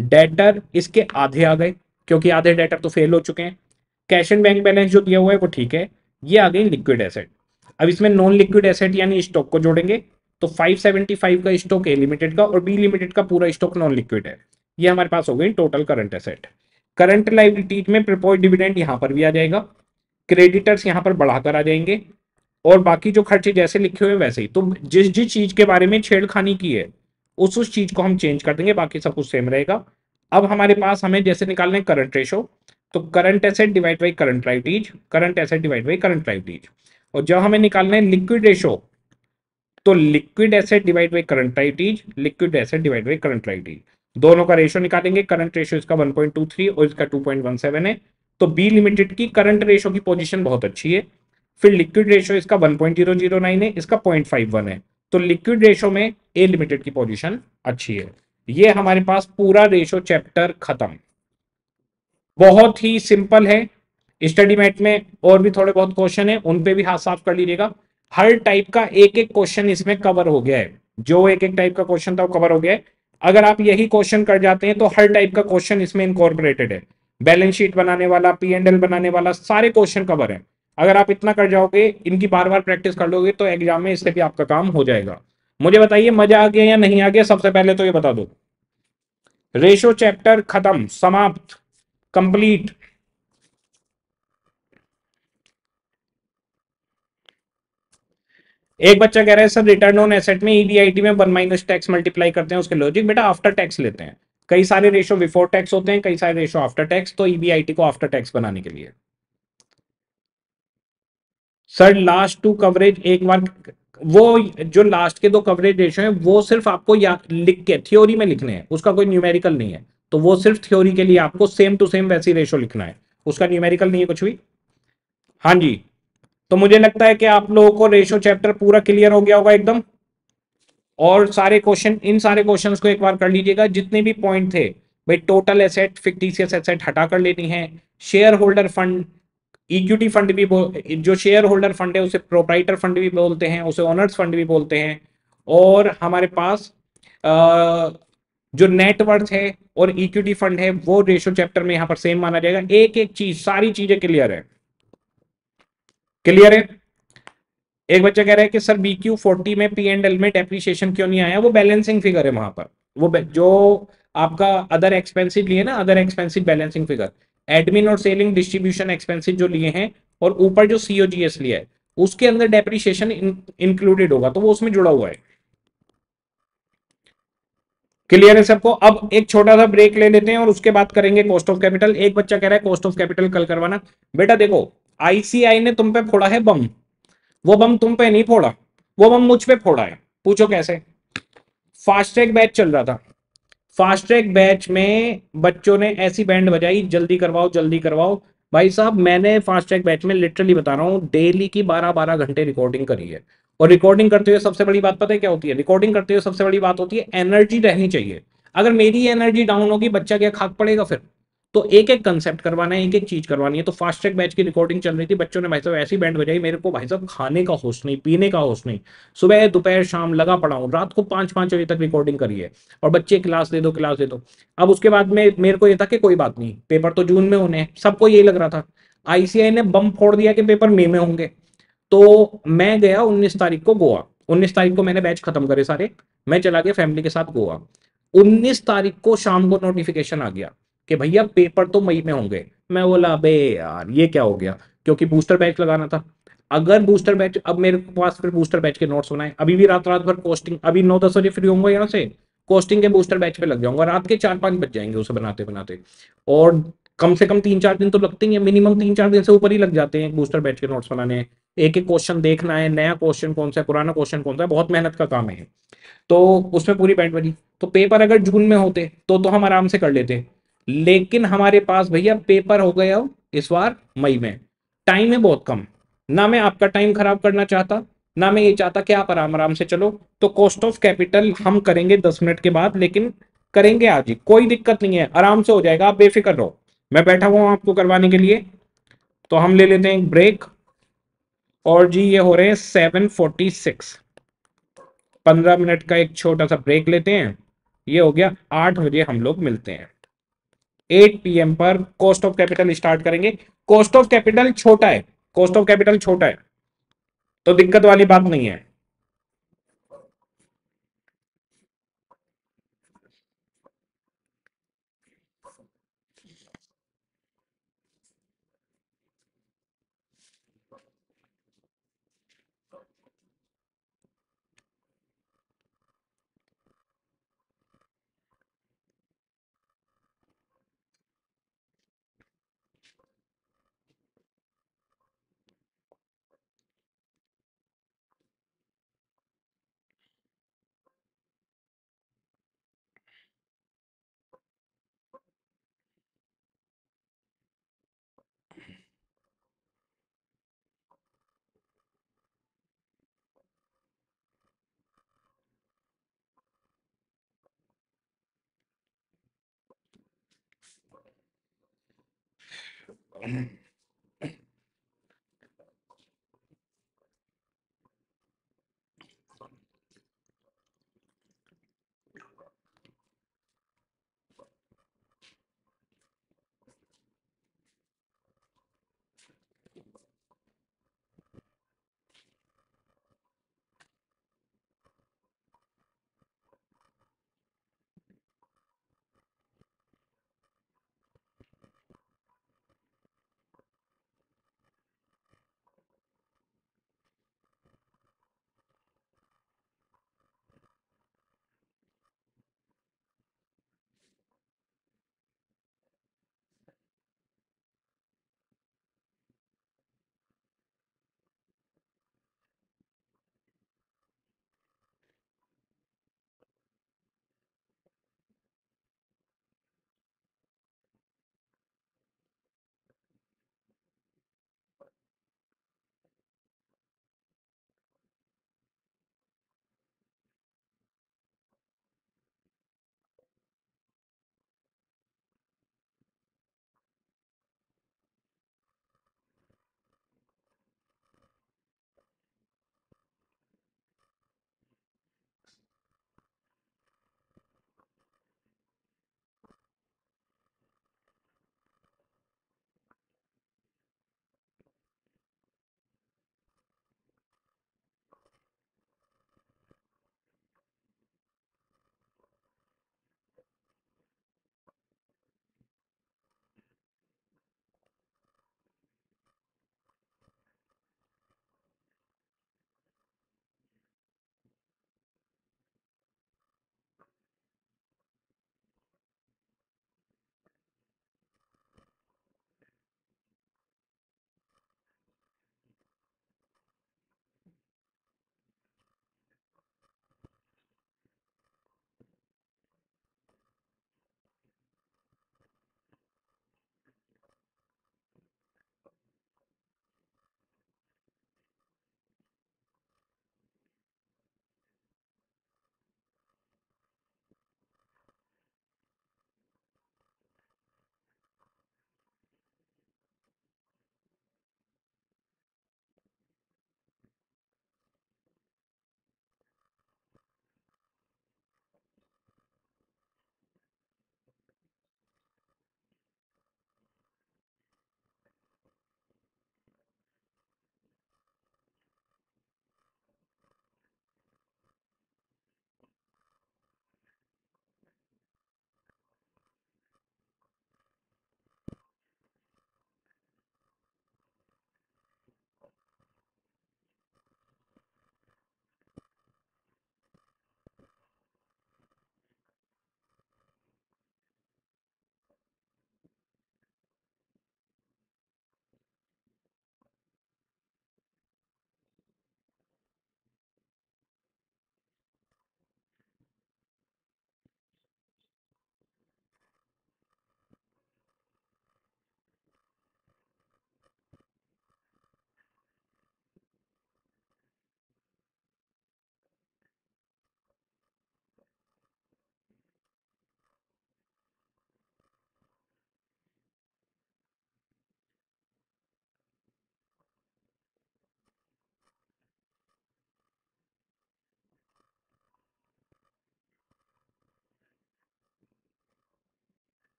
Speaker 1: डेटर इसके आधे आ गए क्योंकि आधे डेटर तो फेल हो चुके हैं कैश एंड बैंक बैलेंस जो दिया हुआ है वो ठीक है ये आ गई लिक्विड एसेट अब इसमें नॉन लिक्विड एसेट यानी स्टॉक को जोड़ेंगे तो 575 का स्टॉक ए लिमिटेड का और बी लिमिटेड का पूरा स्टॉक नॉन लिक्विड है ये हमारे पास हो गई total current asset current liabilities में प्रपोज डिविडेंड यहाँ पर भी आ जाएगा क्रेडिटर्स यहाँ पर बढ़ाकर आ जाएंगे और बाकी जो खर्चे जैसे लिखे हुए वैसे ही तो जिस जिस चीज के बारे में छेड़खानी की है उस उस चीज को हम चेंज कर देंगे बाकी सब कुछ सेम रहेगा अब हमारे पास हमें जैसे निकालना है करंट रेशो तो current asset divide by current liabilities current asset divide by current liabilities और जब हमें निकालना है लिक्विड रेशो तो liquid asset divide by current liabilities liquid asset divide by current liabilities दोनों का रेशो निकालेंगे करंट रेशो इसका 1.23 और इसका 2.17 है तो बी लिमिटेड की करंट रेशो की पोजीशन बहुत अच्छी है फिर लिक्विड रेशो इसका 1.009 है इसका 0.51 है तो लिक्विड रेशो में ए लिमिटेड की पोजीशन अच्छी है ये हमारे पास पूरा रेशो चैप्टर खत्म बहुत ही सिंपल है स्टडी मैट में और भी थोड़े बहुत क्वेश्चन है उन पे भी हाथ साफ कर लीजिएगा हर टाइप का एक एक क्वेश्चन इसमें कवर हो गया है जो एक एक टाइप का क्वेश्चन था वो कवर हो गया है अगर आप यही क्वेश्चन कर जाते हैं तो हर टाइप का क्वेश्चन इसमें इनकॉर्पोरेटेड है बैलेंस शीट बनाने वाला पी एंड एल बनाने वाला सारे क्वेश्चन कवर है अगर आप इतना कर जाओगे इनकी बार बार प्रैक्टिस कर लोगे तो एग्जाम में इससे भी आपका काम हो जाएगा मुझे बताइए मजा आ गया या नहीं आ गया सबसे पहले तो ये बता दो रेशो चैप्टर खत्म समाप्त कंप्लीट एक बच्चा कह रहा है सर रिटर्न ऑन एसेट में ईडीआईटी e में वन माइनस टैक्स मल्टीप्लाई करते हैं उसके लॉजिक बेटा आफ्टर टैक्स लेते हैं कई सारे रेशो बिफोर टैक्स होते हैं कई सारे रेशो आफ्टर टैक्स तो ईबीआईटी e को आफ्टर टैक्स बनाने के लिए सर लास्ट टू कवरेज एक बार वो जो लास्ट के दो कवरेज रेशो हैं वो सिर्फ आपको या लिख के थ्योरी में लिखने हैं उसका कोई न्यूमेरिकल नहीं है तो वो सिर्फ थ्योरी के लिए आपको सेम टू सेम वैसी रेशो लिखना है उसका न्यूमेरिकल नहीं है कुछ भी हाँ जी तो मुझे लगता है कि आप लोगों को रेशो चैप्टर पूरा क्लियर हो गया होगा एकदम और सारे क्वेश्चन इन सारे क्वेश्चन को एक बार कर लीजिएगा जितने भी पॉइंट थे भाई टोटल एसेट फिक्टीसियस एसेट हटा कर लेनी है share holder fund equity fund भी जो शेयर होल्डर फंड है उसे प्रोपराइटर फंड भी बोलते हैं उसे ऑनर्स फंड भी बोलते हैं और हमारे पास आ, जो नेटवर्थ है और इक्विटी फंड है वो रेशो चैप्टर में यहाँ पर सेम माना जाएगा एक एक चीज सारी चीजें क्लियर है क्लियर है एक बच्चा कह रहा है कि सर बी क्यू फोर्टी में पी एंड एल में डेप्रीशिएशन क्यों नहीं आया वो बैलेंसिंग फिगर है वहां पर वो जो आपका अदर एक्सपेंसिव लिए ना other expensive balancing figure admin और सेलिंग डिस्ट्रीब्यूशन एक्सपेंसिव जो लिए हैं और ऊपर जो सीओजीएस लिया है उसके अंदर डेप्रीशिएशन इंक्लूडेड होगा तो वो उसमें जुड़ा हुआ है क्लियर है सबको अब एक छोटा सा ब्रेक ले लेते हैं और उसके बाद करेंगे कॉस्ट ऑफ कैपिटल एक बच्चा कह रहा है कॉस्ट ऑफ कैपिटल कल करवाना बेटा देखो आईसीआई ने तुम पे फोड़ा है बम वो बम तुम पे नहीं फोड़ा वो बम मुझ पे फोड़ा है पूछो कैसे फास्ट ट्रैक बैच चल रहा था फास्ट ट्रैक बैच में बच्चों ने ऐसी बैंड बजाई जल्दी करवाओ जल्दी करवाओ भाई साहब मैंने फास्ट ट्रैक बैच में लिटरली बता रहा हूँ डेली की बारह बारह घंटे रिकॉर्डिंग करी है और रिकॉर्डिंग करते हुए सबसे बड़ी बात पता है क्या होती है रिकॉर्डिंग करते हुए सबसे बड़ी बात होती है एनर्जी रहनी चाहिए अगर मेरी एनर्जी डाउन होगी बच्चा क्या खाक पड़ेगा फिर तो एक एक कंसेप्ट करवाना है एक एक चीज करवानी है तो फास्ट ट्रैक बैच की रिकॉर्डिंग चल रही थी बच्चों ने भाई साहब ऐसी बैंड बजाई मेरे को भाई साहब खाने का होश नहीं पीने का होश नहीं सुबह दोपहर शाम लगा पड़ा हूं रात को पांच पांच बजे तक रिकॉर्डिंग करिए और बच्चे क्लास दे दो क्लास दे दो अब उसके बाद में मेरे को ये था कि कोई बात नहीं पेपर तो जून में होने हैं सबको यही लग रहा था आईसीआई ने बम फोड़ दिया कि पेपर मे में होंगे तो मैं गया उन्नीस तारीख को गोवा उन्नीस तारीख को मैंने बैच खत्म करे सारे मैं चला गया फैमिली के साथ गोवा उन्नीस तारीख को शाम को नोटिफिकेशन आ गया कि भैया पेपर तो मई में होंगे मैं बोला अबे यार ये क्या हो गया क्योंकि बूस्टर बैच लगाना था अगर बूस्टर बैच अब मेरे पास फिर बूस्टर बैच के नोट्स बनाए अभी भी रात रात भर कोस्टिंग अभी नौ दस बजे फ्री होंगे यहाँ से कोस्टिंग के बूस्टर बैच पे लग जाऊंगा रात के चार पाँच बज जाएंगे उसे बनाते बनाते और कम से कम तीन चार दिन तो लगते ही मिनिमम तीन चार दिन से ऊपर ही लग जाते हैं बूस्टर बैच के नोट्स बनाने एक एक क्वेश्चन देखना है नया क्वेश्चन कौन सा है पुराना क्वेश्चन कौन सा है बहुत मेहनत का काम है तो उसमें पूरी बैंड बनी तो पेपर अगर जून में होते तो तो हम आराम से कर लेते लेकिन हमारे पास भैया पेपर हो गया हो इस बार मई में टाइम है बहुत कम ना मैं आपका टाइम खराब करना चाहता ना मैं ये चाहता कि आप आराम आराम से चलो तो कॉस्ट ऑफ कैपिटल हम करेंगे दस मिनट के बाद लेकिन करेंगे आज ही कोई दिक्कत नहीं है आराम से हो जाएगा आप बेफिक्र रहो मैं बैठा हुआ हूँ आपको करवाने के लिए तो हम ले लेते हैं एक ब्रेक और जी ये हो रहे हैं सेवन फोर्टी सिक्स पंद्रह मिनट का एक छोटा सा ब्रेक लेते हैं ये हो गया आठ बजे हम लोग मिलते हैं 8 पीएम पर कॉस्ट ऑफ कैपिटल स्टार्ट करेंगे कॉस्ट ऑफ कैपिटल छोटा है कॉस्ट ऑफ कैपिटल छोटा है तो दिक्कत वाली बात नहीं है 嗯。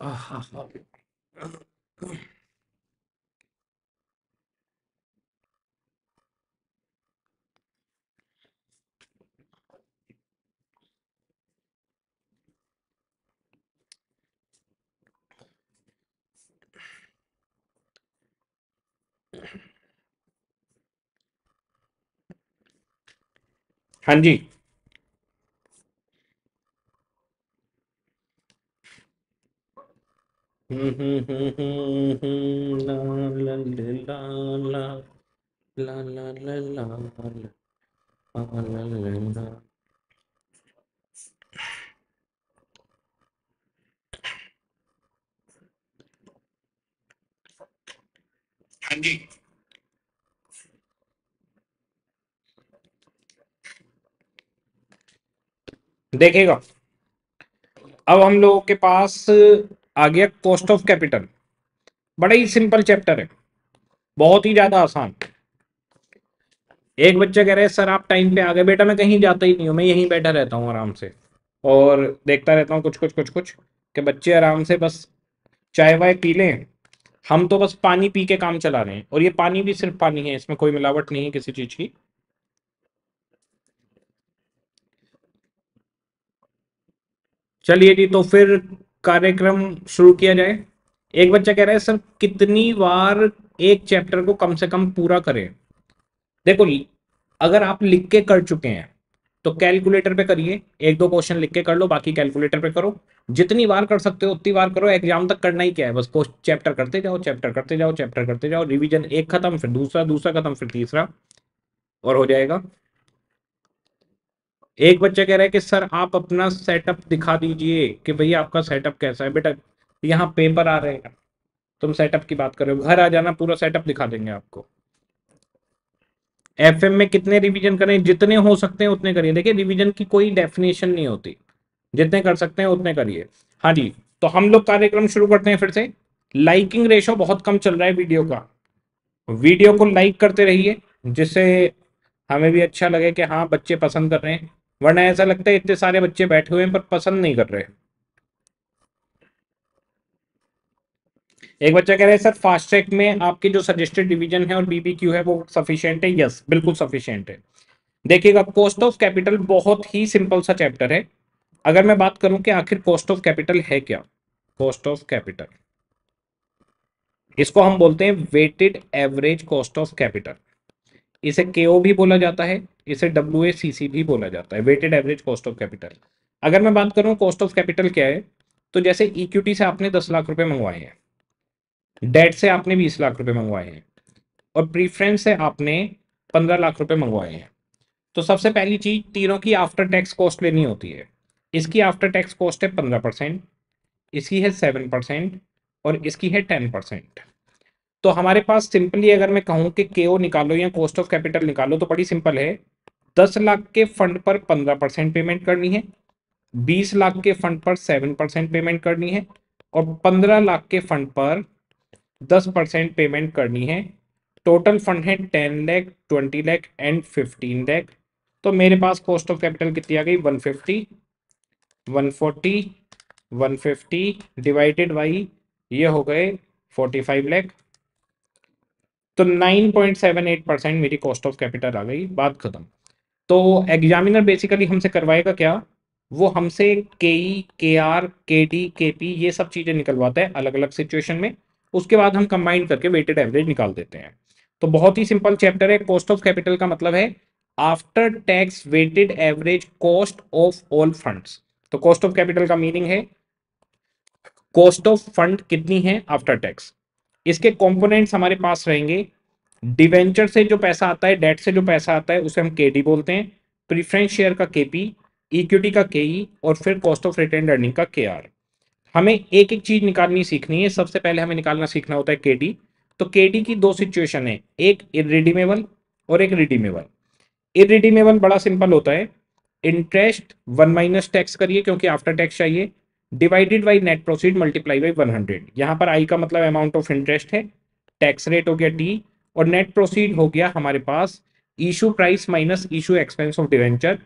Speaker 1: 啊，好好。韩进。देखेगा हाँ देखिएगा अब हम लोगों के पास आ गया कॉस्ट ऑफ कैपिटल बड़ा ही सिंपल चैप्टर है बहुत ही ज्यादा आसान एक बच्चा कह रहे हैं सर आप टाइम पे आ गए बेटा मैं कहीं जाता ही नहीं हूँ मैं यहीं बैठा रहता हूँ आराम से और देखता रहता हूँ कुछ कुछ कुछ कुछ कि बच्चे आराम से बस चाय वाय पी लें हम तो बस पानी पी के काम चला रहे हैं और ये पानी भी सिर्फ पानी है इसमें कोई मिलावट नहीं है किसी चीज की चलिए जी तो फिर कार्यक्रम शुरू किया जाए एक बच्चा कह रहा है सर कितनी बार एक चैप्टर को कम से कम पूरा करें देखो अगर आप लिख के कर चुके हैं तो कैलकुलेटर पे करिए एक दो क्वेश्चन लिख के कर लो बाकी कैलकुलेटर पे करो जितनी बार कर सकते हो उतनी बार करो एग्जाम तक करना ही क्या है बस चैप्टर करते जाओ चैप्टर करते जाओ चैप्टर करते जाओ रिवीजन एक खत्म फिर दूसरा दूसरा खत्म फिर तीसरा और हो जाएगा एक बच्चा कह रहा है कि सर आप अपना सेटअप दिखा दीजिए कि भैया आपका सेटअप कैसा है बेटा यहाँ पेपर आ रहे हैं तुम सेटअप की बात कर रहे हो घर आ जाना पूरा सेटअप दिखा देंगे आपको एफ में कितने रिविजन करें जितने हो सकते हैं उतने करिए देखिए रिविजन की कोई डेफिनेशन नहीं होती जितने कर सकते हैं उतने करिए हाँ जी तो हम लोग कार्यक्रम शुरू करते हैं फिर से लाइकिंग रेशो बहुत कम चल रहा है वीडियो का वीडियो को लाइक करते रहिए जिससे हमें भी अच्छा लगे कि हाँ बच्चे पसंद कर रहे हैं वरना ऐसा लगता है इतने सारे बच्चे बैठे हुए हैं पर पसंद नहीं कर रहे एक बच्चा कह रहा है सर फास्ट ट्रैक में आपके जो सजेस्टेड डिवीजन है और बीबीक्यू है वो सफिशियंट है यस बिल्कुल सफिशियंट है देखिएगा कॉस्ट ऑफ कैपिटल बहुत ही सिंपल सा चैप्टर है अगर मैं बात करूं कि आखिर कॉस्ट ऑफ कैपिटल है क्या कॉस्ट ऑफ कैपिटल इसको हम बोलते हैं weighted average cost of capital इसे के भी बोला जाता है इसे डब्ल्यू भी बोला जाता है weighted average cost of capital अगर मैं बात करूँ कॉस्ट ऑफ कैपिटल क्या है तो जैसे इक्विटी e से आपने दस लाख रुपए मंगवाए हैं डेट से आपने बीस लाख रुपए मंगवाए हैं और प्रीफ्रेंस से आपने पंद्रह लाख रुपए मंगवाए हैं तो सबसे पहली चीज तीनों की आफ्टर टैक्स कॉस्ट लेनी होती है इसकी आफ्टर टैक्स कॉस्ट है पंद्रह परसेंट इसकी है सेवन परसेंट और इसकी है टेन परसेंट तो हमारे पास सिंपली अगर मैं कहूँ कि के निकालो या कॉस्ट ऑफ कैपिटल निकालो तो बड़ी सिंपल है दस लाख के फंड पर पंद्रह परसेंट पेमेंट करनी है बीस लाख के फंड पर सेवन परसेंट पेमेंट करनी है और पंद्रह लाख के फंड पर दस परसेंट पेमेंट करनी है टोटल फंड है ten lakh twenty lakh and fifteen lakh तो मेरे पास कॉस्ट ऑफ कैपिटल कितनी आ गई one fifty one forty one fifty divided by ये हो गए फोर्टी फाइव लैख तो nine point seven eight percent मेरी कॉस्ट ऑफ कैपिटल आ गई बात खत्म तो एग्जामिनर बेसिकली हमसे करवाएगा क्या वो हमसे के ई के आर के डी के पी ये सब चीज़ें निकलवाता है अलग अलग सिचुएशन में उसके बाद हम कंबाइन करके वेटेड एवरेज निकाल देते हैं तो बहुत ही सिंपल चैप्टर है कॉस्ट ऑफ कैपिटल का मतलब है after tax weighted average cost of all funds तो कॉस्ट ऑफ कैपिटल का मीनिंग है कॉस्ट ऑफ फंड कितनी है आफ्टर टैक्स इसके कंपोनेंट्स हमारे पास रहेंगे डिवेंचर से जो पैसा आता है डेट से जो पैसा आता है उसे हम के बोलते हैं प्रिफ्रेंस शेयर का के पी इक्विटी का के e और फिर कॉस्ट ऑफ रिटर्न अर्निंग का के हमें एक एक चीज़ निकालनी सीखनी है सबसे पहले हमें निकालना सीखना होता है के तो के की दो सिचुएशन है एक इरिडीमेबल और एक रिडीमेबल इरिडीमेबल बड़ा सिंपल होता है इंटरेस्ट वन माइनस टैक्स करिए क्योंकि आफ्टर टैक्स चाहिए divided by net proceed multiply by one hundred यहाँ पर आई का मतलब अमाउंट ऑफ इंटरेस्ट है टैक्स रेट हो गया टी और नेट प्रोसीड हो गया हमारे पास issue price minus issue expense of debenture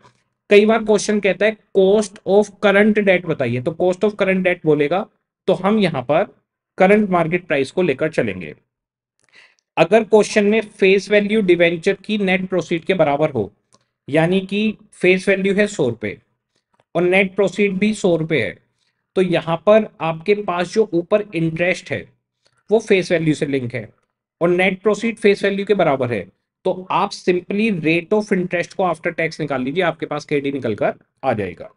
Speaker 1: कई बार क्वेश्चन कहता है कॉस्ट ऑफ करंट डेट बताइए तो कॉस्ट ऑफ करंट डेट बोलेगा तो हम यहाँ पर करंट मार्केट प्राइस को लेकर चलेंगे अगर क्वेश्चन में फेस वैल्यू डिवेंचर की नेट प्रोसीड के बराबर हो यानी कि फेस वैल्यू है सौ रुपए और नेट प्रोसीड भी सौ रुपये है तो यहां पर आपके पास जो ऊपर इंटरेस्ट है वो फेस वैल्यू से लिंक है और नेट प्रोसीड फेस वैल्यू के बराबर है तो आप सिंपली रेट ऑफ इंटरेस्ट को आफ्टर टैक्स निकाल लीजिए आपके पास के डी निकल कर आ जाएगा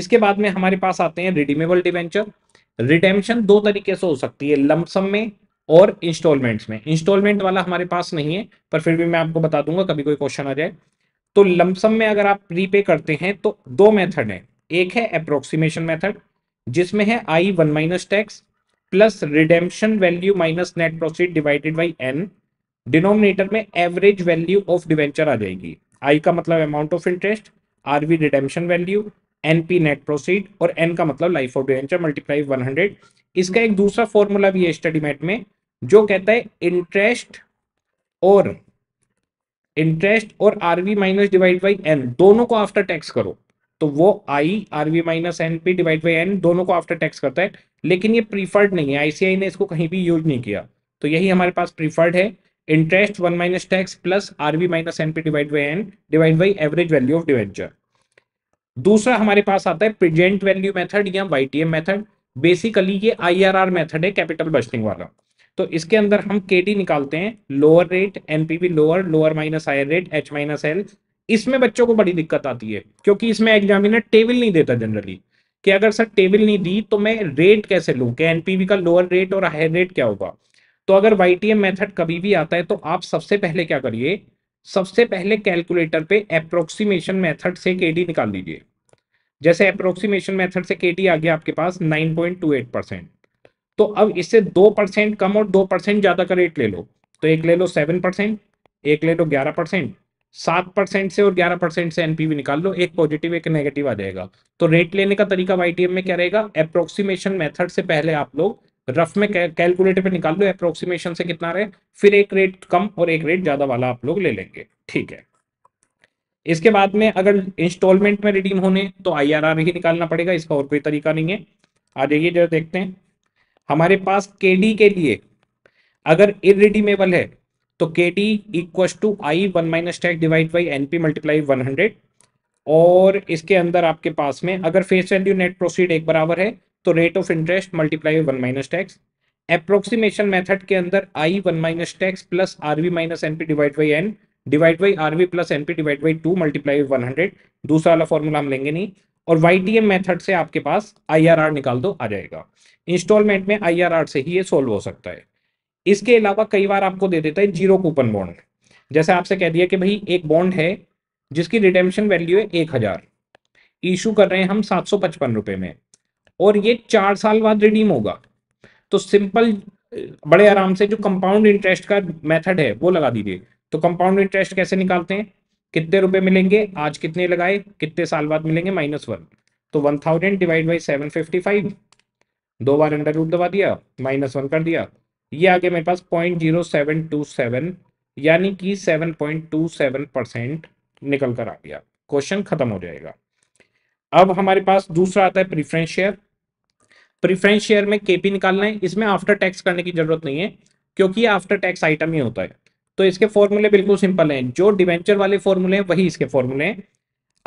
Speaker 1: इसके बाद में हमारे पास आते हैं रिडीमेबल डिवेंचर रिडेम्पशन दो तरीके से हो सकती है लमसम में और इंस्टॉलमेंट्स में इंस्टॉलमेंट वाला हमारे पास नहीं है पर फिर भी मैं आपको बता दूंगा कभी कोई क्वेश्चन आ जाए तो लमसम में अगर आप रीपे करते हैं तो दो मेथड हैं एक है अप्रोक्सीमेशन मेथड जिसमें है I one minus tax plus redemption value minus net proceed divided by N denominator में एवरेज वैल्यू ऑफ डिवेंचर आ जाएगी आई का मतलब amount of interest R V redemption value NP net proceed और N का मतलब लाइफ ऑफ डिवेंचर मल्टीप्लाई 100 इसका एक दूसरा फॉर्मूला भी है स्टडी मैट में जो कहता है इंटरेस्ट और इंटरेस्ट और RV minus divide by N दोनों को आफ्टर टैक्स करो तो वो I RV minus N P divide by N दोनों को आफ्टर टैक्स करता है लेकिन ये प्रीफर्ड नहीं है आईसीआई ने इसको कहीं भी यूज नहीं किया तो यही हमारे पास प्रीफर्ड है interest one minus tax plus RV minus N P divide by N divide by average value of debenture दूसरा हमारे पास आता है प्रेजेंट वैल्यू मेथड या Y T M method basically ये आई आर आर मेथड है capital budgeting वाला तो इसके अंदर हम के डी निकालते हैं lower rate NPV lower lower minus higher rate H minus L इसमें बच्चों को बड़ी दिक्कत आती है क्योंकि इसमें एग्जामिनर टेबल नहीं देता जनरली कि अगर सर टेबल नहीं दी तो मैं रेट कैसे लूँ कि एनपीवी का लोअर रेट और हायर रेट क्या होगा तो अगर वाई मेथड कभी भी आता है तो आप सबसे पहले क्या करिए सबसे पहले कैलकुलेटर पे अप्रोक्सीमेशन मेथड से के निकाल लीजिए जैसे अप्रोक्सीमेशन मेथड से के आ गया आपके पास 9.28 परसेंट तो अब इससे दो परसेंट कम और दो परसेंट ज़्यादा का रेट ले लो तो एक ले लो सेवन परसेंट एक ले लो ग्यारह परसेंट सात परसेंट से और ग्यारह परसेंट से एनपीवी निकाल लो एक पॉजिटिव एक नेगेटिव आ जाएगा तो रेट लेने का तरीका वाईटीएम में क्या रहेगा अप्रोक्सीमेशन मेथड से पहले आप लोग रफ में कैलकुलेटर पे निकाल लो अप्रोक्सीमेशन से कितना रहे फिर एक रेट कम और एक रेट ज्यादा वाला आप लोग ले लेंगे ठीक है इसके बाद में अगर इंस्टॉलमेंट में रिडीम होने तो आर ही निकालना पड़ेगा इसका और कोई तरीका नहीं है आ जाइए जरा देखते हैं हमारे पास डी के लिए अगर इरिडीमेबल है तो K D equal to I one minus tax divide by N P multiply one hundred और इसके अंदर आपके पास में अगर फेस वैल्यू नेट प्रोसीड एक बराबर है तो rate of interest multiply one minus tax approximation method के अंदर I one minus tax plus R V minus N P divide by N divide by R V plus N P divide by two multiply one hundred दूसरा वाला formula हम लेंगे नहीं और Y D M method से आपके पास आई R are निकाल दो आ जाएगा इंस्टॉलमेंट में आई आर आर से ही ये सोल्व हो सकता है इसके अलावा कई बार आपको दे देता है जीरो कूपन बॉन्ड जैसे आपसे कह दिया कि भाई एक बॉन्ड है जिसकी रिडेम्पशन वैल्यू है एक हजार इशू कर रहे हैं हम सात सौ पचपन रुपये में और ये चार साल बाद रिडीम होगा तो सिंपल बड़े आराम से जो कंपाउंड इंटरेस्ट का मेथड है वो लगा दीजिए तो कंपाउंड इंटरेस्ट कैसे निकालते हैं कितने रुपए मिलेंगे आज कितने लगाए कितने साल बाद मिलेंगे माइनस वन तो one thousand divide by seven fifty five दो बार अंडर रूट दबा दिया माइनस वन कर दिया ये आ गया मेरे पास point zero seven two seven यानी कि seven point two seven percent निकल कर आ गया क्वेश्चन खत्म हो जाएगा अब हमारे पास दूसरा आता है प्रीफरेंस शेयर प्रीफरेंस शेयर में केपी निकालना है इसमें आफ्टर टैक्स करने की जरूरत नहीं है क्योंकि ये आफ्टर टैक्स आइटम ही होता है तो इसके फॉर्मूले बिल्कुल सिंपल हैं जो डिवेंचर वाले फॉर्मूले हैं वही इसके फॉर्मूले हैं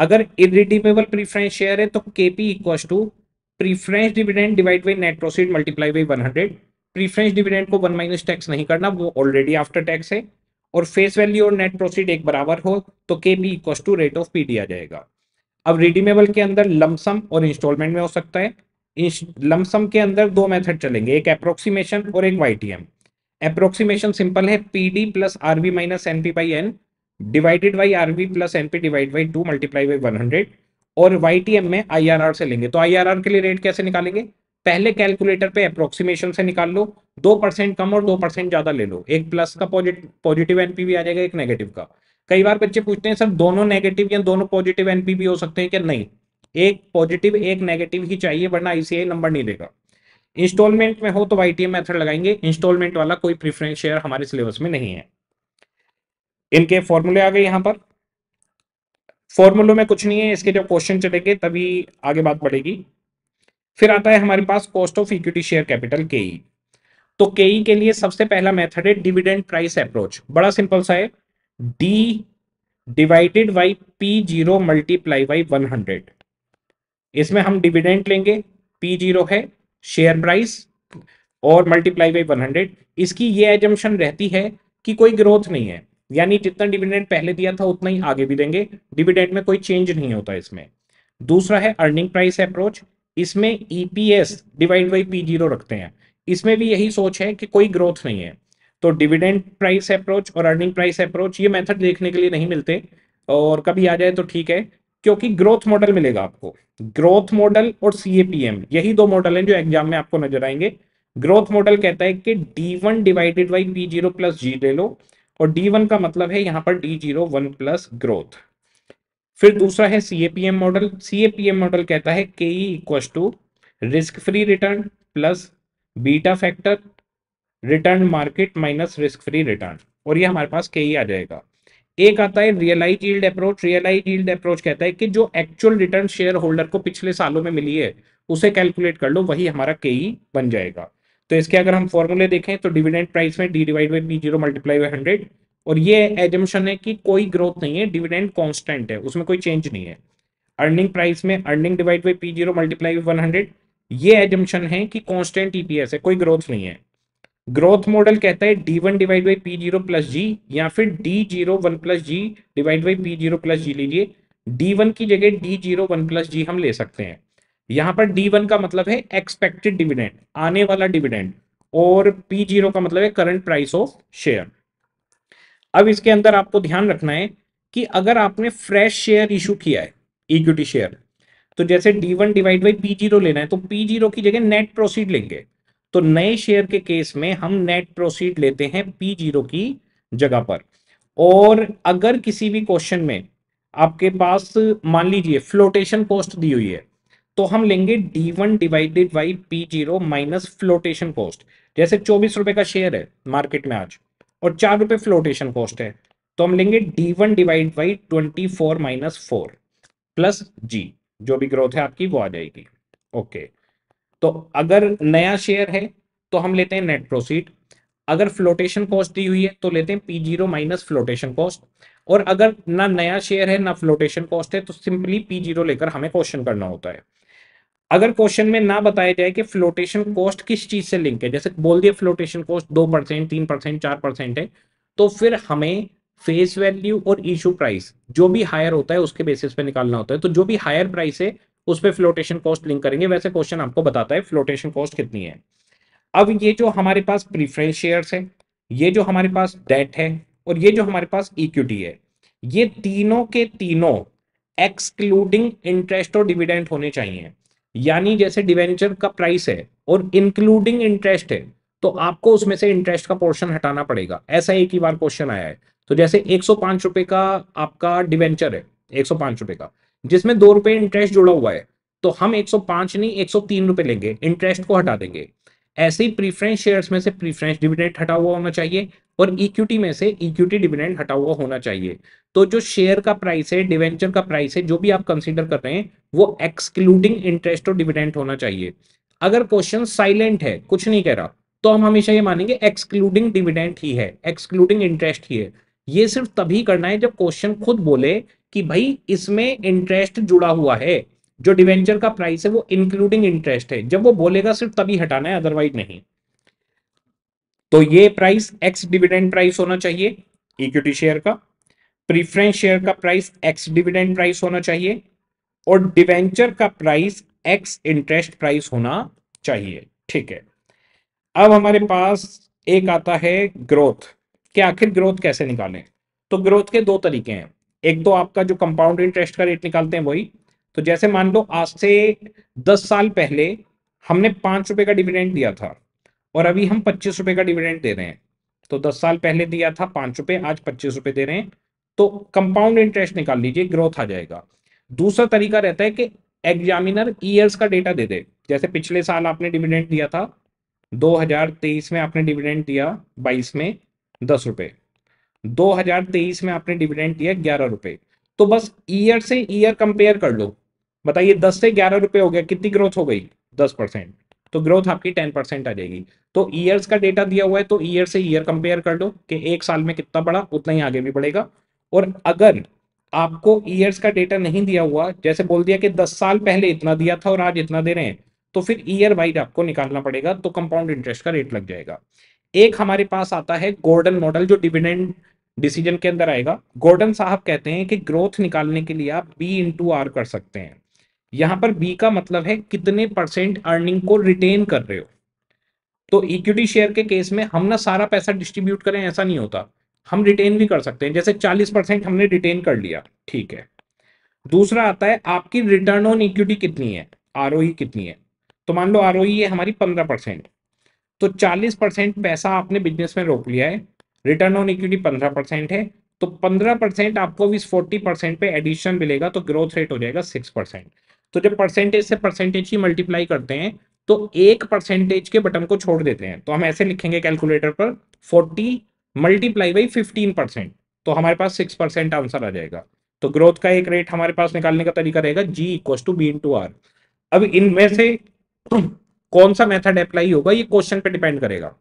Speaker 1: अगर इरिडीमेबल प्रीफरेंस शेयर है तो K P equal to preference dividend divide by net proceed multiply by one hundred preference dividend को वन माइनस टैक्स नहीं करना वो ऑलरेडी आफ्टर टैक्स है और फेस वैल्यू और नेट प्रोसीड एक बराबर हो तो K B equals to rate of P दिया जाएगा अब रिडीमेबल के अंदर लमसम और इंस्टॉलमेंट में हो सकता है लमसम के अंदर दो मेथड चलेंगे एक अप्रोक्सीमेशन और एक वाईटीएम अप्रोक्सीमेशन सिंपल है P D plus R V minus N P by N divided by R V plus N P divide by two multiply by one hundred और वाई टी एम में I R are से लेंगे तो आई R are के लिए rate कैसे निकालेंगे पहले कैलकुलेटर पे अप्रोक्सीमेशन से निकाल लो दो परसेंट कम और दो परसेंट ज्यादा ले लो एक प्लस का पॉजिटिव एनपीवी आ जाएगा एक नेगेटिव का कई बार बच्चे पूछते हैं सर दोनों नेगेटिव या दोनों पॉजिटिव एनपीवी हो सकते हैं क्या नहीं एक पॉजिटिव एक नेगेटिव ही चाहिए वरना आईसीआई नंबर नहीं देगा इंस्टॉलमेंट में हो तो वाई मेथड लगाएंगे इंस्टॉलमेंट वाला कोई प्रिफरेंस शेयर हमारे सिलेबस में नहीं है इनके फॉर्मूले आ गए यहां पर फॉर्मूलों में कुछ नहीं है इसके जब क्वेश्चन चलेंगे तभी आगे बात बढ़ेगी फिर आता है हमारे पास cost of equity share capital K E तो के ई e के लिए सबसे पहला मेथड है डिविडेंड प्राइस अप्रोच बड़ा सिंपल सा है D divided by P zero multiply by one hundred इसमें हम डिविडेंड लेंगे पी जीरो है शेयर प्राइस और मल्टीप्लाई बाई वन हंड्रेड इसकी ये एजम्पन रहती है कि कोई ग्रोथ नहीं है यानी जितना डिविडेंड पहले दिया था उतना ही आगे भी देंगे डिविडेंड में कोई चेंज नहीं होता इसमें दूसरा है अर्निंग प्राइस अप्रोच इसमें EPS divide by P zero रखते हैं इसमें भी यही सोच है कि कोई ग्रोथ नहीं है तो डिविडेंड प्राइस अप्रोच और अर्निंग प्राइस अप्रोच ये मेथड देखने के लिए नहीं मिलते और कभी आ जाए तो ठीक है क्योंकि ग्रोथ मॉडल मिलेगा आपको ग्रोथ मॉडल और सीएपीएम यही दो मॉडल हैं जो एग्जाम में आपको नजर आएंगे ग्रोथ मॉडल कहता है कि D one divided by P zero plus G ले लो और डी वन का मतलब है यहां पर D zero one plus growth फिर दूसरा है सीएपीएम मॉडल सीएपीएम मॉडल कहता है के equal to risk free return plus beta factor return market minus risk free return और ये हमारे पास के ई e आ जाएगा एक आता है realise yield approach realise yield approach कहता है कि जो एक्चुअल रिटर्न शेयर होल्डर को पिछले सालों में मिली है उसे कैलकुलेट कर लो वही हमारा के ई e बन जाएगा तो इसके अगर हम फॉर्मूले देखें तो डिविडेंड प्राइस में D divide by B zero multiply by hundred और ये एजम्पन है कि कोई ग्रोथ नहीं है डिविडेंड कॉन्स्टेंट है उसमें कोई चेंज नहीं है अर्निंग प्राइस में earning divide by P zero multiply one hundred ये एजम्पन है कि कॉन्स्टेंट ईपीएस e है कोई ग्रोथ नहीं है ग्रोथ मॉडल कहता है D one divide by P zero plus G या फिर D zero one plus G divide by P zero plus G लीजिए डी वन की जगह D zero one plus G हम ले सकते हैं यहां पर डी वन का मतलब है एक्सपेक्टेड डिविडेंड आने वाला डिविडेंड और पी जीरो का मतलब है करंट प्राइस ऑफ शेयर अब इसके अंदर आपको ध्यान रखना है कि अगर आपने फ्रेश शेयर इशू किया है इक्विटी शेयर तो जैसे D one divide by P zero लेना है तो पी जीरो की जगह नेट प्रोसीड लेंगे तो नए शेयर के केस में हम नेट प्रोसीड लेते हैं पी जीरो की जगह पर और अगर किसी भी क्वेश्चन में आपके पास मान लीजिए फ्लोटेशन कॉस्ट दी हुई है तो हम लेंगे D one divided by P zero minus flotation cost जैसे चौबीस रुपए का शेयर है मार्केट में आज और चार रुपए फ्लोटेशन कॉस्ट है तो हम लेंगे D one divide by twenty four minus four plus G जो भी ग्रोथ है आपकी वो आ जाएगी ओके तो अगर नया शेयर है तो हम लेते हैं नेट प्रोसीड अगर फ्लोटेशन कॉस्ट दी हुई है तो लेते हैं P zero minus flotation cost और अगर ना नया शेयर है ना फ्लोटेशन कॉस्ट है तो सिंपली पी जीरो लेकर हमें क्वेश्चन करना होता है अगर क्वेश्चन में ना बताया जाए कि फ्लोटेशन कॉस्ट किस चीज से लिंक है जैसे बोल दिया फ्लोटेशन कॉस्ट दो परसेंट तीन परसेंट चार परसेंट है तो फिर हमें फेस वैल्यू और इशू प्राइस जो भी हायर होता है उसके बेसिस पे निकालना होता है तो जो भी हायर प्राइस है उस पर फ्लोटेशन कॉस्ट लिंक करेंगे वैसे क्वेश्चन आपको बताता है फ्लोटेशन कॉस्ट कितनी है अब ये जो हमारे पास प्रीफ्रेंस शेयर्स है ये जो हमारे पास डेट है और ये जो हमारे पास इक्विटी है ये तीनों के तीनों एक्सक्लूडिंग इंटरेस्ट और डिविडेंट होने चाहिए यानी जैसे डिवेंचर का प्राइस है और इंक्लूडिंग इंटरेस्ट है तो आपको उसमें से इंटरेस्ट का पोर्शन हटाना पड़ेगा ऐसा एक ही बार क्वेश्चन आया है तो जैसे एक रुपए का आपका डिवेंचर है एक रुपए का जिसमें दो रुपए इंटरेस्ट जुड़ा हुआ है तो हम 105 नहीं एक रुपए लेंगे इंटरेस्ट को हटा देंगे ऐसे ही प्रीफरेंस शेयर्स में से प्रीफरेंस डिविडेंड हटा हुआ होना चाहिए और इक्विटी में से इक्विटी डिविडेंड हटा हुआ होना चाहिए तो जो शेयर का प्राइस है डिवेंचर का प्राइस है जो भी आप कंसिडर कर रहे हैं वो एक्सक्लूडिंग इंटरेस्ट और डिविडेंट होना चाहिए अगर क्वेश्चन साइलेंट है कुछ नहीं कह रहा तो हम हमेशा ये मानेंगे एक्सक्लूडिंग डिविडेंट ही है एक्सक्लूडिंग इंटरेस्ट ही है ये सिर्फ तभी करना है जब क्वेश्चन खुद बोले कि भाई इसमें इंटरेस्ट जुड़ा हुआ है जो डिवेंचर का प्राइस है वो इंक्लूडिंग इंटरेस्ट है जब वो बोलेगा सिर्फ तभी हटाना है अदरवाइज नहीं तो ये प्राइस एक्स डिविडेंड प्राइस होना चाहिए इक्विटी शेयर का प्रीफरेंस शेयर का प्राइस एक्स डिविडेंड प्राइस होना चाहिए और डिवेंचर का प्राइस एक्स इंटरेस्ट प्राइस होना चाहिए ठीक है अब हमारे पास एक आता है ग्रोथ कि आखिर ग्रोथ कैसे निकालें तो ग्रोथ के दो तरीके हैं एक तो आपका जो कंपाउंड इंटरेस्ट का रेट निकालते हैं वही तो जैसे मान लो आज से दस साल पहले हमने पांच रुपए का डिविडेंड दिया था और अभी हम पच्चीस रुपए का डिविडेंड दे रहे हैं तो दस साल पहले दिया था पांच रुपए आज पच्चीस रुपए दे रहे हैं तो कंपाउंड इंटरेस्ट निकाल लीजिए ग्रोथ आ जाएगा दूसरा तरीका रहता है कि एग्जामिनर ईयर्स का डेटा दे दे जैसे पिछले साल आपने डिविडेंड दिया था 2023 में आपने डिविडेंड दिया 22 में दस रुपए दो में आपने डिविडेंड दिया ग्यारह रुपए तो बस ईयर से ईयर कंपेयर कर लो बताइए दस से ग्यारह रुपए हो गया कितनी ग्रोथ हो गई दस परसेंट तो ग्रोथ आपकी टेन परसेंट आ जाएगी तो ईयर्स का डेटा दिया हुआ है तो ईयर से ईयर कंपेयर कर लो कि एक साल में कितना बढ़ा उतना ही आगे भी बढ़ेगा और अगर आपको ईयर्स का डेटा नहीं दिया हुआ जैसे बोल दिया कि दस साल पहले इतना दिया था और आज इतना दे रहे हैं तो फिर ईयर वाइज आपको निकालना पड़ेगा तो कंपाउंड इंटरेस्ट का रेट लग जाएगा एक हमारे पास आता है गोल्डन मॉडल जो डिविडेंड डिसीजन के अंदर आएगा गोल्डन साहब कहते हैं कि ग्रोथ निकालने के लिए आप बी इंटू आर कर सकते हैं यहां पर बी का मतलब है कितने परसेंट अर्निंग को रिटेन कर रहे हो तो इक्विटी शेयर के केस में हम ना सारा पैसा डिस्ट्रीब्यूट करें ऐसा नहीं होता हम रिटेन भी कर सकते हैं जैसे 40 परसेंट हमने रिटेन कर लिया ठीक है दूसरा आता है आपकी रिटर्न ऑन इक्विटी कितनी है आर e कितनी है तो मान लो आर e है हमारी पंद्रह परसेंट तो चालीस परसेंट पैसा आपने बिजनेस में रोक लिया है रिटर्न ऑन इक्विटी पंद्रह परसेंट है तो पंद्रह परसेंट आपको भी फोर्टी परसेंट पे एडिशन मिलेगा तो ग्रोथ रेट हो जाएगा सिक्स परसेंट तो जब परसेंटेज से परसेंटेज ही मल्टीप्लाई करते हैं तो एक परसेंटेज के बटन को छोड़ देते हैं तो हम ऐसे लिखेंगे कैलकुलेटर पर forty multiply by fifteen percent तो हमारे पास सिक्स परसेंट आंसर आ जाएगा तो ग्रोथ का एक रेट हमारे पास निकालने का तरीका रहेगा G equal to B into R अब इनमें से कौन सा मेथड अप्लाई होगा ये क्वेश्चन पे डिपेंड करेगा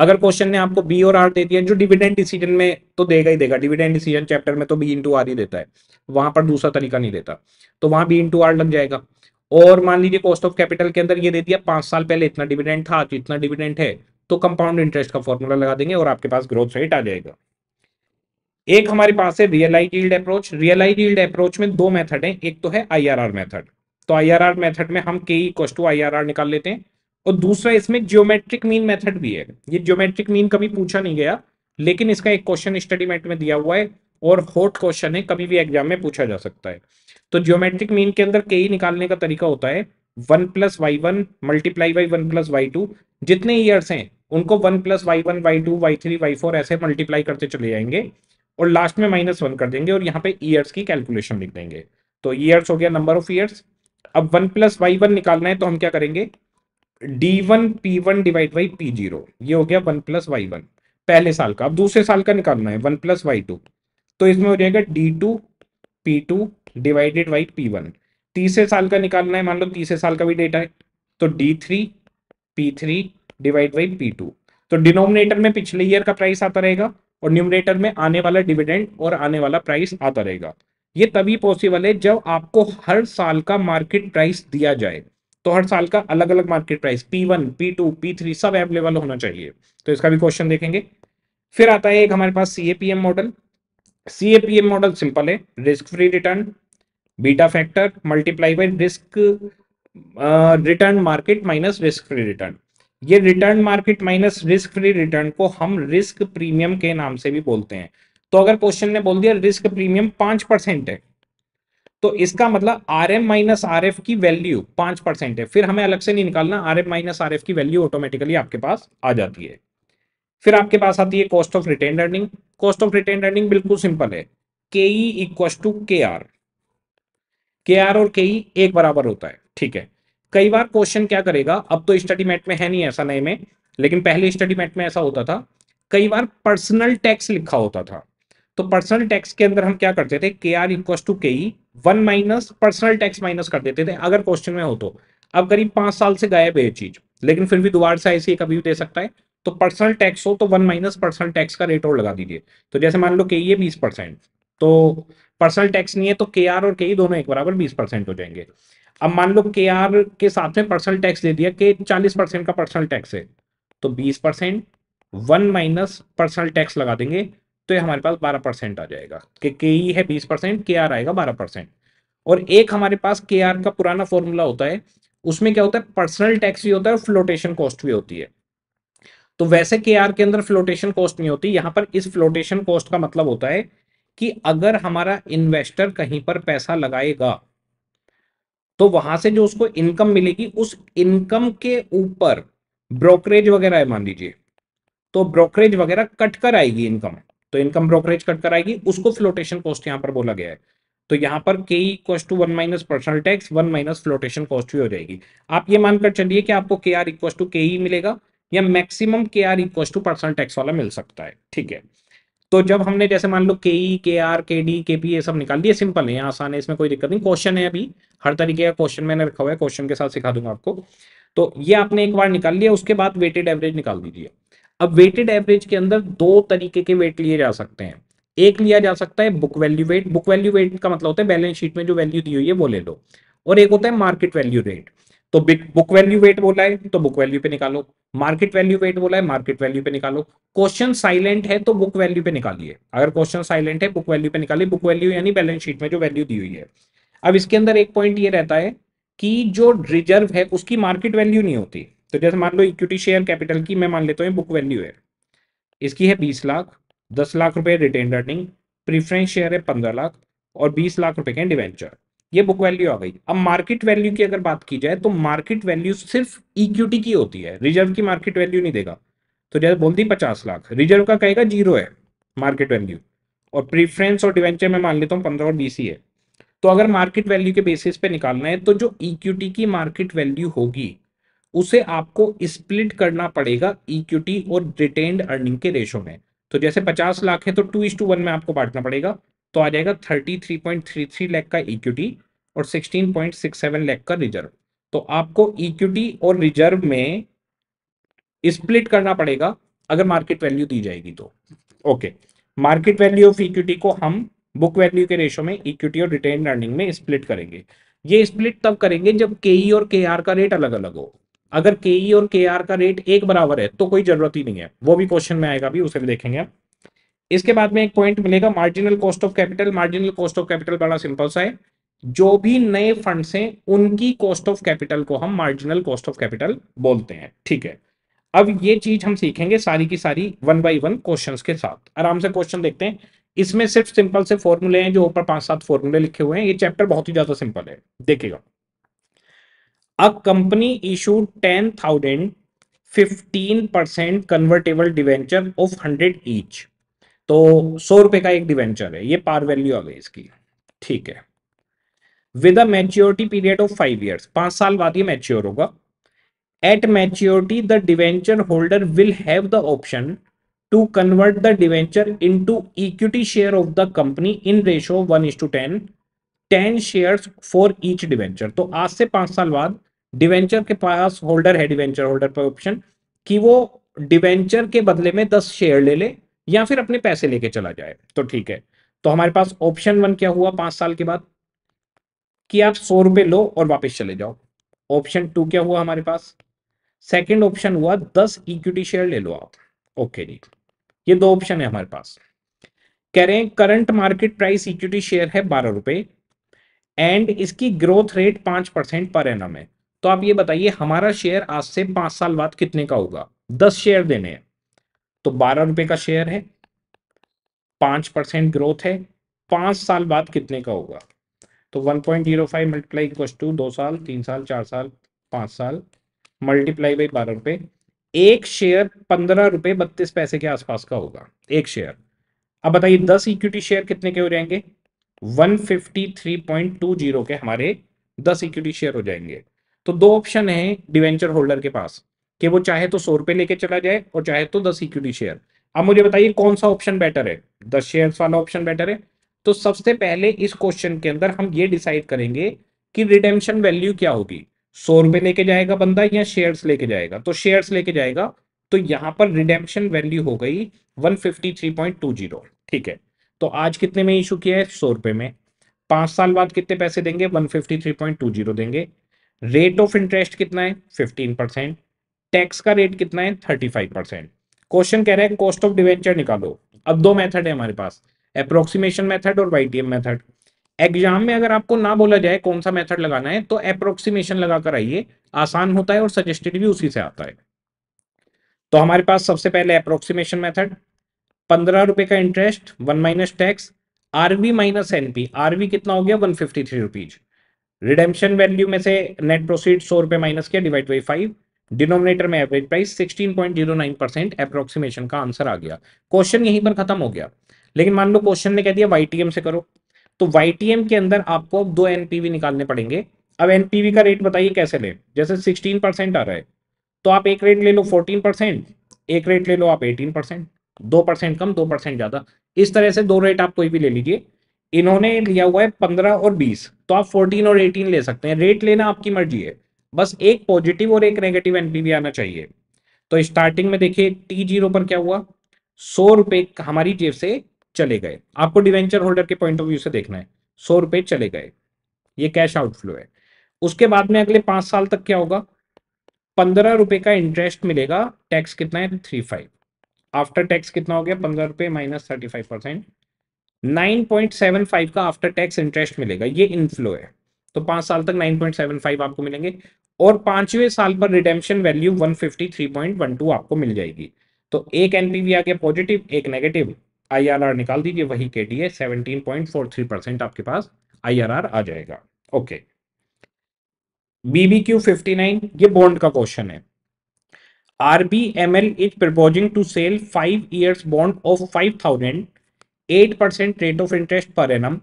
Speaker 1: अगर क्वेश्चन ने आपको बी और आर दे दिया जो डिविडेंड डिसीजन में तो देगा ही देगा डिविडेंड डिसीजन चैप्टर में तो बी इंटू आर ही देता है वहां पर दूसरा तरीका नहीं देता तो वहां बी इंटू आर लग जाएगा और मान लीजिए कॉस्ट ऑफ कैपिटल के अंदर ये दे दिया पांच साल पहले इतना डिविडेंड था तो इतना डिविडेंट है तो कंपाउंड इंटरेस्ट का फॉर्मूला लगा देंगे और आपके पास ग्रोथ रेट आ जाएगा एक हमारे पास है realise yield approach realise yield approach में दो मेथड हैं एक तो है आईआरआर मेथड तो आईआरआर मेथड में हम के इक्वस टू आईआरआर निकाल लेते हैं और दूसरा इसमें ज्योमेट्रिक मीन मेथड भी है ये ज्योमेट्रिक मीन कभी पूछा नहीं गया लेकिन इसका एक क्वेश्चन स्टडी मेट में दिया हुआ है और हॉट क्वेश्चन है कभी भी एग्जाम में पूछा जा सकता है तो ज्योमेट्रिक मीन के अंदर के ही निकालने का तरीका होता है one plus Y one multiply by one plus Y two जितने ईयर्स हैं उनको one plus Y one Y two Y three Y four ऐसे मल्टीप्लाई करते चले जाएंगे और लास्ट में माइनस वन कर देंगे और यहाँ पे ईयर्स की कैलकुलेशन लिख देंगे तो ईयर्स हो गया नंबर ऑफ ईयर्स अब वन प्लस वाई वन निकालना है तो हम क्या करेंगे D one P one divide by P zero ये हो गया वन प्लस वाई वन पहले साल का अब दूसरे साल का निकालना है वन प्लस वाई टू तो इसमें हो जाएगा D two P two divided by P one तीसरे साल का निकालना है मान लो तीसरे साल का भी डेटा है तो D three P three divide by P two तो डिनोमिनेटर में पिछले ईयर का प्राइस आता रहेगा और न्यूमिनेटर में आने वाला डिविडेंड और आने वाला प्राइस आता रहेगा ये तभी पॉसिबल है जब आपको हर साल का मार्केट प्राइस दिया जाएगा तो हर साल का अलग अलग market price P one P two P three सब अवेलेबल होना चाहिए तो इसका भी क्वेश्चन देखेंगे फिर आता है एक हमारे पास C model C model simple है risk free return beta factor multiply by risk return market minus risk free return ये return market minus risk free return को हम रिस्क प्रीमियम के नाम से भी बोलते हैं तो अगर क्वेश्चन ने बोल दिया रिस्क प्रीमियम पांच परसेंट है तो इसका मतलब R M minus R F की वैल्यू पांच परसेंट है फिर हमें अलग से नहीं निकालना R M minus R F की वैल्यू ऑटोमेटिकली आपके पास आ जाती है फिर आपके पास आती है cost of retain earning cost of retain earning बिल्कुल सिंपल है K E equal to K R K R और के ई एक बराबर होता है ठीक है कई बार क्वेश्चन क्या करेगा अब तो स्टडी मैट में है नहीं ऐसा नए में लेकिन पहले स्टडी मैट में ऐसा होता था कई बार पर्सनल टैक्स लिखा होता था तो पर्सनल टैक्स के अंदर हम क्या करते थे के R equal to K E one minus personal tax minus कर देते थे अगर क्वेश्चन में हो तो अब करीब पांच साल से गायब है ये चीज लेकिन फिर भी दोबारा से ऐसी कभी भी दे सकता है तो पर्सनल टैक्स हो तो वन माइनस पर्सनल टैक्स का रेट और लगा दीजिए तो जैसे मान लो के ई e है बीस परसेंट तो पर्सनल टैक्स नहीं है तो के आर और के ई e दोनों एक बराबर बीस परसेंट हो जाएंगे अब मान लो के आर के साथ में पर्सनल टैक्स दे दिया के चालीस परसेंट का पर्सनल टैक्स है तो बीस percent one minus personal tax लगा देंगे तो ये हमारे पास बारह परसेंट आ जाएगा कि के ई है बीस परसेंट के आर आएगा बारह परसेंट और एक हमारे पास के आर का पुराना फॉर्मूला होता है उसमें क्या होता है पर्सनल टैक्स भी होता है और फ्लोटेशन कॉस्ट भी होती है तो वैसे के आर के अंदर फ्लोटेशन कॉस्ट नहीं होती यहाँ पर इस फ्लोटेशन कॉस्ट का मतलब होता है कि अगर हमारा इन्वेस्टर कहीं पर पैसा लगाएगा तो वहां से जो उसको इनकम मिलेगी उस इनकम के ऊपर ब्रोकरेज वगैरह है मान लीजिए तो ब्रोकरेज वगैरह कट कर आएगी इनकम तो इनकम ब्रोकरेज कट कराएगी उसको फ्लोटेशन कॉस्ट यहाँ पर बोला गया है तो यहाँ पर K equals to one minus personal tax one minus flotation cost भी हो जाएगी आप ये मानकर चलिए कि आपको के आर इक्वस टू के ई मिलेगा या maximum K R equals to personal tax वाला मिल सकता है ठीक है तो जब हमने जैसे मान लो के ई के आर के डी के पी ये सब निकाल दिए सिंपल है आसान है इसमें कोई दिक्कत नहीं क्वेश्चन है अभी हर तरीके का क्वेश्चन मैंने रखा हुआ है क्वेश्चन के साथ सिखा दूंगा आपको तो ये आपने एक बार निकाल लिया उसके बाद वेटेड एवरेज निकाल दीजिए अब वेटेड एवरेज के अंदर दो तरीके के वेट लिए जा सकते हैं एक लिया जा सकता है book value weight book value weight का मतलब होता है बैलेंस शीट में जो वैल्यू दी हुई है वो ले लो और एक होता है मार्केट वैल्यू रेट तो बुक वैल्यू वेट बोला है तो बुक वैल्यू पे निकालो मार्केट वैल्यू वेट बोला है मार्केट वैल्यू पे निकालो क्वेश्चन साइलेंट है तो बुक वैल्यू पे निकालिए अगर क्वेश्चन साइलेंट है बुक वैल्यू पे निकालिए बुक वैल्यू यानी बैलेंस शीट में जो वैल्यू दी हुई है अब इसके अंदर एक पॉइंट ये रहता है कि जो रिजर्व है उसकी मार्केट वैल्यू नहीं होती तो जैसे मान लो इक्विटी शेयर कैपिटल की मैं मान लेता हूँ बुक वैल्यू है इसकी है बीस लाख दस लाख रुपए रिटेन अर्निंग प्रीफरेंस शेयर है पंद्रह लाख और बीस लाख रुपए के डिवेंचर ये बुक वैल्यू आ गई अब मार्केट वैल्यू की अगर बात की जाए तो मार्केट वैल्यू सिर्फ इक्विटी की होती है रिजर्व की मार्केट वैल्यू नहीं देगा तो जैसे बोलती पचास लाख रिजर्व का कहेगा जीरो है मार्केट वैल्यू और प्रीफरेंस और डिवेंचर में मान लेता हूँ पंद्रह और बीस ही है तो अगर मार्केट वैल्यू के बेसिस पे निकालना है तो जो इक्विटी की मार्केट वैल्यू होगी उसे आपको स्प्लिट करना पड़ेगा इक्विटी e और रिटेन्ड अर्निंग के रेशो में तो जैसे पचास लाख है तो टू इज टू वन में आपको बांटना पड़ेगा तो आ जाएगा thirty three point three three lakh का इक्विटी e और sixteen point six seven lakh का रिजर्व तो आपको इक्विटी e और रिजर्व में स्प्लिट करना पड़ेगा अगर मार्केट वैल्यू दी जाएगी तो okay market value of equity को हम बुक वैल्यू के रेशो में इक्विटी और रिटेन अर्निंग में स्प्लिट करेंगे ये स्प्लिट तब करेंगे जब के और के का रेट अलग अलग हो अगर के ई e और के आर का रेट एक बराबर है तो कोई जरूरत ही नहीं है वो भी क्वेश्चन में आएगा अभी उसे भी देखेंगे आप इसके बाद में एक पॉइंट मिलेगा marginal cost of capital marginal cost of capital बड़ा सिंपल सा है जो भी नए फंड हैं उनकी कॉस्ट ऑफ कैपिटल को हम मार्जिनल कॉस्ट ऑफ कैपिटल बोलते हैं ठीक है अब ये चीज हम सीखेंगे सारी की सारी वन बाई वन क्वेश्चन के साथ आराम से क्वेश्चन देखते हैं इसमें सिर्फ सिंपल से फॉर्मूले हैं जो ऊपर पांच सात फॉर्मूले लिखे हुए हैं ये चैप्टर बहुत ही ज्यादा सिंपल है देखिएगा company issue ten thousand fifteen percent convertible debenture of hundred each तो सौ रुपए का एक डिवेंचर है ये पार वैल्यू आ गई इसकी ठीक है with a maturity period of five years पांच साल बाद ये मैच्योर होगा at maturity the debenture holder will have the option to convert the debenture into equity share of the company in ratio one is to ten ten share for each debenture तो आज से पांच साल बाद debenture के पास holder है debenture holder पर ऑप्शन कि वो डिवेंचर के बदले में दस शेयर ले ले या फिर अपने पैसे लेके चला जाए तो ठीक है तो हमारे पास ऑप्शन वन क्या हुआ पांच साल के बाद कि आप सौ रुपए लो और वापस चले जाओ ऑप्शन टू क्या हुआ हमारे पास सेकंड ऑप्शन हुआ दस इक्विटी शेयर ले लो आप ओके जी ये दो ऑप्शन है हमारे पास कह रहे हैं current market price equity share है बारह रुपए एंड इसकी ग्रोथ रेट पांच परसेंट पर एनम है तो आप ये बताइए हमारा शेयर आज से पांच साल बाद कितने का होगा दस शेयर देने हैं तो बारह रुपए का शेयर है पांच परसेंट ग्रोथ है पांच साल बाद कितने का होगा तो one point zero five multiply equal to दो साल तीन साल चार साल पांच साल मल्टीप्लाई बाई बारह रुपए एक शेयर पंद्रह रुपए बत्तीस पैसे के आसपास का होगा एक शेयर अब बताइए दस इक्विटी शेयर कितने के हो जाएंगे जीरो के हमारे दस इक्विटी शेयर हो जाएंगे तो दो ऑप्शन है डिवेंचर होल्डर के पास कि वो चाहे तो सौ रुपए लेके चला जाए और चाहे तो दस इक्विटी शेयर अब मुझे बताइए कौन सा ऑप्शन बेटर है दस शेयर्स वाला ऑप्शन बेटर है तो सबसे पहले इस क्वेश्चन के अंदर हम ये डिसाइड करेंगे कि रिडेम्पशन वैल्यू क्या होगी सौ रुपए लेके जाएगा बंदा या शेयर्स लेके जाएगा तो शेयर्स लेके जाएगा तो यहाँ पर रिडेम्पशन वैल्यू हो गई वन ठीक है तो आज कितने में इशू किया है सौ रुपए में पांच साल बाद कितने पैसे देंगे 153.20 देंगे रेट ऑफ इंटरेस्ट कितना है फिफ्टीन परसेंट टैक्स का रेट कितना है थर्टी फाइव परसेंट क्वेश्चन कह रहे हैं कॉस्ट ऑफ डिवेंचर निकालो अब दो मेथड है हमारे पास अप्रोक्सीमेशन मेथड और वाईटीएम मेथड एग्जाम में अगर आपको ना बोला जाए कौन सा मेथड लगाना है तो अप्रोक्सीमेशन लगाकर आइए आसान होता है और सजेस्टेड भी उसी से आता है तो हमारे पास सबसे पहले अप्रोक्सीमेशन मेथड पंद्रह रुपए का interest one minus tax RV minus NP RV कितना हो गया one fifty three rupees redemption value में से नेट प्रोसीड सौ रुपए माइनस किया डिवाइड बाई फाइव डिनोमिनेटर में एवरेज प्राइस 16.09 परसेंट अप्रोक्सीमेशन का आंसर आ गया क्वेश्चन यहीं पर खत्म हो गया लेकिन मान लो क्वेश्चन ने कह दिया वाईटीएम से करो तो वाईटीएम के अंदर आपको अब दो एनपीवी निकालने पड़ेंगे अब एनपीवी का रेट बताइए कैसे ले जैसे 16 परसेंट आ रहा है तो आप एक रेट ले लो 14 परसेंट एक रेट ले लो आप 18 परसेंट दो परसेंट कम दो परसेंट ज़्यादा इस तरह से दो रेट आप कोई भी ले लीजिए इन्होंने लिया हुआ है पंद्रह और बीस तो आप फोर्टीन और एटीन ले सकते हैं रेट लेना आपकी मर्जी है बस एक पॉजिटिव और एक नेगेटिव एनपीवी आना चाहिए तो स्टार्टिंग में देखिए टी जीरो पर क्या हुआ सौ रुपए हमारी जेब से चले गए आपको डिवेंचर होल्डर के पॉइंट ऑफ व्यू से देखना है सौ रुपए चले गए ये कैश आउटफ्लो है उसके बाद में अगले पांच साल तक क्या होगा पंद्रह रुपए का इंटरेस्ट मिलेगा टैक्स कितना है थ्री फाइव आफ्टर टैक्स कितना हो गया पंद्रह रुपए माइनस थर्टी फाइव परसेंट 9.75 का आफ्टर टैक्स इंटरेस्ट मिलेगा ये इनफ्लो है तो पांच साल तक 9.75 आपको मिलेंगे और पांचवें साल पर रिडेम्पशन वैल्यू 153.12 आपको मिल जाएगी तो एक एनपीवी आ गया पॉजिटिव एक नेगेटिव आईआरआर निकाल दीजिए वही K D seventeen point four three percent आपके पास आई आ जाएगा ओके बीबीक्यू फिफ्टी नाइन ये बॉन्ड का क्वेश्चन है RBML is proposing to sell five years bond of five thousand 8 percent rate of interest per annum,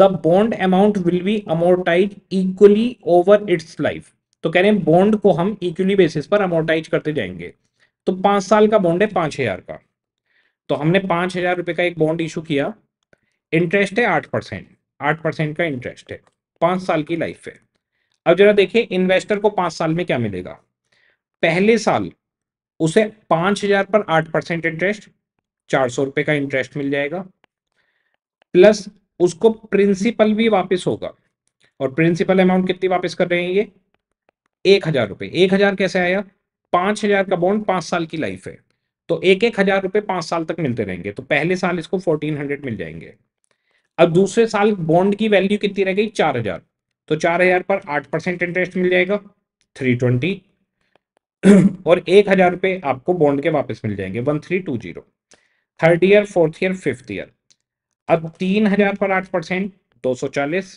Speaker 1: the bond amount will be amortized equally over its life. तो कह रहे हैं bond को हम equally basis पर amortise करते जाएंगे तो पांच साल का बॉन्ड है पांच हजार का तो हमने पांच हजार रुपए का एक बॉन्ड इशू किया इंटरेस्ट है आठ परसेंट आठ परसेंट का इंटरेस्ट है पांच साल की लाइफ है अब जरा देखिए इन्वेस्टर को पांच साल में क्या मिलेगा पहले साल उसे पांच हजार पर आठ परसेंट इंटरेस्ट चार सौ रुपये का इंटरेस्ट मिल जाएगा प्लस उसको प्रिंसिपल भी वापस होगा और प्रिंसिपल अमाउंट कितनी वापस कर रहे हैं ये एक हजार रुपये एक हजार कैसे आया पांच हजार का बॉन्ड पांच साल की लाइफ है तो एक एक हजार रुपए पांच साल तक मिलते रहेंगे तो पहले साल इसको फोर्टीन हंड्रेड मिल जाएंगे अब दूसरे साल बॉन्ड की वैल्यू कितनी रह गई चार हजार तो चार हजार पर आठ परसेंट इंटरेस्ट मिल जाएगा थ्री ट्वेंटी और एक हजार रुपये आपको बॉन्ड के वापस मिल जाएंगे one three two zero third year fourth year fifth year अब तीन हजार पर आठ परसेंट दो सौ चालीस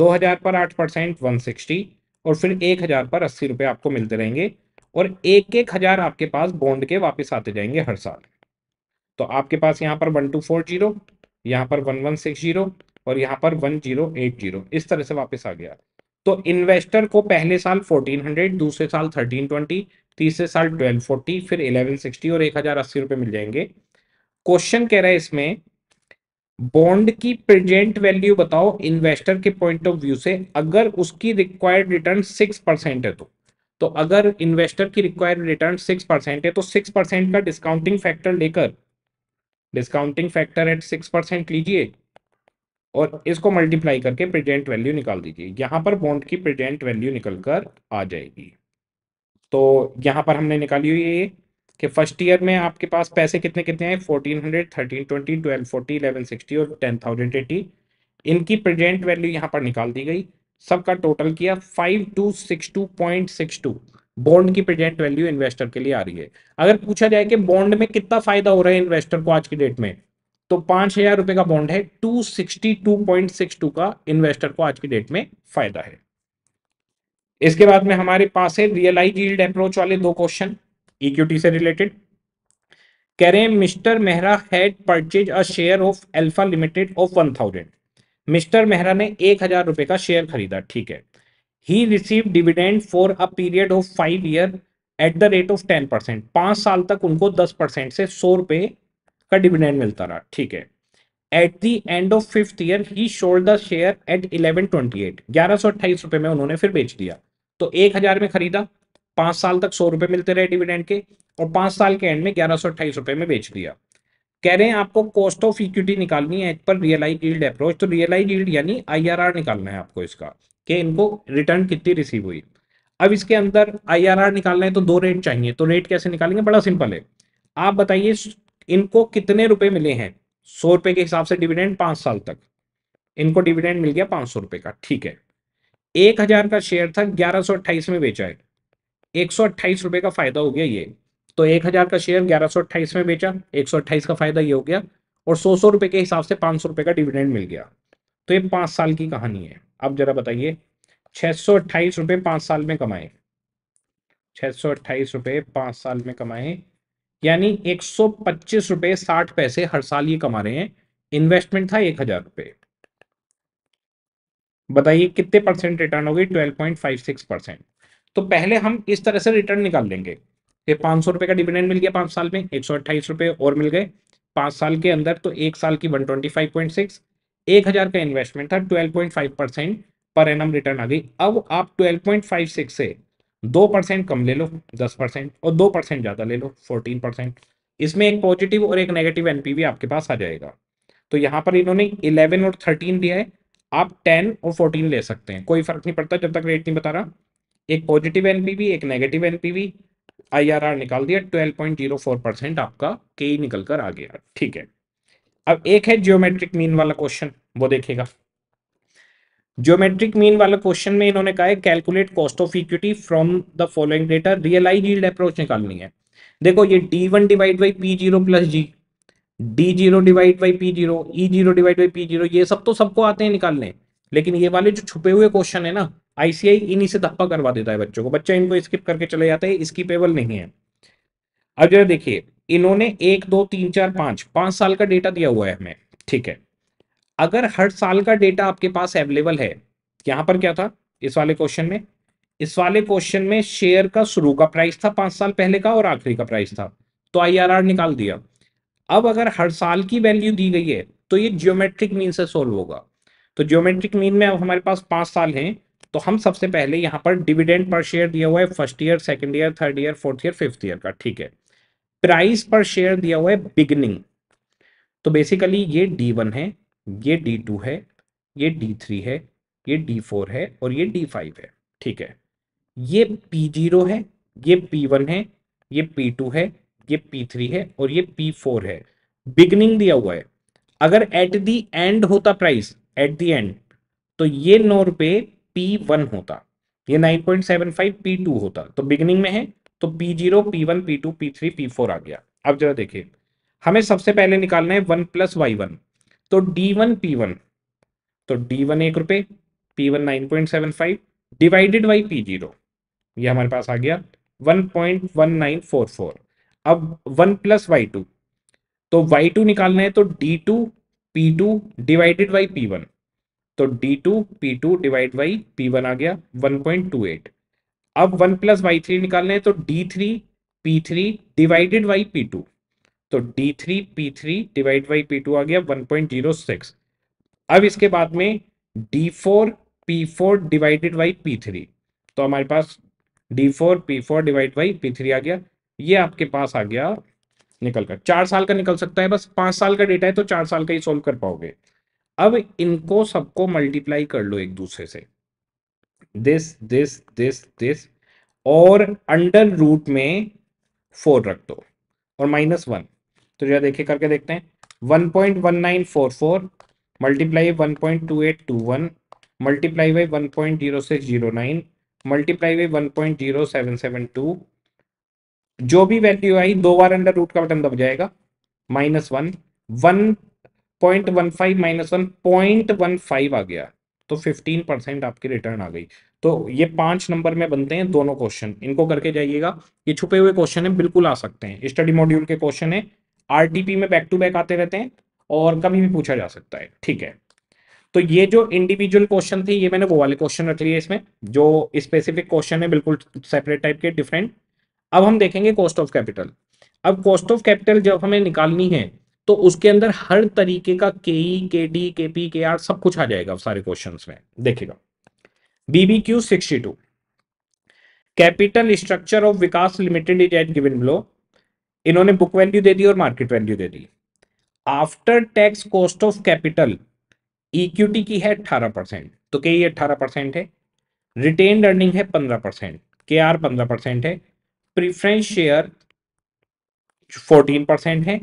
Speaker 1: दो हजार पर आठ परसेंट वन सिक्सटी और फिर एक हजार पर अस्सी रुपए आपको मिलते रहेंगे और एक एक हजार आपके पास बॉन्ड के वापस आते जाएंगे हर साल तो आपके पास यहाँ पर वन टू फोर जीरो यहाँ पर वन वन सिक्स जीरो और यहाँ पर वन जीरो एट जीरो इस तरह से वापस आ गया तो इन्वेस्टर को पहले साल फोर्टीन हंड्रेड दूसरे साल थर्टीन ट्वेंटी तीसरे साल ट्वेल्व फोर्टी फिर इलेवन सिक्सटी और एक हजार अस्सी रुपये मिल जाएंगे क्वेश्चन कह रहा है इसमें बॉन्ड की प्रेजेंट वैल्यू बताओ इन्वेस्टर के पॉइंट ऑफ व्यू से अगर उसकी रिक्वायर्ड रिटर्न सिक्स परसेंट है तो तो अगर इन्वेस्टर की रिक्वायर्ड रिटर्न सिक्स परसेंट है तो सिक्स परसेंट का डिस्काउंटिंग फैक्टर लेकर discounting factor at six percent लीजिए और इसको मल्टीप्लाई करके प्रेजेंट वैल्यू निकाल दीजिए यहां पर बॉन्ड की प्रेजेंट वैल्यू निकल कर आ जाएगी तो यहां पर हमने निकाली हुई है कि फर्स्ट ईयर में आपके पास पैसे कितने कितने हैं fourteen hundred thirteen twenty twelve forty eleven sixty और टेन थाउजेंड एटी इनकी प्रेजेंट वैल्यू यहाँ पर निकाल दी गई सबका टोटल किया five two six two point six two bond की प्रेजेंट वैल्यू इन्वेस्टर के लिए आ रही है अगर पूछा जाए कि बॉन्ड में कितना फायदा हो रहा है इन्वेस्टर को आज की डेट में तो पांच हजार रुपए का बॉन्ड है two sixty two point six two का इन्वेस्टर को आज की डेट में फायदा है इसके बाद में हमारे पास है रियलाइज यील्ड अप्रोच वाले दो क्वेश्चन इक्विटी e से रिलेटेड कह रहे हैं mister Mehra had purchase a share of Alpha Limited of one thousand mister Mehra ने एक हजार रुपए का शेयर खरीदा ठीक है he receive dividend for a period of five year at the rate of ten percent पांच साल तक उनको दस परसेंट से सौ रुपए का डिविडेंड मिलता रहा ठीक है at the end of fifth year he sold the share at eleven twenty eight ग्यारह सौ अट्ठाईस रुपए में उन्होंने फिर बेच दिया तो एक हजार में खरीदा पांच साल तक सौ रुपए मिलते रहे डिविडेंड के और पांच साल के एंड में ग्यारह सौ अट्ठाईस रुपए में बेच दिया कह रहे हैं आपको कॉस्ट ऑफ इक्विटी निकालनी है पर रियलाइज यील्ड अप्रोच तो रियलाइज यील्ड यानी आईआरआर निकालना है आपको इसका कि इनको रिटर्न कितनी रिसीव हुई अब इसके अंदर आईआरआर निकालना है तो दो रेट चाहिए तो रेट कैसे निकालेंगे बड़ा सिंपल है आप बताइए इनको कितने रुपए मिले हैं सौ रुपए के हिसाब से डिविडेंड पांच साल तक इनको डिविडेंड मिल गया पांच सौ रुपए का ठीक है एक हजार का शेयर था ग्यारह सौ अट्ठाईस में बेचा है एक रुपए का फायदा हो गया ये तो एक हजार का शेयर ग्यारह सौ अट्ठाईस में बेचा एक सौ अट्ठाईस का फायदा ये हो गया और सौ सौ रुपए के हिसाब से पांच सौ रुपये का डिविडेंड मिल गया तो ये पांच साल की कहानी है अब जरा बताइए छह सौ अट्ठाईस रुपये पाँच साल में कमाए छः सौ अट्ठाईस रुपये पाँच साल में कमाए यानी एक सौ पच्चीस रुपये साठ पैसे हर साल ये कमा रहे हैं इन्वेस्टमेंट था एक हजार रुपए बताइए कितने परसेंट रिटर्न हो गई twelve point five six percent तो पहले हम इस तरह से रिटर्न निकाल लेंगे पांच सौ रुपए का डिविडेंड मिल गया पांच साल में एक सौ अट्ठाईस रुपए और मिल गए पांच साल के अंदर तो एक साल की one twenty five point six एक हज़ार का इन्वेस्टमेंट था ट्वेल्व पॉइंट फाइव परसेंट पर एन रिटर्न आ गई अब आप ट्वेल्व पॉइंट फाइव सिक्स से दो परसेंट कम ले लो दस परसेंट और दो परसेंट ज़्यादा ले लो फोर्टीन परसेंट इसमें एक पॉजिटिव और एक नेगेटिव एनपीवी आपके पास आ जाएगा तो यहाँ पर इन्होंने इलेवन और थर्टीन दिया है आप टेन और फोर्टीन ले सकते हैं कोई फर्क नहीं पड़ता जब तक रेट नहीं बता रहा एक पॉजिटिव एनपीवी एक नेगेटिव एनपीवी आईआरआर निकाल दिया 12.04 परसेंट आपका के e निकल कर आ गया ठीक है अब एक है जियोमेट्रिक मीन वाला क्वेश्चन वो देखेगा ज्योमेट्रिक मीन वाला क्वेश्चन में इन्होंने कहा है calculate cost of equity from the following data realise yield approach निकालनी है देखो ये D one divide by P zero plus G D zero divide by P zero E zero divide by P zero ये सब तो सबको आते हैं निकालने लेकिन ये वाले जो छुपे हुए क्वेश्चन है ना आईसीआई इन्हीं से धप्पा करवा देता है बच्चों को बच्चा इनको स्किप करके चले जाते हैं इसकी पेबल नहीं है अब जरा देखिए इन्होंने एक दो तीन चार पांच पांच साल का डेटा दिया हुआ है हमें ठीक है अगर हर साल का डेटा आपके पास अवेलेबल है यहां पर क्या था इस वाले क्वेश्चन में इस वाले क्वेश्चन में शेयर का शुरू का प्राइस था पांच साल पहले का और आखिरी का प्राइस था तो आईआरआर निकाल दिया अब अगर हर साल की वैल्यू दी गई है तो ये जियोमेट्रिक मीन से सोल्व होगा तो जियोमेट्रिक मीन में अब हमारे पास पांच साल हैं तो हम सबसे पहले यहाँ पर डिविडेंड पर शेयर दिया हुआ है first year second year third year fourth year fifth year का ठीक है प्राइस पर शेयर दिया हुआ है बिगनिंग तो बेसिकली ये डी वन है ये डी टू है ये डी थ्री है ये डी फोर है और ये डी फाइव है ठीक है ये पी जीरो है ये पी वन है ये पी टू है ये पी थ्री है और ये पी फोर है बिगनिंग दिया हुआ है अगर एट दी एंड होता प्राइस एट दी एंड तो ये नौ रुपये P1 होता ये 9.75 P2 होता तो बिगनिंग में है तो P0 P1 P2 P3 P4 आ गया अब जरा देखिए हमें सबसे पहले निकालना है वन प्लस वाई वन तो डी वन पी वन तो डी वन एक रुपये P one nine point seven five divided by P zero ये हमारे पास आ गया one point one nine four four अब वन प्लस वाई टू तो वाई टू निकालना है तो D two P two divided by P one तो D two P two divide by P one आ गया वन पॉइंट टू एट अब one plus Y three निकालना है तो D three P three divided by P two तो D three P three divide by P two आ गया one point zero six अब इसके बाद में D four P four divided by P three तो हमारे पास D four P four divide by P three आ गया ये आपके पास आ गया निकल कर चार साल का निकल सकता है बस पांच साल का डेटा है तो चार साल का ही सॉल्व कर पाओगे अब इनको सबको मल्टीप्लाई कर लो एक दूसरे से दिस दिस दिस दिस और अंडर रूट में फोर रख दो और माइनस वन तो जरा देखिए करके देखते हैं one point one nine four four multiply one point two eight two one multiply by one point zero six zero nine multiply by one point zero seven seven two जो भी value आई दो बार अंडर रूट का button दब जाएगा minus one one point one five minus one point one five आ गया तो फिफ्टीन परसेंट आपकी रिटर्न आ गई तो ये पांच नंबर में बनते हैं दोनों क्वेश्चन इनको करके जाइएगा ये छुपे हुए क्वेश्चन है बिल्कुल आ सकते हैं स्टडी मॉड्यूल के क्वेश्चन है आरटीपी में बैक टू बैक आते रहते हैं और कभी भी पूछा जा सकता है ठीक है तो ये जो इंडिविजुअल क्वेश्चन थे ये मैंने वो वाले क्वेश्चन रख लिए इसमें जो स्पेसिफिक क्वेश्चन है बिल्कुल सेपरेट टाइप के डिफरेंट अब हम देखेंगे कॉस्ट ऑफ कैपिटल अब कॉस्ट ऑफ कैपिटल जब हमें निकालनी है तो उसके अंदर हर तरीके का के ई के डी के पी के आर सब कुछ आ जाएगा सारे क्वेश्चन में देखेगा BB Q sixty two capital structure of Vikas Limited is at given below इन्होंने बुक वैल्यू दे दी और मार्केट वैल्यू दे दी after tax cost of capital equity की है अट्ठारह परसेंट तो के e अठारह परसेंट है रिटेन अर्निंग है पंद्रह परसेंट के आर पंद्रह परसेंट है प्रीफ्रेंस शेयर फोर्टीन परसेंट है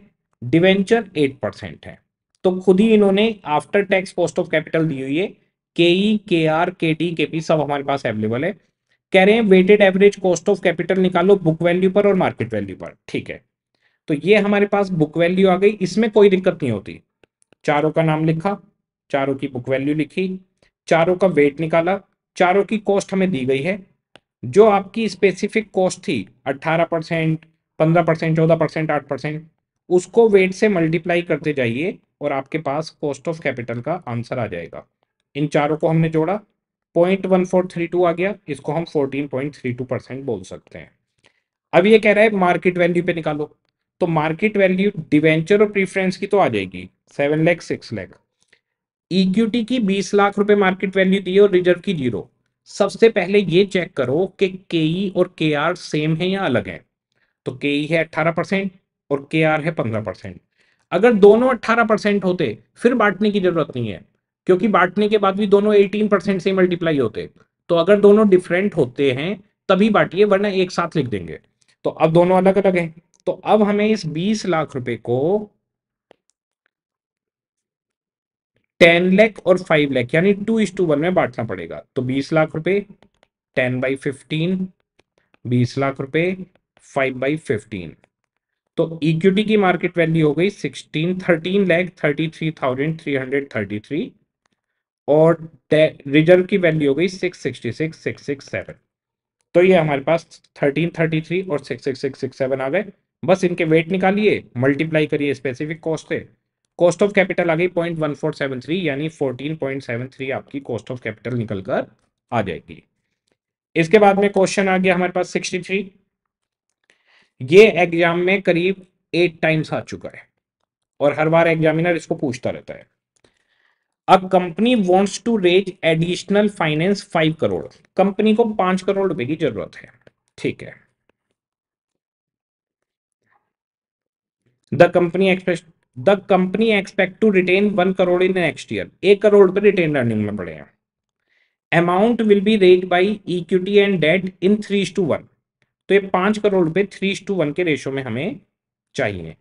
Speaker 1: डिवेंचर एट परसेंट है तो खुद ही इन्होंने after tax cost of capital दी हुई है के ई के आर के टी के पी सब हमारे पास अवेलेबल है कह रहे हैं weighted average cost of capital निकालो बुक वैल्यू पर और मार्केट वैल्यू पर ठीक है तो ये हमारे पास बुक वैल्यू आ गई इसमें कोई दिक्कत नहीं होती चारों का नाम लिखा चारों की बुक वैल्यू लिखी चारों का वेट निकाला चारों की कॉस्ट हमें दी गई है जो आपकी स्पेसिफिक कॉस्ट थी 18 परसेंट पंद्रह परसेंट चौदह परसेंट आठ परसेंट उसको वेट से मल्टीप्लाई करते जाइए और आपके पास कॉस्ट ऑफ कैपिटल का आंसर आ जाएगा इन चारों को हमने जोड़ा point one four three two आ गया इसको हम fourteen point three two percent बोल सकते हैं अब ये कह रहा है मार्केट वैल्यू पे निकालो तो मार्केट वैल्यू डिवेंचर और प्रीफरेंस की तो आ जाएगी seven lakh six lakh equity की बीस लाख रुपए मार्केट वैल्यू दी और रिजर्व की जीरो सबसे पहले ये चेक करो कि के e और के आर सेम है या अलग है तो के e है अट्ठारह परसेंट और के आर है पंद्रह परसेंट अगर दोनों अट्ठारह परसेंट होते फिर बांटने की जरूरत नहीं है क्योंकि बांटने के बाद भी दोनों एटीन परसेंट से मल्टीप्लाई होते तो अगर दोनों डिफरेंट होते हैं तभी बांटिए वरना एक साथ लिख देंगे तो अब दोनों अलग अलग हैं तो अब हमें इस बीस लाख रुपए को टेन लैख और फाइव लैख यानी टू इस टू वन में बांटना पड़ेगा तो बीस लाख रुपए टेन बाई फिफ्टीन बीस लाख रुपए फाइव बाई फिफ्टीन तो इक्विटी की मार्केट वैल्यू हो गई sixteen thirteen lakh thirty three thousand three hundred thirty three और रिजर्व की वैल्यू हो गई six sixty six six six seven तो ये हमारे पास थर्टीन थर्टी थ्री और six six six six seven आ गए बस इनके वेट निकालिए मल्टीप्लाई करिए स्पेसिफिक कॉस्ट से कॉस्ट ऑफ कैपिटल आ गई point one four seven three यानी फोर्टीन पॉइंट सेवन थ्री आपकी कॉस्ट ऑफ कैपिटल निकलकर आ जाएगी इसके बाद में क्वेश्चन आ गया हमारे पास सिक्सटी थ्री ये एग्जाम में करीब एट टाइम्स आ चुका है और हर बार एग्जामिनर इसको पूछता रहता है a company wants to raise additional finance five crore company को पांच करोड़ रुपए की जरूरत है ठीक है the company expect the company expect to retain one crore in next year एक करोड़ पे रिटेन अर्निंग में पड़े हैं amount will be raise by equity and debt in three to one तो ये पांच करोड़ रुपए थ्री टू वन के रेशो में हमें चाहिए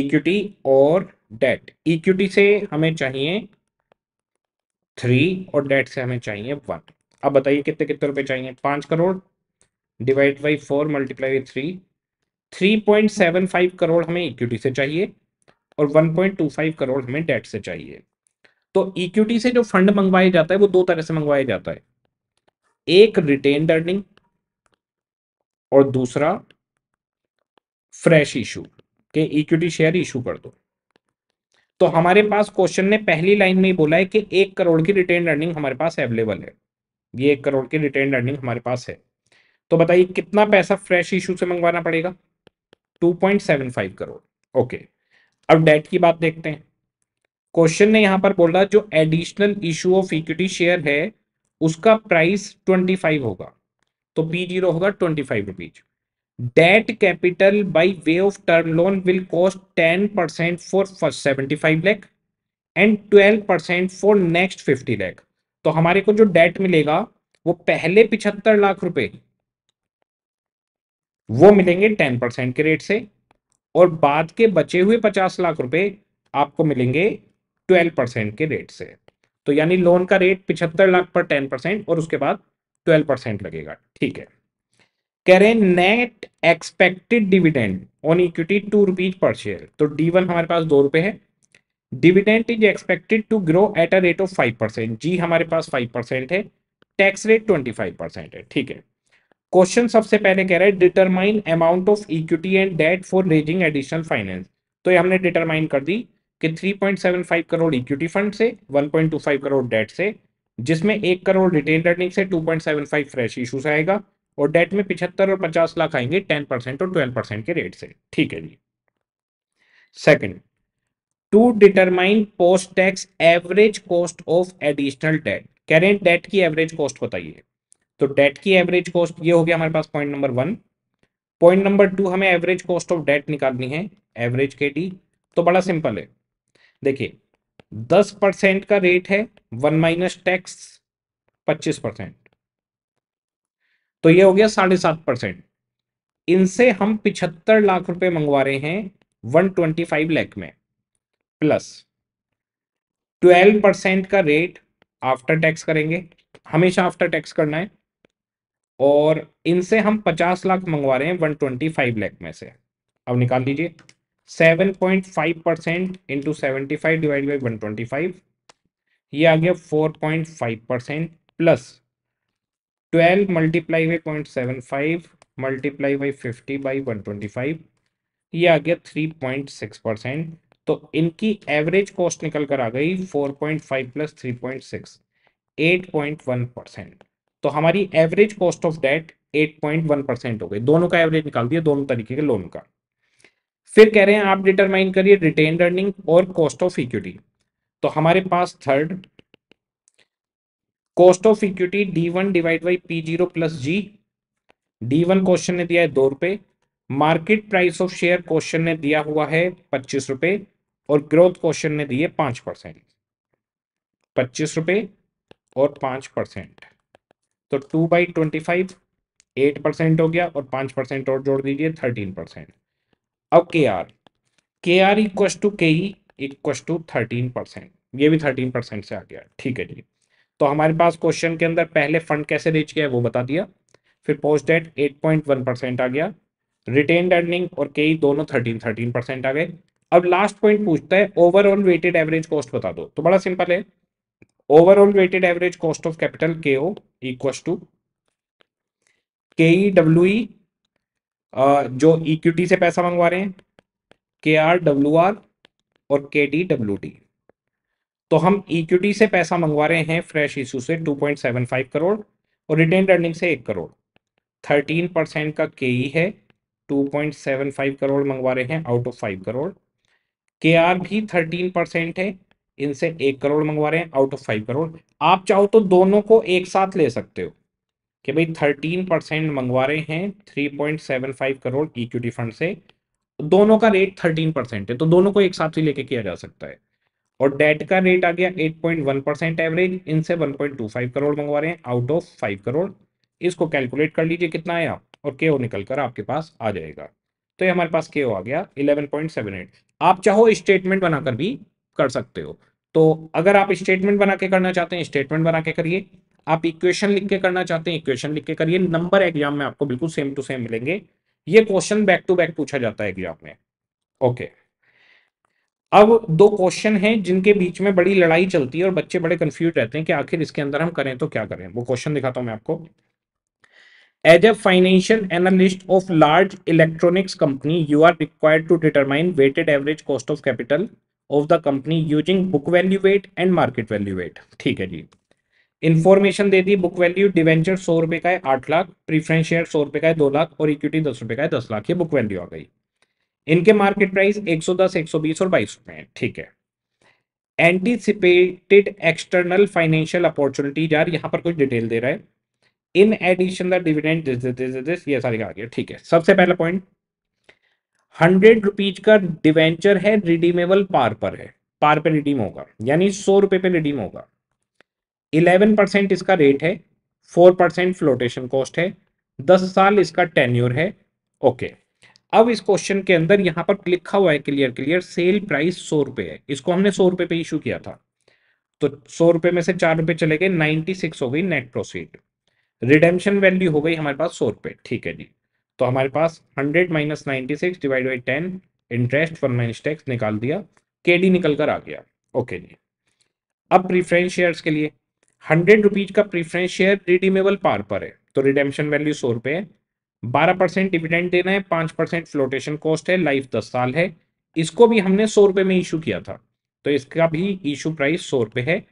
Speaker 1: इक्विटी और डेट इक्विटी से हमें चाहिए थ्री और डेट से हमें चाहिए वन अब बताइए कितने कितने रुपए चाहिए पांच crore divide by four multiply by three three point seven five crore हमें इक्विटी से चाहिए और one point two five crore हमें डेट से चाहिए तो इक्विटी से जो फंड मंगवाया जाता है वो दो तरह से मंगवाया जाता है एक रिटेन अर्निंग और दूसरा फ्रेश इशू के इक्विटी शेयर इशू कर दो तो हमारे पास क्वेश्चन ने पहली लाइन में बोला है कि एक करोड़ की रिटेन अर्निंग हमारे पास अवेलेबल है ये एक करोड़ की रिटेन अर्निंग हमारे पास है तो बताइए कितना पैसा फ्रेश इशू से मंगवाना पड़ेगा 2.75 करोड़ ओके अब डेट की बात देखते हैं क्वेश्चन ने यहां पर बोला जो additional issue of equity share है उसका प्राइस ट्वेंटी होगा तो पी जीरो होगा twenty five rupees debt capital by way of term loan will cost ten percent for first seventy five lakh and twelve percent for next fifty lakh तो हमारे को जो date मिलेगा वो पहले पिछहत्तर लाख रुपए वो मिलेंगे टेन परसेंट के रेट से और बाद के बचे हुए पचास लाख रुपए आपको मिलेंगे ट्वेल्व परसेंट के रेट से तो यानी लोन का रेट पिछहत्तर लाख पर टेन परसेंट और उसके बाद ट्वेल्व परसेंट लगेगा ठीक है कह रहे net expected dividend on equity two rupees per share तो डी वन हमारे पास दो रुपए है dividend is expected to grow at a rate of five percent G हमारे पास फाइव परसेंट है tax rate twenty five percent है ठीक है क्वेश्चन सबसे पहले कह रहा है determine amount of equity and debt for raising additional finance तो ये हमने डिटरमाइन कर दी कि 3.75 करोड़ इक्विटी फंड से 1.25 करोड़ डेट से जिसमें एक करोड़ रिटेन अर्निंग से 2.75 फ्रेश इशूज आएगा और डेट में पिछहत्तर और 50 लाख आएंगे 10 परसेंट और 12 परसेंट के रेट से ठीक है जी second to determine post tax average cost of additional debt current debt की एवरेज कॉस्ट बताइए तो डेट की एवरेज कॉस्ट ये हो गया हमारे पास point number one point number two हमें एवरेज कॉस्ट ऑफ डेट निकालनी है एवरेज के डी तो बड़ा सिंपल है देखिए दस परसेंट का रेट है वन माइनस टैक्स पच्चीस परसेंट तो ये हो गया साढ़े सात परसेंट इनसे हम पिछहत्तर लाख रुपए मंगवा रहे हैं वन ट्वेंटी फाइव लैख में प्लस ट्वेल्व परसेंट का रेट आफ्टर टैक्स करेंगे हमेशा आफ्टर टैक्स करना है और इनसे हम पचास लाख मंगवा रहे हैं वन ट्वेंटी फाइव लैख में से अब निकाल लीजिए seven point five percent into seventy five divide by one twenty five ये आ गया four point five percent plus twelve multiply by point seven five multiply by fifty by one twenty five ये आ गया थ्री पॉइंट सिक्स परसेंट तो इनकी average cost निकल कर आ गई four point five plus three point six eight point one percent तो हमारी average cost of debt eight point one percent हो गई दोनों का एवरेज निकाल दिया दोनों तरीके के लोन का फिर कह रहे हैं आप डिटरमाइन करिए रिटेन अर्निंग और कॉस्ट ऑफ इक्विटी तो हमारे पास third cost of equity D one divide by P zero plus G D one question ने दिया है दो रुपए market price of share question ने दिया हुआ है पच्चीस रुपए और ग्रोथ क्वेश्चन ने दिए पांच परसेंट पच्चीस रुपए और पांच परसेंट तो two by twenty five eight percent हो गया और पांच परसेंट और जोड़ दीजिए थर्टीन परसेंट अब के R K R equal to K E equal to thirteen percent ये भी थर्टीन परसेंट से आ गया ठीक है जी तो हमारे पास क्वेश्चन के अंदर पहले फंड कैसे रीच किया है वो बता दिया फिर post date eight point one percent आ गया रिटेन अर्निंग और के e दोनों थर्टीन थर्टीन परसेंट आ गए अब लास्ट पॉइंट पूछता है ओवरऑल वेटेड एवरेज कॉस्ट बता दो तो बड़ा सिंपल है overall weighted average cost of capital K O इक्व to K E W E जो इक्विटी से पैसा मंगवा रहे हैं के आर डब्ल्यू आर और के डी डब्ल्यू डी तो हम इक्विटी से पैसा मंगवा रहे हैं फ्रेश इशू से 2.75 करोड़ और रिटेन अर्निंग से एक करोड़ 13 परसेंट का के ई e है 2.75 करोड़ मंगवा रहे हैं आउट ऑफ 5 करोड़ के आर भी 13 परसेंट है इनसे एक करोड़ मंगवा रहे हैं आउट ऑफ 5 करोड़ आप चाहो तो दोनों को एक साथ ले सकते हो कि भाई थर्टीन परसेंट मंगवा रहे हैं three point seven five crore equity fund से तो दोनों का रेट थर्टीन परसेंट है तो दोनों को एक साथ ही लेके किया जा सकता है और डेट का रेट आ गया eight point one percent average इनसे one point two five crore मंगवा रहे हैं आउट ऑफ फाइव करोड़ इसको कैलकुलेट कर लीजिए कितना है आप और के ओ निकल कर आपके पास आ जाएगा तो ये हमारे पास के ओ आ गया इलेवन पॉइंट सेवन एट आप चाहो स्टेटमेंट बनाकर भी कर सकते हो तो अगर आप स्टेटमेंट बना के करना चाहते हैं स्टेटमेंट बना के करिए आप इक्वेशन लिख के करना चाहते हैं इक्वेशन लिख के करिए नंबर एग्जाम में आपको बिल्कुल सेम टू सेम मिलेंगे ये क्वेश्चन बैक टू बैक पूछा जाता है एग्जाम में ओके अब दो क्वेश्चन हैं जिनके बीच में बड़ी लड़ाई चलती है और बच्चे बड़े कंफ्यूज रहते हैं कि आखिर इसके अंदर हम करें तो क्या करें वो क्वेश्चन दिखाता हूं मैं आपको as a financial analyst of large electronics company you are required to determine weighted average cost of capital of the company using book value weight and market value weight ठीक है जी इन्फॉर्मेशन दे दी book value debenture सौ रुपए का है आठ लाख प्रीफ्रेंस शेयर सौ रुपए का है दो लाख और इक्विटी दस रुपए का है दस लाख ये बुक वैल्यू आ गई इनके मार्केट प्राइस 110, 120 और बाईस रुपए है ठीक है एंटीसिपेटेड एक्सटर्नल फाइनेंशियल अपॉर्चुनिटी यार यहाँ पर कुछ डिटेल दे रहा है in addition the dividend this this this ये सारी आ गया ठीक है सबसे पहला पॉइंट हंड्रेड रुपीज का डिवेंचर है रिडीमेबल पार पर है पार पर रिडीम होगा यानी सौ रुपए पे रिडीम होगा इलेवन परसेंट इसका रेट है फोर परसेंट फ्लोटेशन कॉस्ट है दस साल इसका टेन्यूर है ओके अब इस क्वेश्चन के अंदर यहाँ पर लिखा हुआ है क्लियर क्लियर सेल प्राइस सौ रुपए है इसको हमने सौ रुपये पे इशू किया था तो सौ रुपए में से चार रुपए चले गए नाइनटी सिक्स हो गई नेट प्रोसीड रिडेम्पशन वैल्यू हो गई हमारे पास सौ रुपए ठीक है जी तो हमारे पास hundred minus ninety six divide by ten interest for minus tax निकाल दिया के डी निकल कर आ गया ओके जी अब प्रीफरेंस शेयर्स के लिए हंड्रेड रुपीज का प्रीफरेंस शेयर रिडीमेबल पार पर है तो रिडेम्पशन वैल्यू सौ रुपए है बारह परसेंट डिविडेंड देना है पांच परसेंट फ्लोटेशन कॉस्ट है लाइफ दस साल है इसको भी हमने सौ रुपए में इशू किया था तो इसका भी इशू प्राइस सौ रुपए है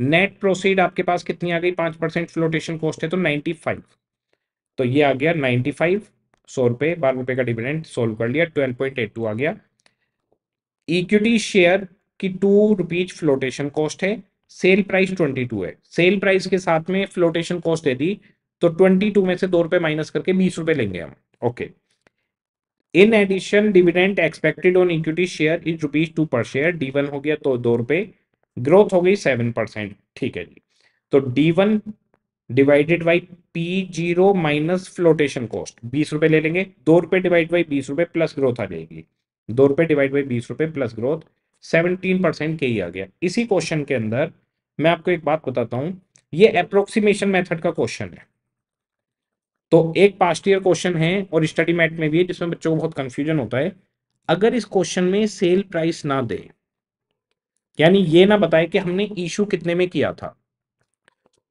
Speaker 1: नेट प्रोसीड आपके पास कितनी आ गई पांच परसेंट फ्लोटेशन कॉस्ट है तो नाइन्टी फाइव तो ये आ गया नाइन्टी फाइव सौ रुपए बारह रुपए का डिविडेंड सोल्व कर लिया ट्वेल्व पॉइंट एट टू आ गया इक्विटी शेयर की टू रुपीज फ्लोटेशन कॉस्ट है सेल प्राइस ट्वेंटी टू है सेल प्राइस के साथ में फ्लोटेशन कॉस्ट दे दी तो ट्वेंटी टू में से दो रुपए माइनस करके बीस रुपए लेंगे हम okay in addition dividend expected on equity share is rupees two per share D one हो गया तो दो रुपए ग्रोथ हो गई सेवन परसेंट ठीक है जी तो D one divided by P zero minus flotation cost बीस रुपए ले लेंगे दो रुपए डिवाइड बाई बीस रुपए प्लस ग्रोथ आ जाएगी दो रुपए डिवाइड बाई बीस रुपए प्लस ग्रोथ सेवनटीन परसेंट के ही आ गया इसी क्वेश्चन के अंदर मैं आपको एक बात बताता हूं ये अप्रोक्सीमेशन मेथड का क्वेश्चन है तो एक पास्ट ईयर क्वेश्चन है और स्टडी मैट में भी है जिसमें बच्चों को बहुत कंफ्यूजन होता है अगर इस क्वेश्चन में सेल प्राइस ना दे यानी ये ना बताए कि हमने इशू कितने में किया था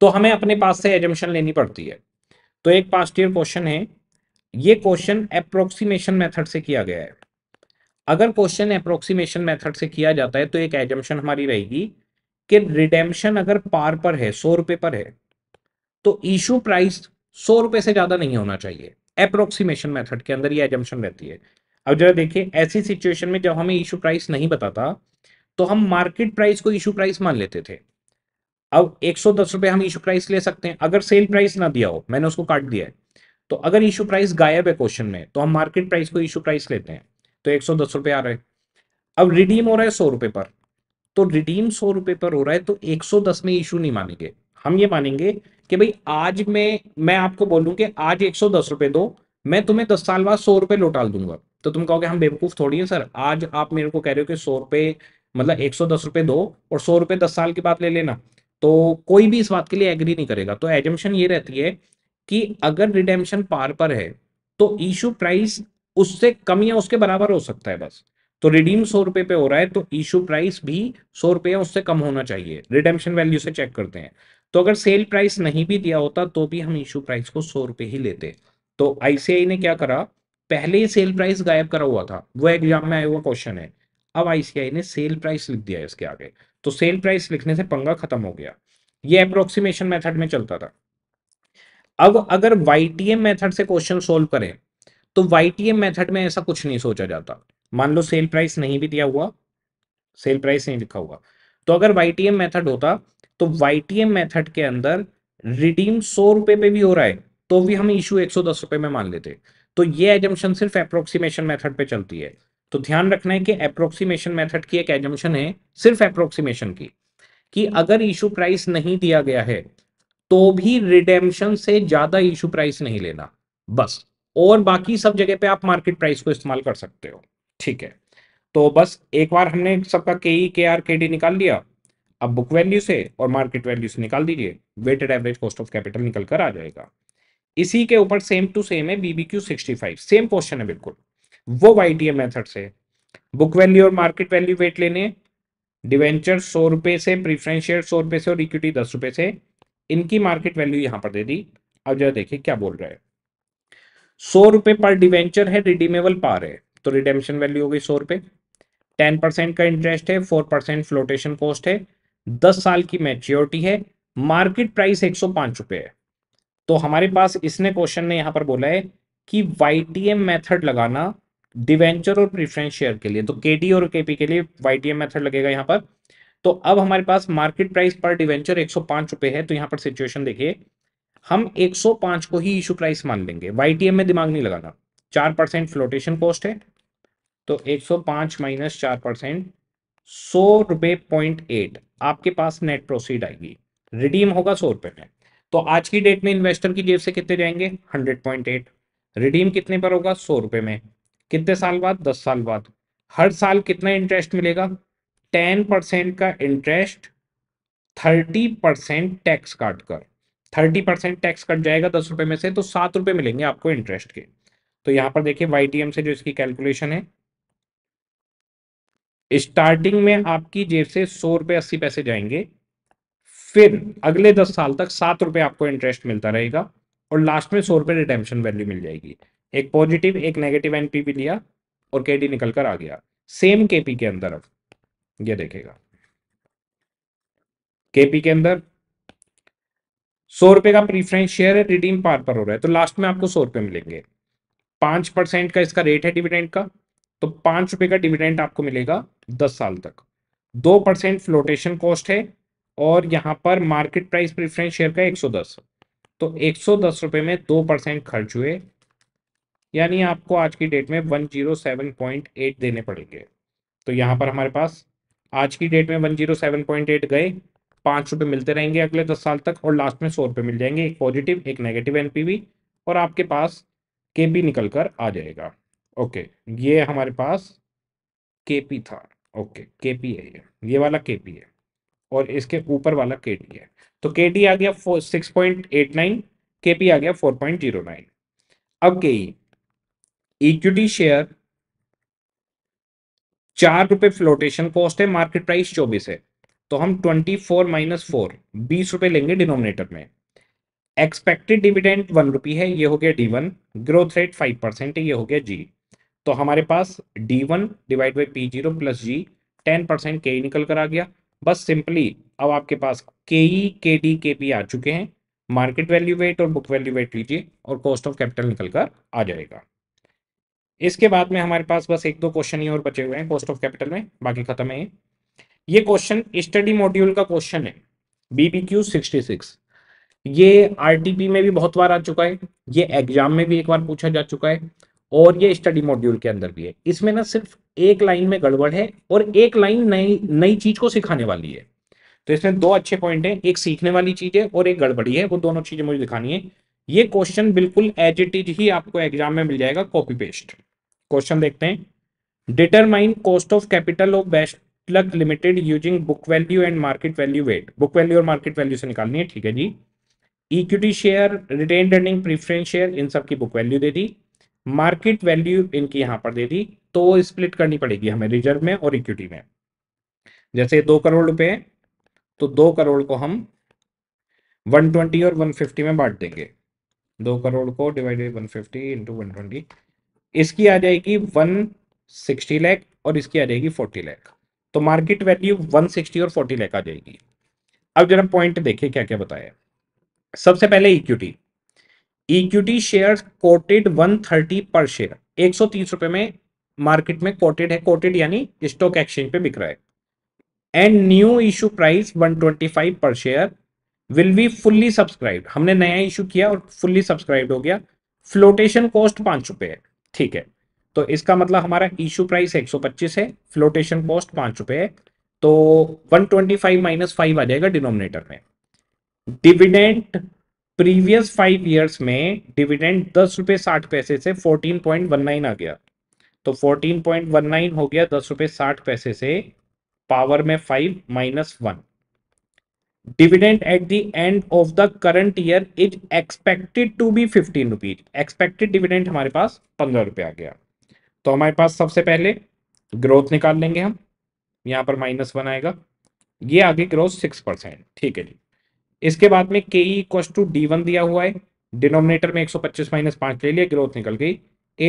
Speaker 1: तो हमें अपने पास से एजम्पन लेनी पड़ती है तो एक पास्ट ईयर क्वेश्चन है ये क्वेश्चन अप्रोक्सीमेशन मेथड से किया गया है अगर क्वेश्चन अप्रोक्सीमेशन मेथड से किया जाता है तो एक एजम्पन हमारी रहेगी कि रिडेम्पशन अगर पार पर है सौ रुपए पर है तो इशू प्राइस सौ रुपए से ज़्यादा नहीं होना चाहिए अप्रोक्सीमेशन मेथड के अंदर ये एजम्पन रहती है अब जरा देखिए ऐसी सिचुएशन में जब हमें इशू प्राइस नहीं बताता तो हम मार्केट प्राइस को इशू प्राइस मान लेते थे अब एक सौ दस रुपये हम इशू प्राइस ले सकते हैं अगर सेल प्राइस ना दिया हो मैंने उसको काट दिया है तो अगर इशू प्राइस गायब है क्वेश्चन में तो हम मार्केट प्राइस को इशू प्राइस लेते हैं तो एक सौ दस रुपए आ रहे अब रिडीम हो रहा है सौ रुपए पर तो रिडीम सौ रुपए पर हो रहा है तो एक सौ दस में इशू नहीं मानेंगे हम ये मानेंगे कि भाई आज में मैं आपको बोलूं कि आज एक सौ दस रुपए दो मैं तुम्हें दस साल बाद सौ रुपए लौटा दूंगा तो तुम कहोगे हम बेवकूफ़ थोड़ी हैं सर आज आप मेरे को कह रहे हो कि सौ रुपए मतलब एक सौ दस रुपए दो और सौ रुपए दस साल के बाद ले लेना तो कोई भी इस बात के लिए एग्री नहीं करेगा तो एजम्पन ये रहती है कि अगर रिडेम्पशन पार पर है तो इशू प्राइस उससे कम या उसके बराबर हो सकता है बस तो रिडीम सौ रुपए पे हो रहा है तो इशू प्राइस भी सौ रुपए या उससे कम होना चाहिए रिडेम्पशन वैल्यू से चेक करते हैं तो अगर सेल प्राइस नहीं भी दिया होता तो भी हम इशू प्राइस को सौ रुपए ही लेते तो आईसीआई ने क्या करा पहले ही सेल प्राइस गायब करा हुआ था वो एग्जाम में आया हुआ क्वेश्चन है अब आईसीआई ने सेल प्राइस लिख दिया इसके आगे तो सेल प्राइस लिखने से पंगा खत्म हो गया ये अप्रोक्सीमेशन मेथड में चलता था अब अगर वाईटीएम मेथड से क्वेश्चन सोल्व करें तो वाईटीएम मेथड में ऐसा कुछ नहीं सोचा जाता मान लो सेल प्राइस नहीं भी दिया हुआ सेल प्राइस नहीं लिखा हुआ तो अगर वाईटीएम मेथड होता तो वाईटीएम मेथड के अंदर रिडीम सौ रुपए पे भी हो रहा है तो भी हम इशू एक सौ दस रुपए में मान लेते तो ये एजम्पन सिर्फ अप्रोक्सीमेशन मेथड पे चलती है तो ध्यान रखना है कि अप्रोक्सीमेशन मेथड की एक एजम्पन है सिर्फ अप्रोक्सीमेशन की कि अगर इशू प्राइस नहीं दिया गया है तो भी रिडेम्पशन से ज्यादा इशू प्राइस नहीं लेना बस और बाकी सब जगह पे आप मार्केट प्राइस को इस्तेमाल कर सकते हो ठीक है तो बस एक बार हमने सबका के ई के आर के डी निकाल लिया अब बुक वैल्यू से और मार्केट वैल्यू से निकाल दीजिए weighted average cost of capital निकल कर आ जाएगा इसी के ऊपर सेम टू सेम है बीबीक्यू फाइव सेम क्वेश्चन है बिल्कुल वो वाई मेथड से बुक वैल्यू और मार्केट वैल्यू वेट लेने डिवेंचर सौ रुपये से प्रीफरेंस शेयर सौ रुपए से और इक्विटी दस रुपए से इनकी मार्केट वैल्यू यहां पर दे दी अब जरा देखिए क्या बोल रहा है सौ रुपए पर डिवेंचर है रिडीमेबल पार है तो रिडेमशन वैल्यू हो गई सौ रुपए टेन परसेंट का इंटरेस्ट है फोर परसेंट फ्लोटेशन कॉस्ट है दस साल की मैच्योरिटी है मार्केट प्राइस एक सौ पांच रुपए है तो हमारे पास इसने क्वेश्चन ने यहाँ पर बोला है कि वाई मेथड लगाना डिवेंचर और प्रिफरेंस शेयर के लिए तो के और के के लिए वाई मेथड लगेगा यहाँ पर तो अब हमारे पास मार्केट प्राइस पर डिवेंचर एक सौ पांच रुपए है तो यहाँ पर सिचुएशन देखिए हम 105 को ही इशू प्राइस मान लेंगे वाईटीएम में दिमाग नहीं लगाना चार परसेंट फ्लोटेशन कॉस्ट है तो 105 माइनस चार परसेंट सौ रुपए पॉइंट एट आपके पास नेट प्रोसीड आएगी रिडीम होगा सौ रुपए में तो आज की डेट में इन्वेस्टर की जेब से कितने जाएंगे हंड्रेड पॉइंट एट रिडीम कितने पर होगा सौ रुपए में कितने साल बाद दस साल बाद हर साल कितना इंटरेस्ट मिलेगा टेन परसेंट का इंटरेस्ट थर्टी परसेंट टैक्स काट कर थर्टी परसेंट टैक्स कट जाएगा दस रुपये में से तो सात रुपये मिलेंगे आपको इंटरेस्ट के तो यहाँ पर देखिए वाई से जो इसकी कैलकुलेशन है स्टार्टिंग में आपकी जेब से सौ रुपये अस्सी पैसे जाएंगे फिर अगले दस साल तक सात रुपये आपको इंटरेस्ट मिलता रहेगा और लास्ट में सौ रुपये रिटेम्पशन वैल्यू मिल जाएगी एक पॉजिटिव एक नेगेटिव एनपीपी लिया और केडी निकल कर आ गया सेम केपी के अंदर अब ये देखेगा केपी के अंदर सौ रुपए का प्रीफरेंस शेयर है रिडीम पार पर हो रहा है तो लास्ट में आपको सौ रुपए मिलेंगे पांच परसेंट का इसका रेट है डिविडेंड का तो पांच रुपए का डिविडेंड आपको मिलेगा दस साल तक दो परसेंट फ्लोटेशन कॉस्ट है और यहाँ पर मार्केट प्राइस प्रीफरेंस शेयर का एक सौ दस तो एक सौ दस में दो परसेंट खर्च हुए यानी आपको आज की डेट में one zero seven point eight देने पड़ेंगे तो यहाँ पर हमारे पास आज की डेट में वन जीरो गए पांच रुपए मिलते रहेंगे अगले दस साल तक और लास्ट में सौ रुपए मिल जाएंगे एक पॉजिटिव एक नेगेटिव एनपीवी और आपके पास केपी निकल कर आ जाएगा ओके ये हमारे पास केपी था ओके केपी है ये ये वाला केपी है और इसके ऊपर वाला के टी है तो के टी आ गया six point eight nine K P आ गया फोर पॉइंट जीरो नाइन अब के इक्विटी शेयर चार रुपए फ्लोटेशन कॉस्ट है मार्केट प्राइस चौबीस है तो हम ट्वेंटी फोर माइनस फोर बीस रुपए लेंगे डिनोमिनेटर में एक्सपेक्टेड डिविडेंड वन रुपी है ये हो गया D one growth rate five percent ये हो गया जी तो हमारे पास D one divide by P zero plus G ten percent के निकल कर आ गया बस सिंपली अब आपके पास के ई के डी के पी आ चुके हैं मार्केट वैल्यू वेट और बुक वैल्यू वेट लीजिए और कॉस्ट ऑफ कैपिटल निकल कर आ जाएगा इसके बाद में हमारे पास बस एक दो क्वेश्चन ही और बचे हुए हैं कॉस्ट ऑफ कैपिटल में बाकी खत्म है ये क्वेश्चन स्टडी मॉड्यूल का क्वेश्चन है बीबीक्यू सिक्स ये आरटीपी में भी बहुत बार आ चुका है ये एग्जाम में भी एक बार पूछा जा चुका है और ये स्टडी मॉड्यूल के अंदर भी है इसमें ना सिर्फ एक लाइन में गड़बड़ है और एक लाइन नई नई चीज को सिखाने वाली है तो इसमें दो अच्छे पॉइंट हैं एक सीखने वाली चीज है और एक गड़बड़ी है वो दोनों चीजें मुझे दिखानी है ये क्वेश्चन बिल्कुल एज इट इज ही आपको एग्जाम में मिल जाएगा कॉपी पेस्ट क्वेश्चन देखते हैं determine cost of capital of best plug limited using book value and market value weight book value और मार्केट वैल्यू से निकालनी है ठीक है जी equity share retain earning preference share इन सब की बुक वैल्यू दे दी मार्केट वैल्यू इनकी यहां पर दे दी तो स्प्लिट करनी पड़ेगी हमें रिजर्व में और इक्विटी में जैसे दो करोड़ रुपए तो दो करोड़ को हम 120 और 150 में बांट देंगे दो करोड़ को डिवाइडेड 150 फिफ्टी 120 इसकी आ जाएगी 160 लाख और इसकी आ जाएगी 40 लाख तो मार्केट वैल्यू 160 और 40 लेकर आ जाएगी अब जरा पॉइंट देखें क्या क्या बताया सबसे पहले इक्विटी इक्विटी शेयर कोटेड 130 पर शेयर एक सौ रुपए में मार्केट में कोटेड है कोटेड यानी स्टॉक एक्सचेंज पे बिक रहा है and new issue price 125 per share will be fully subscribe हमने नया इशू किया और फुल्ली सब्सक्राइब हो गया फ्लोटेशन कॉस्ट पांच रुपए है ठीक है तो इसका मतलब हमारा इश्यू प्राइस एक सौ पच्चीस है फ्लोटेशन कॉस्ट पांच रुपए है तो one twenty five minus five आ जाएगा डिनोमिनेटर में डिविडेंट प्रीवियस फाइव ईयर्स में डिविडेंट दस रुपए साठ पैसे से फोर्टीन पॉइंट वन नाइन आ गया तो फोर्टीन पॉइंट वन नाइन हो गया दस रुपए साठ पैसे से पावर में five minus one dividend at the end of the current year is expected to be fifteen rupees expected dividend हमारे पास पंद्रह रुपए आ गया तो हमारे पास सबसे पहले ग्रोथ निकाल लेंगे हम यहाँ पर माइनस वन आएगा ये आगे ग्रोथ सिक्स परसेंट ठीक है जी इसके बाद में K E equal to D one दिया हुआ है डिनोमिनेटर में एक सौ पच्चीस माइनस पांच ले लिया ग्रोथ निकल गई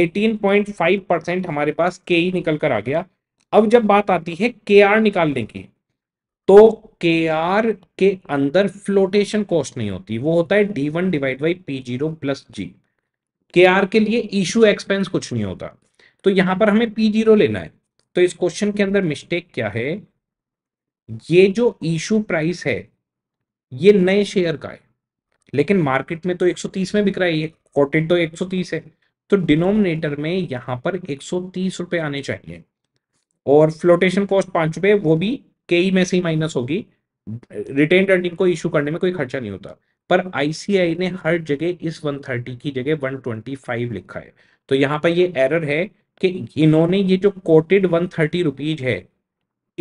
Speaker 1: एटीन पॉइंट फाइव परसेंट हमारे पास के ई e निकल कर आ गया अब जब बात आती है के आर निकालने की तो के आर के अंदर फ्लोटेशन कॉस्ट नहीं होती वो होता है D one divide by P zero plus G K R के लिए इशू एक्सपेंस कुछ नहीं होता तो यहां पर हमें पी जीरो लेना है तो इस क्वेश्चन के अंदर मिस्टेक क्या है ये जो इशू प्राइस है ये नए शेयर का है लेकिन मार्केट में तो 130 में बिक रहा है ये कॉटेड तो 130 है तो डिनोमिनेटर में यहां पर एक रुपए आने चाहिए और फ्लोटेशन कॉस्ट पांच रुपए वो भी के में से ही माइनस होगी रिटेन अर्निंग को इशू करने में कोई खर्चा नहीं होता पर आईसीआई ने हर जगह इस 130 की जगह 125 लिखा है तो यहां पर ये एरर है कि इन्होंने ये जो कोटेड वन थर्टी रुपीज है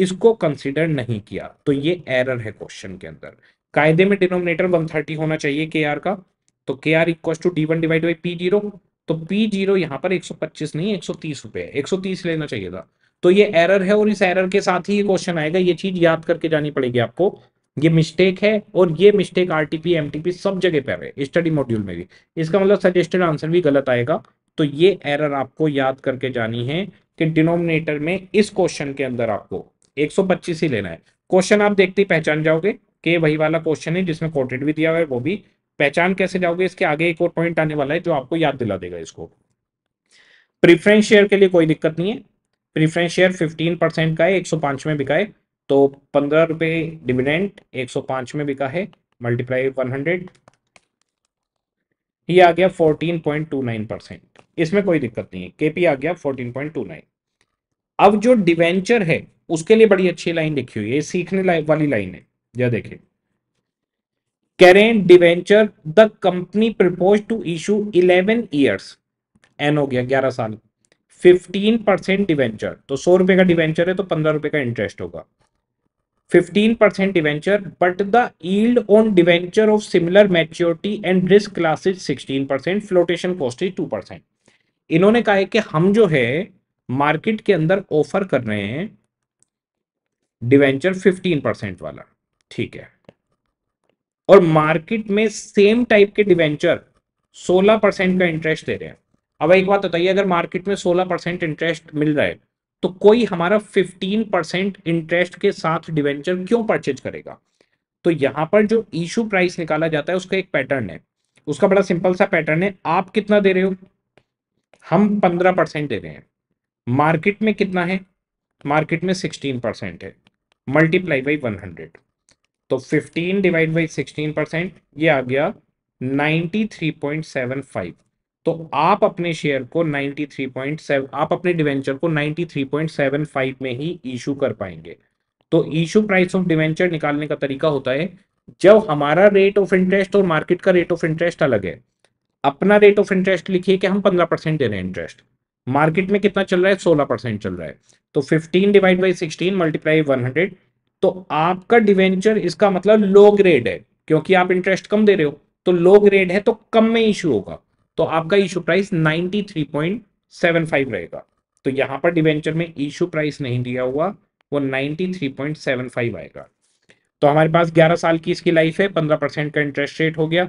Speaker 1: इसको कंसिडर नहीं किया तो ये एरर है क्वेश्चन के अंदर कायदे में डिनोमिनेटर वन थर्टी होना चाहिए के आर का तो K R equal to D one divide by P zero तो पी जीरो यहाँ पर एक सौ पच्चीस नहीं एक सौ तीस रुपए एक सौ तीस लेना चाहिए था तो ये एरर है और इस एरर के साथ ही ये क्वेश्चन आएगा ये चीज याद करके जानी पड़ेगी आपको ये मिस्टेक है और ये मिस्टेक आरटीपी एमटीपी सब जगह पर है स्टडी मॉड्यूल में भी इसका मतलब सजेस्टेड आंसर भी गलत आएगा तो ये एरर आपको याद करके जानी है कि डिनोमिनेटर में इस क्वेश्चन के अंदर आपको 125 ही लेना है क्वेश्चन आप देखते ही पहचान जाओगे कि वही वाला क्वेश्चन है जिसमें कोटेड भी दिया हुआ है वो भी पहचान कैसे जाओगे इसके आगे एक और पॉइंट आने वाला है जो आपको याद दिला देगा इसको प्रीफरेंस शेयर के लिए कोई दिक्कत नहीं है प्रीफरेंस शेयर फिफ्टीन परसेंट का है एक में बिका है तो पंद्रह रुपये डिविडेंट 105 में बिका है मल्टीप्लाई हंड्रेड ही आ गया 14.29 परसेंट इसमें कोई दिक्कत नहीं है केपी आ गया 14.29 अब जो डिवेंचर है उसके लिए बड़ी अच्छी लाइन लिखी हुई है सीखने वाली लाइन है यह देखिए कह debenture the company propose to issue 11 years N हो गया 11 साल 15 परसेंट डिवेंचर तो सौ रुपए का डिवेंचर है तो पंद्रह रुपए का इंटरेस्ट होगा 15% debenture but the yield on debenture of similar maturity and risk class is 16% flotation cost is 2% इन्होंने कहा है कि हम जो है मार्केट के अंदर ऑफर कर रहे हैं डिवेंचर 15% वाला ठीक है और मार्केट में सेम टाइप के डिवेंचर 16% का इंटरेस्ट दे रहे हैं अब एक बात बताइए अगर मार्केट में 16% इंटरेस्ट मिल रहा है तो कोई हमारा 15 परसेंट इंटरेस्ट के साथ डिवेंचर क्यों परचेज करेगा तो यहां पर जो इशू प्राइस निकाला जाता है उसका एक पैटर्न है उसका बड़ा सिंपल सा पैटर्न है आप कितना दे रहे हो हम पंद्रह परसेंट दे रहे हैं मार्केट में कितना है मार्केट में सिक्सटीन परसेंट है मल्टीप्लाई बाई वन हंड्रेड तो fifteen divide by sixteen percent ये आ गया ninety three point seven five तो आप अपने शेयर को 93.7 आप अपने डिवेंचर को 93.75 में ही इशू कर पाएंगे तो इशू प्राइस ऑफ डिवेंचर निकालने का तरीका होता है जब हमारा रेट ऑफ इंटरेस्ट और मार्केट का रेट ऑफ इंटरेस्ट अलग है अपना रेट ऑफ इंटरेस्ट लिखिए कि हम पंद्रह परसेंट दे रहे हैं इंटरेस्ट मार्केट में कितना चल रहा है सोलह परसेंट चल रहा है तो fifteen divide by sixteen multiply one hundred तो आपका डिवेंचर इसका मतलब लो ग्रेड है क्योंकि आप इंटरेस्ट कम दे रहे हो तो लो ग्रेड है तो कम में इशू होगा तो आपका इशू प्राइस 93.75 रहेगा तो यहां पर डिवेंचर में इशू प्राइस नहीं दिया हुआ वो 93.75 आएगा तो हमारे पास 11 साल की इसकी लाइफ है 15 परसेंट का इंटरेस्ट रेट हो गया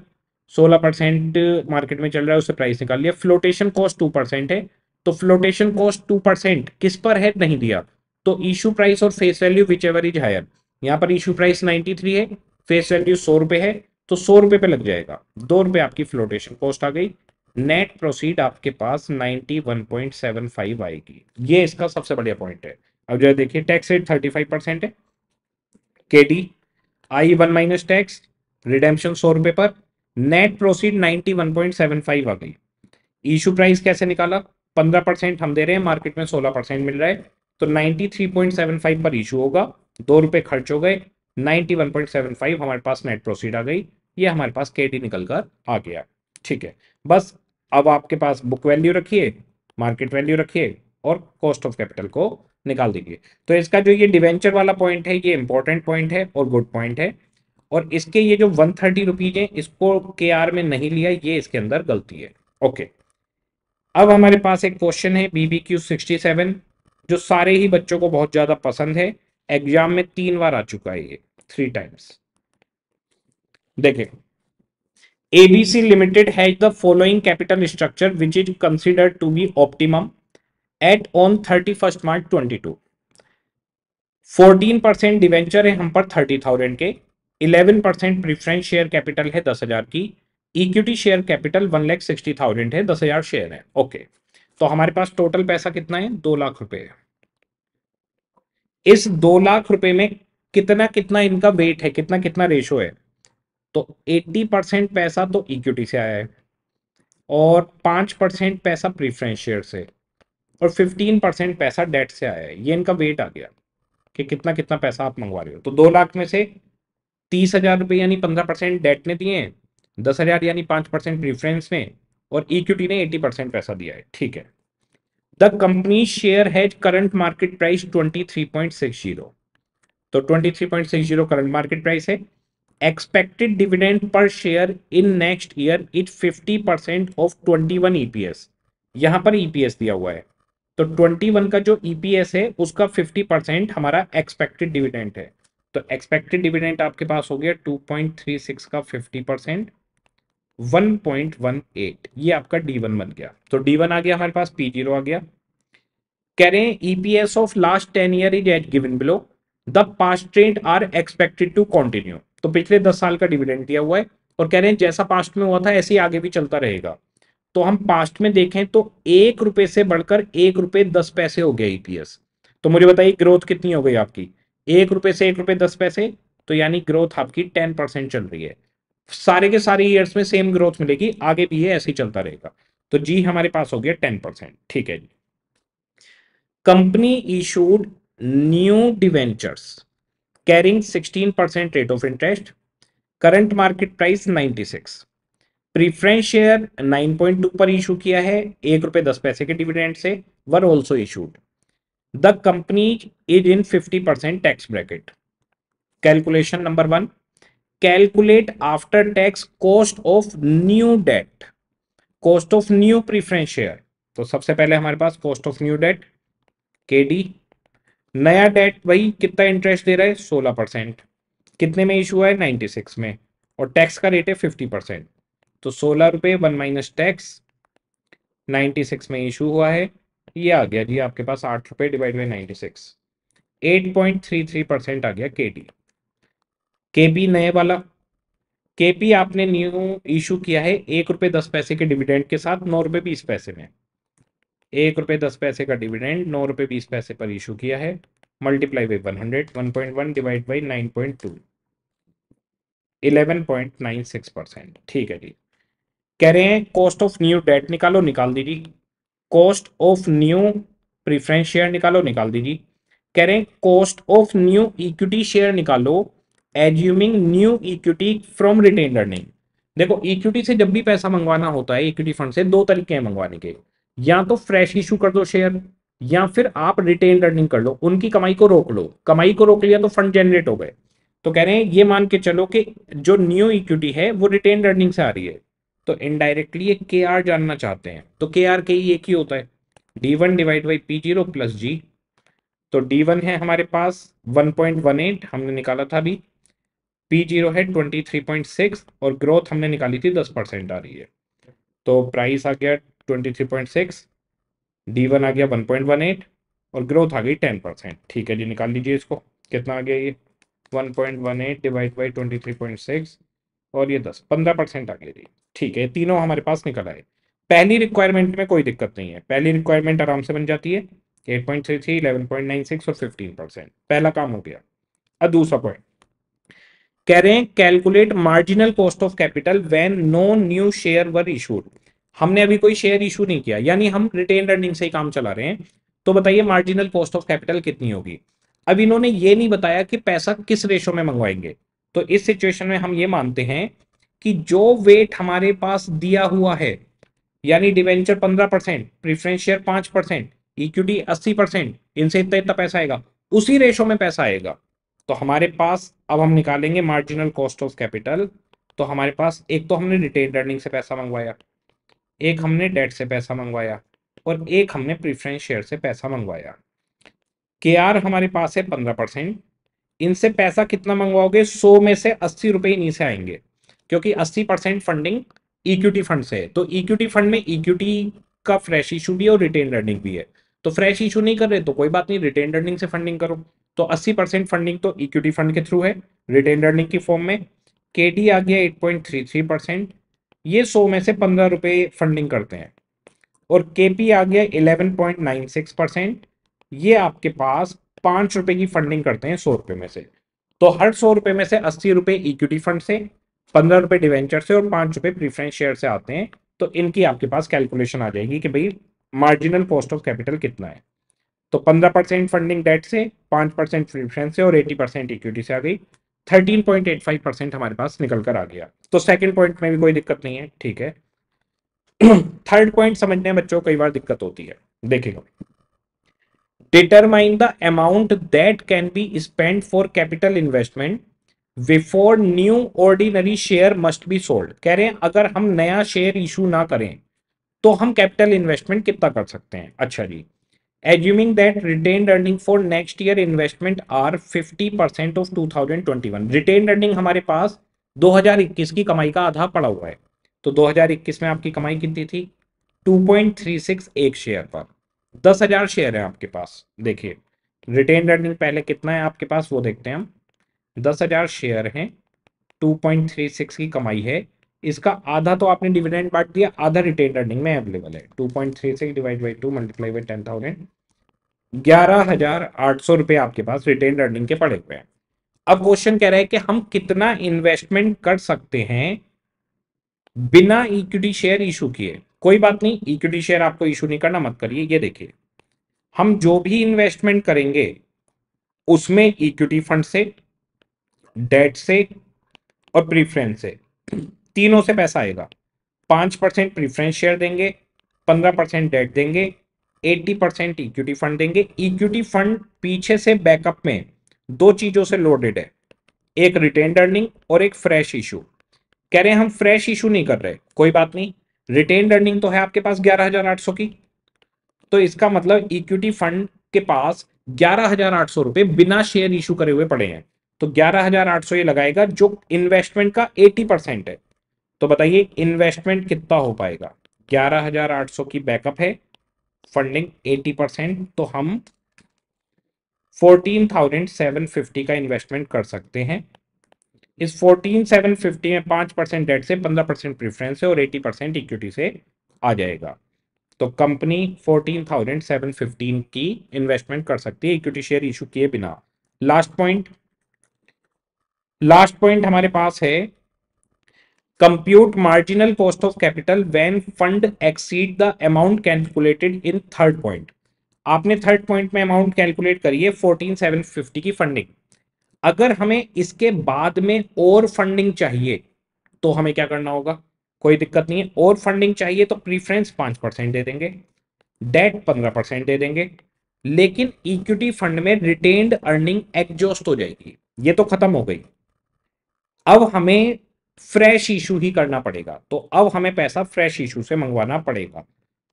Speaker 1: 16 परसेंट मार्केट में चल रहा है उससे प्राइस निकाल लिया फ्लोटेशन कॉस्ट टू परसेंट है तो फ्लोटेशन कॉस्ट टू परसेंट किस पर है नहीं दिया तो इशू प्राइस और face value which ever is higher यहाँ पर इशू प्राइस थ्री है फेस वैल्यू सौ रुपए है तो सौ रुपए पे लग जाएगा दो रुपए आपकी फ्लोटेशन कॉस्ट आ गई नेट प्रोसीड आपके पास 91.75 आएगी ये इसका सबसे बढ़िया पॉइंट है अब जो है देखिए टैक्स रेट 35 परसेंट है K D I one minus tax redemption सौ रुपए पर नेट प्रोसीड 91.75 आ गई इशू प्राइस कैसे निकाला 15 परसेंट हम दे रहे हैं मार्केट में 16 परसेंट मिल रहा है तो 93.75 पर इशू होगा दो रुपए खर्च हो गए 91.75 हमारे पास नेट प्रोसीड आ गई ये हमारे पास के निकलकर आ गया ठीक है बस अब आपके पास बुक वैल्यू रखिए मार्केट वैल्यू रखिए और कॉस्ट ऑफ कैपिटल को निकाल दीजिए तो इसका जो ये डिवेंचर वाला पॉइंट है ये इंपॉर्टेंट पॉइंट है और गुड पॉइंट है और इसके ये जो वन थर्टी रुपीज है इसको के आर में नहीं लिया ये इसके अंदर गलती है ओके अब हमारे पास एक क्वेश्चन है बीबी क्यू सिक्सटी सेवन जो सारे ही बच्चों को बहुत ज़्यादा पसंद है एग्जाम में तीन बार आ चुका है ये थ्री टाइम्स देखिए ABC Limited has the following capital structure which is considered to be optimum at on 31st March 22. 14 debenture debenture है हम पर 30,000 के 11 preference share capital कैपिटल है 10,000 की equity share capital one lakh sixty है 10,000 share है okay okay. तो हमारे पास total पैसा कितना है 2 लाख रुपए इस 2 लाख रुपए में कितना कितना इनका वेट है कितना कितना रेशो है तो 80 परसेंट पैसा तो इक्विटी से आया है और पांच परसेंट पैसा प्रीफरेंस शेयर से और फिफ्टीन परसेंट पैसा डेट से आया है ये इनका वेट आ गया कि कितना कितना पैसा आप मंगवा रहे हो तो दो लाख में से तीस हजार रुपये यानी पंद्रह परसेंट डेट ने दिए हैं दस हजार यानी पाँच परसेंट प्रीफ्रेंस ने और इक्विटी ने एटी परसेंट पैसा दिया है ठीक है the company share has current market price twenty three point six zero तो twenty three point six zero current market price है expected dividend e per share in next year it 50% percent of twenty one EPS यहां पर EPS दिया हुआ है तो 21 का जो ईपीएस e है उसका 50 परसेंट हमारा एक्सपेक्टेड डिविडेंड है तो एक्सपेक्टेड डिविडेंड आपके पास हो गया 2.36 का 50 परसेंट 1.18 ये आपका D1 बन गया तो D1 आ गया हमारे पास P0 आ गया कह रहे हैं EPS of last ten year is at given below the past trend are expected to continue तो पिछले दस साल का डिविडेंड दिया हुआ है और कह रहे हैं जैसा पास्ट में हुआ था ऐसे ही आगे भी चलता रहेगा तो हम पास्ट में देखें तो एक रुपए से बढ़कर एक रुपए दस पैसे हो गया ईपीएस e तो मुझे बताइए ग्रोथ कितनी हो गई आपकी एक रुपए से एक रुपए दस पैसे तो यानी ग्रोथ आपकी टेन परसेंट चल रही है सारे के सारे ईयर्स में सेम ग्रोथ मिलेगी आगे भी है ऐसे ही चलता रहेगा तो जी हमारे पास हो गया टेन परसेंट ठीक है जी company issued new debentures carrying 16% rate of interest current market price 96 preference share 9.2 per issue किया है एक रुपए दस पैसे के डिविडेंड से were also issued the company is in 50 percent tax bracket calculation number one calculate after tax cost of new debt cost of new preference share तो सबसे पहले हमारे पास cost of new debt K D नया debt भाई कितना interest दे रहा है सोलह परसेंट कितने में इशू है नाइन्टी सिक्स में और टैक्स का रेट है फिफ्टी परसेंट तो सोलह रुपये one minus tax ninety six में इशू हुआ है ये आ गया जी आपके पास आठ रुपये divide by ninety six eight point three three percent आ गया के डी के पी नए वाला के पी आपने न्यू इशू किया है एक रुपये दस पैसे के डिविडेंड के साथ नौ रुपये बीस पैसे में एक रुपये दस पैसे का डिविडेंड नौ रुपये बीस पैसे पर इशू किया है multiply by one hundred one point one divide by nine point two eleven point nine six percent ठीक है जी कह रहे हैं कॉस्ट ऑफ न्यू डेट निकालो निकाल दीजिए cost of new preference share निकालो निकाल दीजिए कह रहे हैं cost of new equity share निकालो assuming new equity from retain earning देखो इक्विटी से जब भी पैसा मंगवाना होता है इक्विटी फंड से दो तरीके हैं मंगवाने के या तो फ्रेश इशू कर दो शेयर या फिर आप रिटेन अर्निंग कर लो उनकी कमाई को रोक लो कमाई को रोक लिया तो फंड जनरेट हो गए तो कह रहे हैं ये मान के चलो कि जो न्यू इक्विटी है वो रिटेन अर्निंग से आ रही है तो इनडायरेक्टली ये के आर जानना चाहते हैं तो के आर के ही एक ही होता है D one divide by P zero plus G तो डी वन है हमारे पास वन पॉइंट वन एट हमने निकाला था अभी पी जीरो है ट्वेंटी थ्री पॉइंट सिक्स और ग्रोथ हमने निकाली थी दस परसेंट आ रही है तो प्राइस आ गया 23.6 डी वन आ गया 1.18 और ग्रोथ आ गई 10 परसेंट ठीक है जी निकाल लीजिए इसको कितना आ गया ये 1.18 डिवाइड बाई 23.6 और ये 10 15 परसेंट आ गया जी ठीक है तीनों हमारे पास निकल आए पहली रिक्वायरमेंट में कोई दिक्कत नहीं है पहली रिक्वायरमेंट आराम से बन जाती है 8.33, पॉइंट और फिफ्टीन परसेंट पहला काम हो गया अब दूसरा पॉइंट कह रहे हैं calculate marginal cost of capital when no new share were issued हमने अभी कोई शेयर इशू नहीं किया यानी हम रिटेन अर्निंग से ही काम चला रहे हैं तो बताइए मार्जिनल कॉस्ट ऑफ कैपिटल कितनी होगी अब इन्होंने ये नहीं बताया कि पैसा किस रेशो में मंगवाएंगे तो इस सिचुएशन में हम ये मानते हैं कि जो वेट हमारे पास दिया हुआ है यानी डिवेंचर पंद्रह परसेंट प्रिफरेंस शेयर पांच परसेंट इक्विटी अस्सी परसेंट इनसे इतना इतना पैसा आएगा उसी रेशो में पैसा आएगा तो हमारे पास अब हम निकालेंगे मार्जिनल कॉस्ट ऑफ कैपिटल तो हमारे पास एक तो हमने रिटेन अर्निंग से पैसा मंगवाया एक हमने डेट से पैसा मंगवाया और एक हमने प्रिफ्रेंस शेयर से पैसा मंगवाया के आर हमारे पास है पंद्रह परसेंट इनसे पैसा कितना मंगवाओगे सौ में से अस्सी रुपये इन्हीं से आएंगे क्योंकि अस्सी परसेंट फंडिंग इक्विटी फंड से है तो इक्विटी फंड में इक्विटी का फ्रेश इशू भी है और रिटेन अर्निंग भी है तो फ्रेश इशू नहीं कर रहे तो कोई बात नहीं रिटेन अर्निंग से फंडिंग करो तो अस्सी परसेंट फंडिंग तो इक्विटी फंड के थ्रू है रिटेन अर्निंग की फॉर्म में के आ गया थ्री परसेंट ये सौ में से पंद्रह रुपए फंडिंग करते हैं और केपी आ गया eleven point nine six percent ये आपके पास पांच रुपए की फंडिंग करते हैं सौ रुपए में से तो हर सौ रुपए में से अस्सी रुपए इक्विटी फंड से पंद्रह रुपए डिवेंचर से और पांच रुपए प्रीफरेंस शेयर से आते हैं तो इनकी आपके पास कैलकुलेशन आ जाएगी कि भाई मार्जिनल कॉस्ट ऑफ कैपिटल कितना है तो पंद्रह परसेंट फंडिंग डेट से पांच परसेंट प्रीफरेंस से और एटी परसेंट इक्विटी से आ गई 13.85 परसेंट हमारे पास निकल कर आ गया तो सेकंड पॉइंट में भी कोई दिक्कत नहीं है ठीक है थर्ड पॉइंट समझने में बच्चों कई बार दिक्कत होती है देखेगा determine the amount that can be spend for capital investment before new ordinary share must be sold कह रहे हैं अगर हम नया शेयर इशू ना करें तो हम कैपिटल इन्वेस्टमेंट कितना कर सकते हैं अच्छा जी assuming that retained earning for next year investment are 50 percent of 2021 retained earning हमारे पास 2021 की कमाई का आधा पड़ा हुआ है तो 2021 में आपकी कमाई कितनी थी 2.36 एक शेयर पर दस हजार शेयर है आपके पास देखिए रिटेन अर्निंग पहले कितना है आपके पास वो देखते हैं हम दस हजार शेयर हैं 2.36 की कमाई है इसका आधा तो आपने डिविडेंड बांट दिया आधा रिटेन अर्निंग में अवेलेबल है 2.36 divide by two multiply by ten thousand ग्यारह हजार आठ सौ रुपए आपके पास रिटेन अर्निंग के पड़े हुए हैं अब क्वेश्चन कह रहा है कि हम कितना इन्वेस्टमेंट कर सकते हैं बिना इक्विटी शेयर इशू किए कोई बात नहीं इक्विटी शेयर आपको इशू नहीं करना मत करिए ये देखिए हम जो भी इन्वेस्टमेंट करेंगे उसमें इक्विटी फंड से डेट से और प्रीफरेंस से तीनों से पैसा आएगा पांच परसेंट प्रीफरेंस शेयर देंगे पंद्रह परसेंट डेट देंगे एट्टी परसेंट इक्विटी फंड देंगे इक्विटी फंड पीछे से बैकअप में दो चीजों से लोडेड है एक रिटेन अर्निंग और एक फ्रेश इशू कह रहे हैं हम फ्रेश इशू नहीं कर रहे कोई बात नहीं रिटेन अर्निंग तो है आपके पास ग्यारह हजार आठ सौ की तो इसका मतलब इक्विटी फंड के पास ग्यारह हजार आठ सौ रुपए बिना शेयर इशू करे हुए पड़े हैं तो ग्यारह हजार आठ सौ ये लगाएगा जो इन्वेस्टमेंट का एटी परसेंट है तो बताइए इन्वेस्टमेंट कितना हो पाएगा ग्यारह हजार आठ सौ की बैकअप है फंडिंग 80 परसेंट तो हम 14,750 का इन्वेस्टमेंट कर सकते हैं इस 14,750 में 5 परसेंट डेट से 15 परसेंट प्रिफ्रेंस से और 80 परसेंट इक्विटी से आ जाएगा तो कंपनी 14,715 की इन्वेस्टमेंट कर सकती है इक्विटी शेयर इशू किए बिना लास्ट पॉइंट लास्ट पॉइंट हमारे पास है compute marginal cost of capital when fund exceed the amount calculated in third point आपने थर्ड पॉइंट में अमाउंट कैलकुलेट करी है फोर्टीन सेवन फिफ्टी की फंडिंग अगर हमें इसके बाद में और फंडिंग चाहिए तो हमें क्या करना होगा कोई दिक्कत नहीं है और फंडिंग चाहिए तो प्रीफरेंस पांच परसेंट दे देंगे डेट पंद्रह परसेंट दे देंगे लेकिन इक्विटी फंड में रिटेन्ड अर्निंग एग्जॉस्ट हो जाएगी ये तो खत्म हो गई अब हमें फ्रेश इशू ही करना पड़ेगा तो अब हमें पैसा फ्रेश इशू से मंगवाना पड़ेगा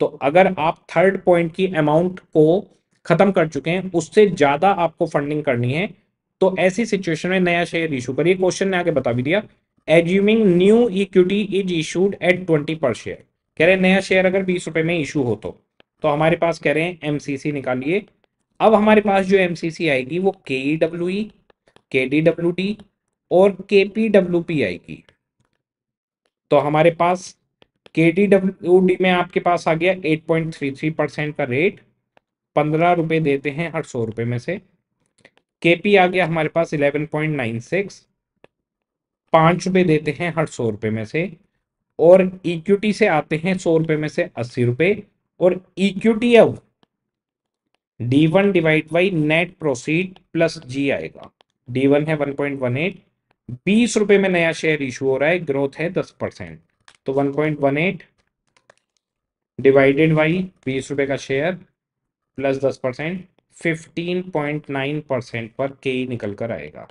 Speaker 1: तो अगर आप थर्ड पॉइंट की अमाउंट को खत्म कर चुके हैं उससे ज़्यादा आपको फंडिंग करनी है तो ऐसी सिचुएशन में नया शेयर इशू करिए क्वेश्चन ने आगे बता भी दिया assuming new equity is issued at twenty per share कह रहे हैं नया शेयर अगर बीस रुपए में इशू हो तो तो हमारे पास कह रहे हैं एमसीसी निकालिए अब हमारे पास जो एमसीसी आएगी वो के ई डब्ल्यू ई के डी डब्ल्यू टी और के पी डब्ल्यू पी आएगी तो हमारे पास के टी डब्ल्यू डी में आपके पास आ गया 8.33 परसेंट का रेट पंद्रह रुपये देते हैं हर सौ रुपये में से के पी आ गया हमारे पास 11.96 पाँच रुपये देते हैं हर सौ रुपये में से और इक्विटी से आते हैं सौ रुपये में से अस्सी रुपये और इक्विटी अब D one divide by net proceed plus G आएगा डी वन है 1.18 बीस रुपए में नया शेयर इशू हो रहा है ग्रोथ है दस परसेंट तो one point one eight divided by बीस रुपए का शेयर प्लस दस percent fifteen point nine percent पर के e निकल कर आएगा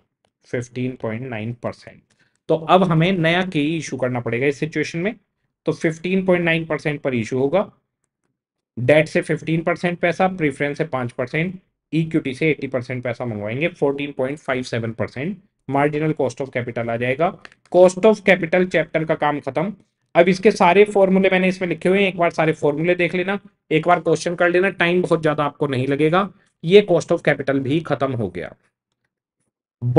Speaker 1: फिफ्टीन पॉइंट नाइन परसेंट तो अब हमें नया के इशू e करना पड़ेगा इस सिचुएशन में तो फिफ्टीन पॉइंट नाइन परसेंट पर इशू होगा डेट से फिफ्टीन परसेंट पैसा प्रिफरेंस से पांच परसेंट इक्विटी से एट्टी परसेंट पैसा मंगवाएंगे fourteen point five seven percent marginal cost of capital आ जाएगा कॉस्ट ऑफ कैपिटल चैप्टर का काम खत्म अब इसके सारे फॉर्मूले मैंने इसमें लिखे हुए हैं एक बार सारे फॉर्मूले देख लेना एक बार क्वेश्चन कर लेना टाइम बहुत ज्यादा आपको नहीं लगेगा ये कॉस्ट ऑफ कैपिटल भी खत्म हो गया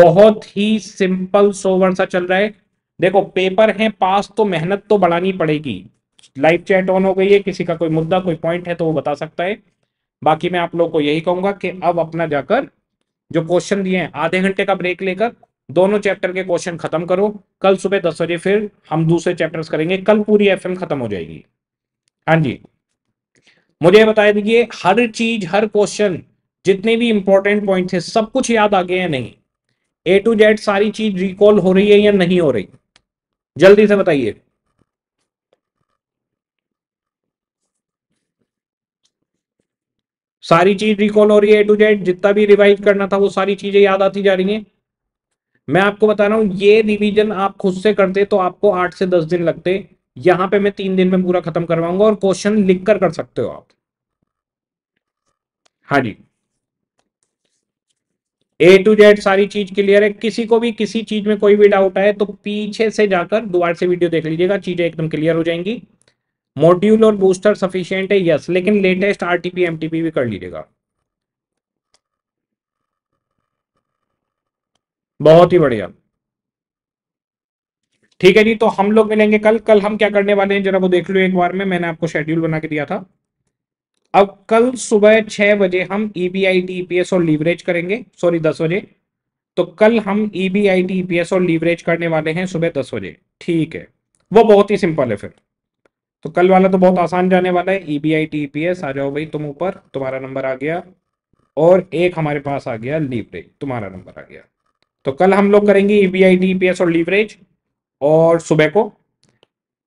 Speaker 1: बहुत ही सिंपल सोवर सा चल रहा है देखो पेपर है पास तो मेहनत तो बढ़ानी पड़ेगी लाइव चैट ऑन हो गई है किसी का कोई मुद्दा कोई पॉइंट है तो वो बता सकता है बाकी मैं आप लोग को यही कहूंगा कि अब अपना जाकर जो क्वेश्चन दिए हैं आधे घंटे का ब्रेक लेकर दोनों चैप्टर के क्वेश्चन खत्म करो कल सुबह दस बजे फिर हम दूसरे चैप्टर्स करेंगे कल पूरी एफ खत्म हो जाएगी हाँ जी मुझे बताया दीजिए हर चीज हर क्वेश्चन जितने भी इंपॉर्टेंट पॉइंट थे सब कुछ याद आ गए या नहीं ए टू जेड सारी चीज रिकॉल हो रही है या नहीं हो रही जल्दी से बताइए सारी चीज रिकॉल हो रही है ए टू जेड जितना भी रिवाइज करना था वो सारी चीजें याद आती जा रही हैं मैं आपको बता रहा हूँ ये रिवीजन आप खुद से करते तो आपको आठ से दस दिन लगते यहां पे मैं तीन दिन में पूरा खत्म करवाऊंगा और क्वेश्चन लिख कर कर सकते हो आप हाँ जी ए टू जेड सारी चीज क्लियर है किसी को भी किसी चीज में कोई भी डाउट आए तो पीछे से जाकर दोबारा से वीडियो देख लीजिएगा चीजें एकदम क्लियर हो जाएंगी मॉड्यूल और बूस्टर सफिशियंट है यस लेकिन लेटेस्ट आरटीपी एमटीपी भी कर लीजिएगा बहुत ही बढ़िया ठीक है जी तो हम लोग मिलेंगे कल कल हम क्या करने वाले हैं जरा वो देख लो एक बार में मैंने आपको शेड्यूल बना के दिया था अब कल सुबह छह बजे हम ईबीआई e टीपीएस e और लीवरेज करेंगे सॉरी दस बजे तो कल हम ईबीआई e टीपीएस और लीवरेज करने वाले हैं सुबह दस बजे ठीक है वो बहुत ही सिंपल है फिर तो कल वाला तो बहुत आसान जाने वाला है ईबीआई टीपीएस आ जाओ भाई तुम ऊपर तुम्हारा नंबर आ गया और एक हमारे पास आ गया लीवरेज तुम्हारा नंबर आ गया तो कल हम लोग करेंगे ईबीआई e डीपीएस और लीवरेज और सुबह को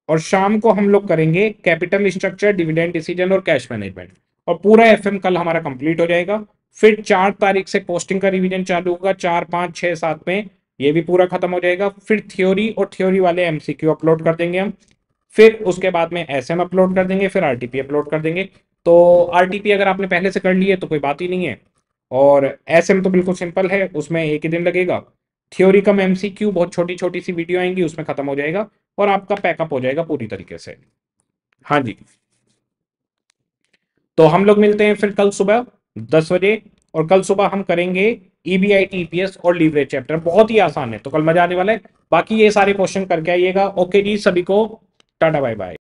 Speaker 1: और शाम को हम लोग करेंगे कैपिटल स्ट्रक्चर डिविडेंड डिसीजन और कैश मैनेजमेंट और पूरा एफएम कल हमारा कंप्लीट हो जाएगा फिर चार तारीख से पोस्टिंग का रिवीजन चालू होगा चार पाँच छः सात में ये भी पूरा खत्म हो जाएगा फिर थ्योरी और थ्योरी वाले एमसीक्यू अपलोड कर देंगे हम फिर उसके बाद में एसएम अपलोड कर देंगे फिर आरटीपी अपलोड कर देंगे तो आरटीपी अगर आपने पहले से कर लिया है तो कोई बात ही नहीं है और एस तो बिल्कुल सिंपल है उसमें एक ही दिन लगेगा थ्योरी कम एम बहुत छोटी छोटी सी वीडियो आएंगी उसमें ख़त्म हो जाएगा और आपका पैकअप हो जाएगा पूरी तरीके से हाँ जी तो हम लोग मिलते हैं फिर कल सुबह दस बजे और कल सुबह हम करेंगे ई बी आई और लीवरेज चैप्टर बहुत ही आसान है तो कल मजा आने वाला है बाकी ये सारे क्वेश्चन करके आइएगा ओके जी सभी को टाटा बाय बाय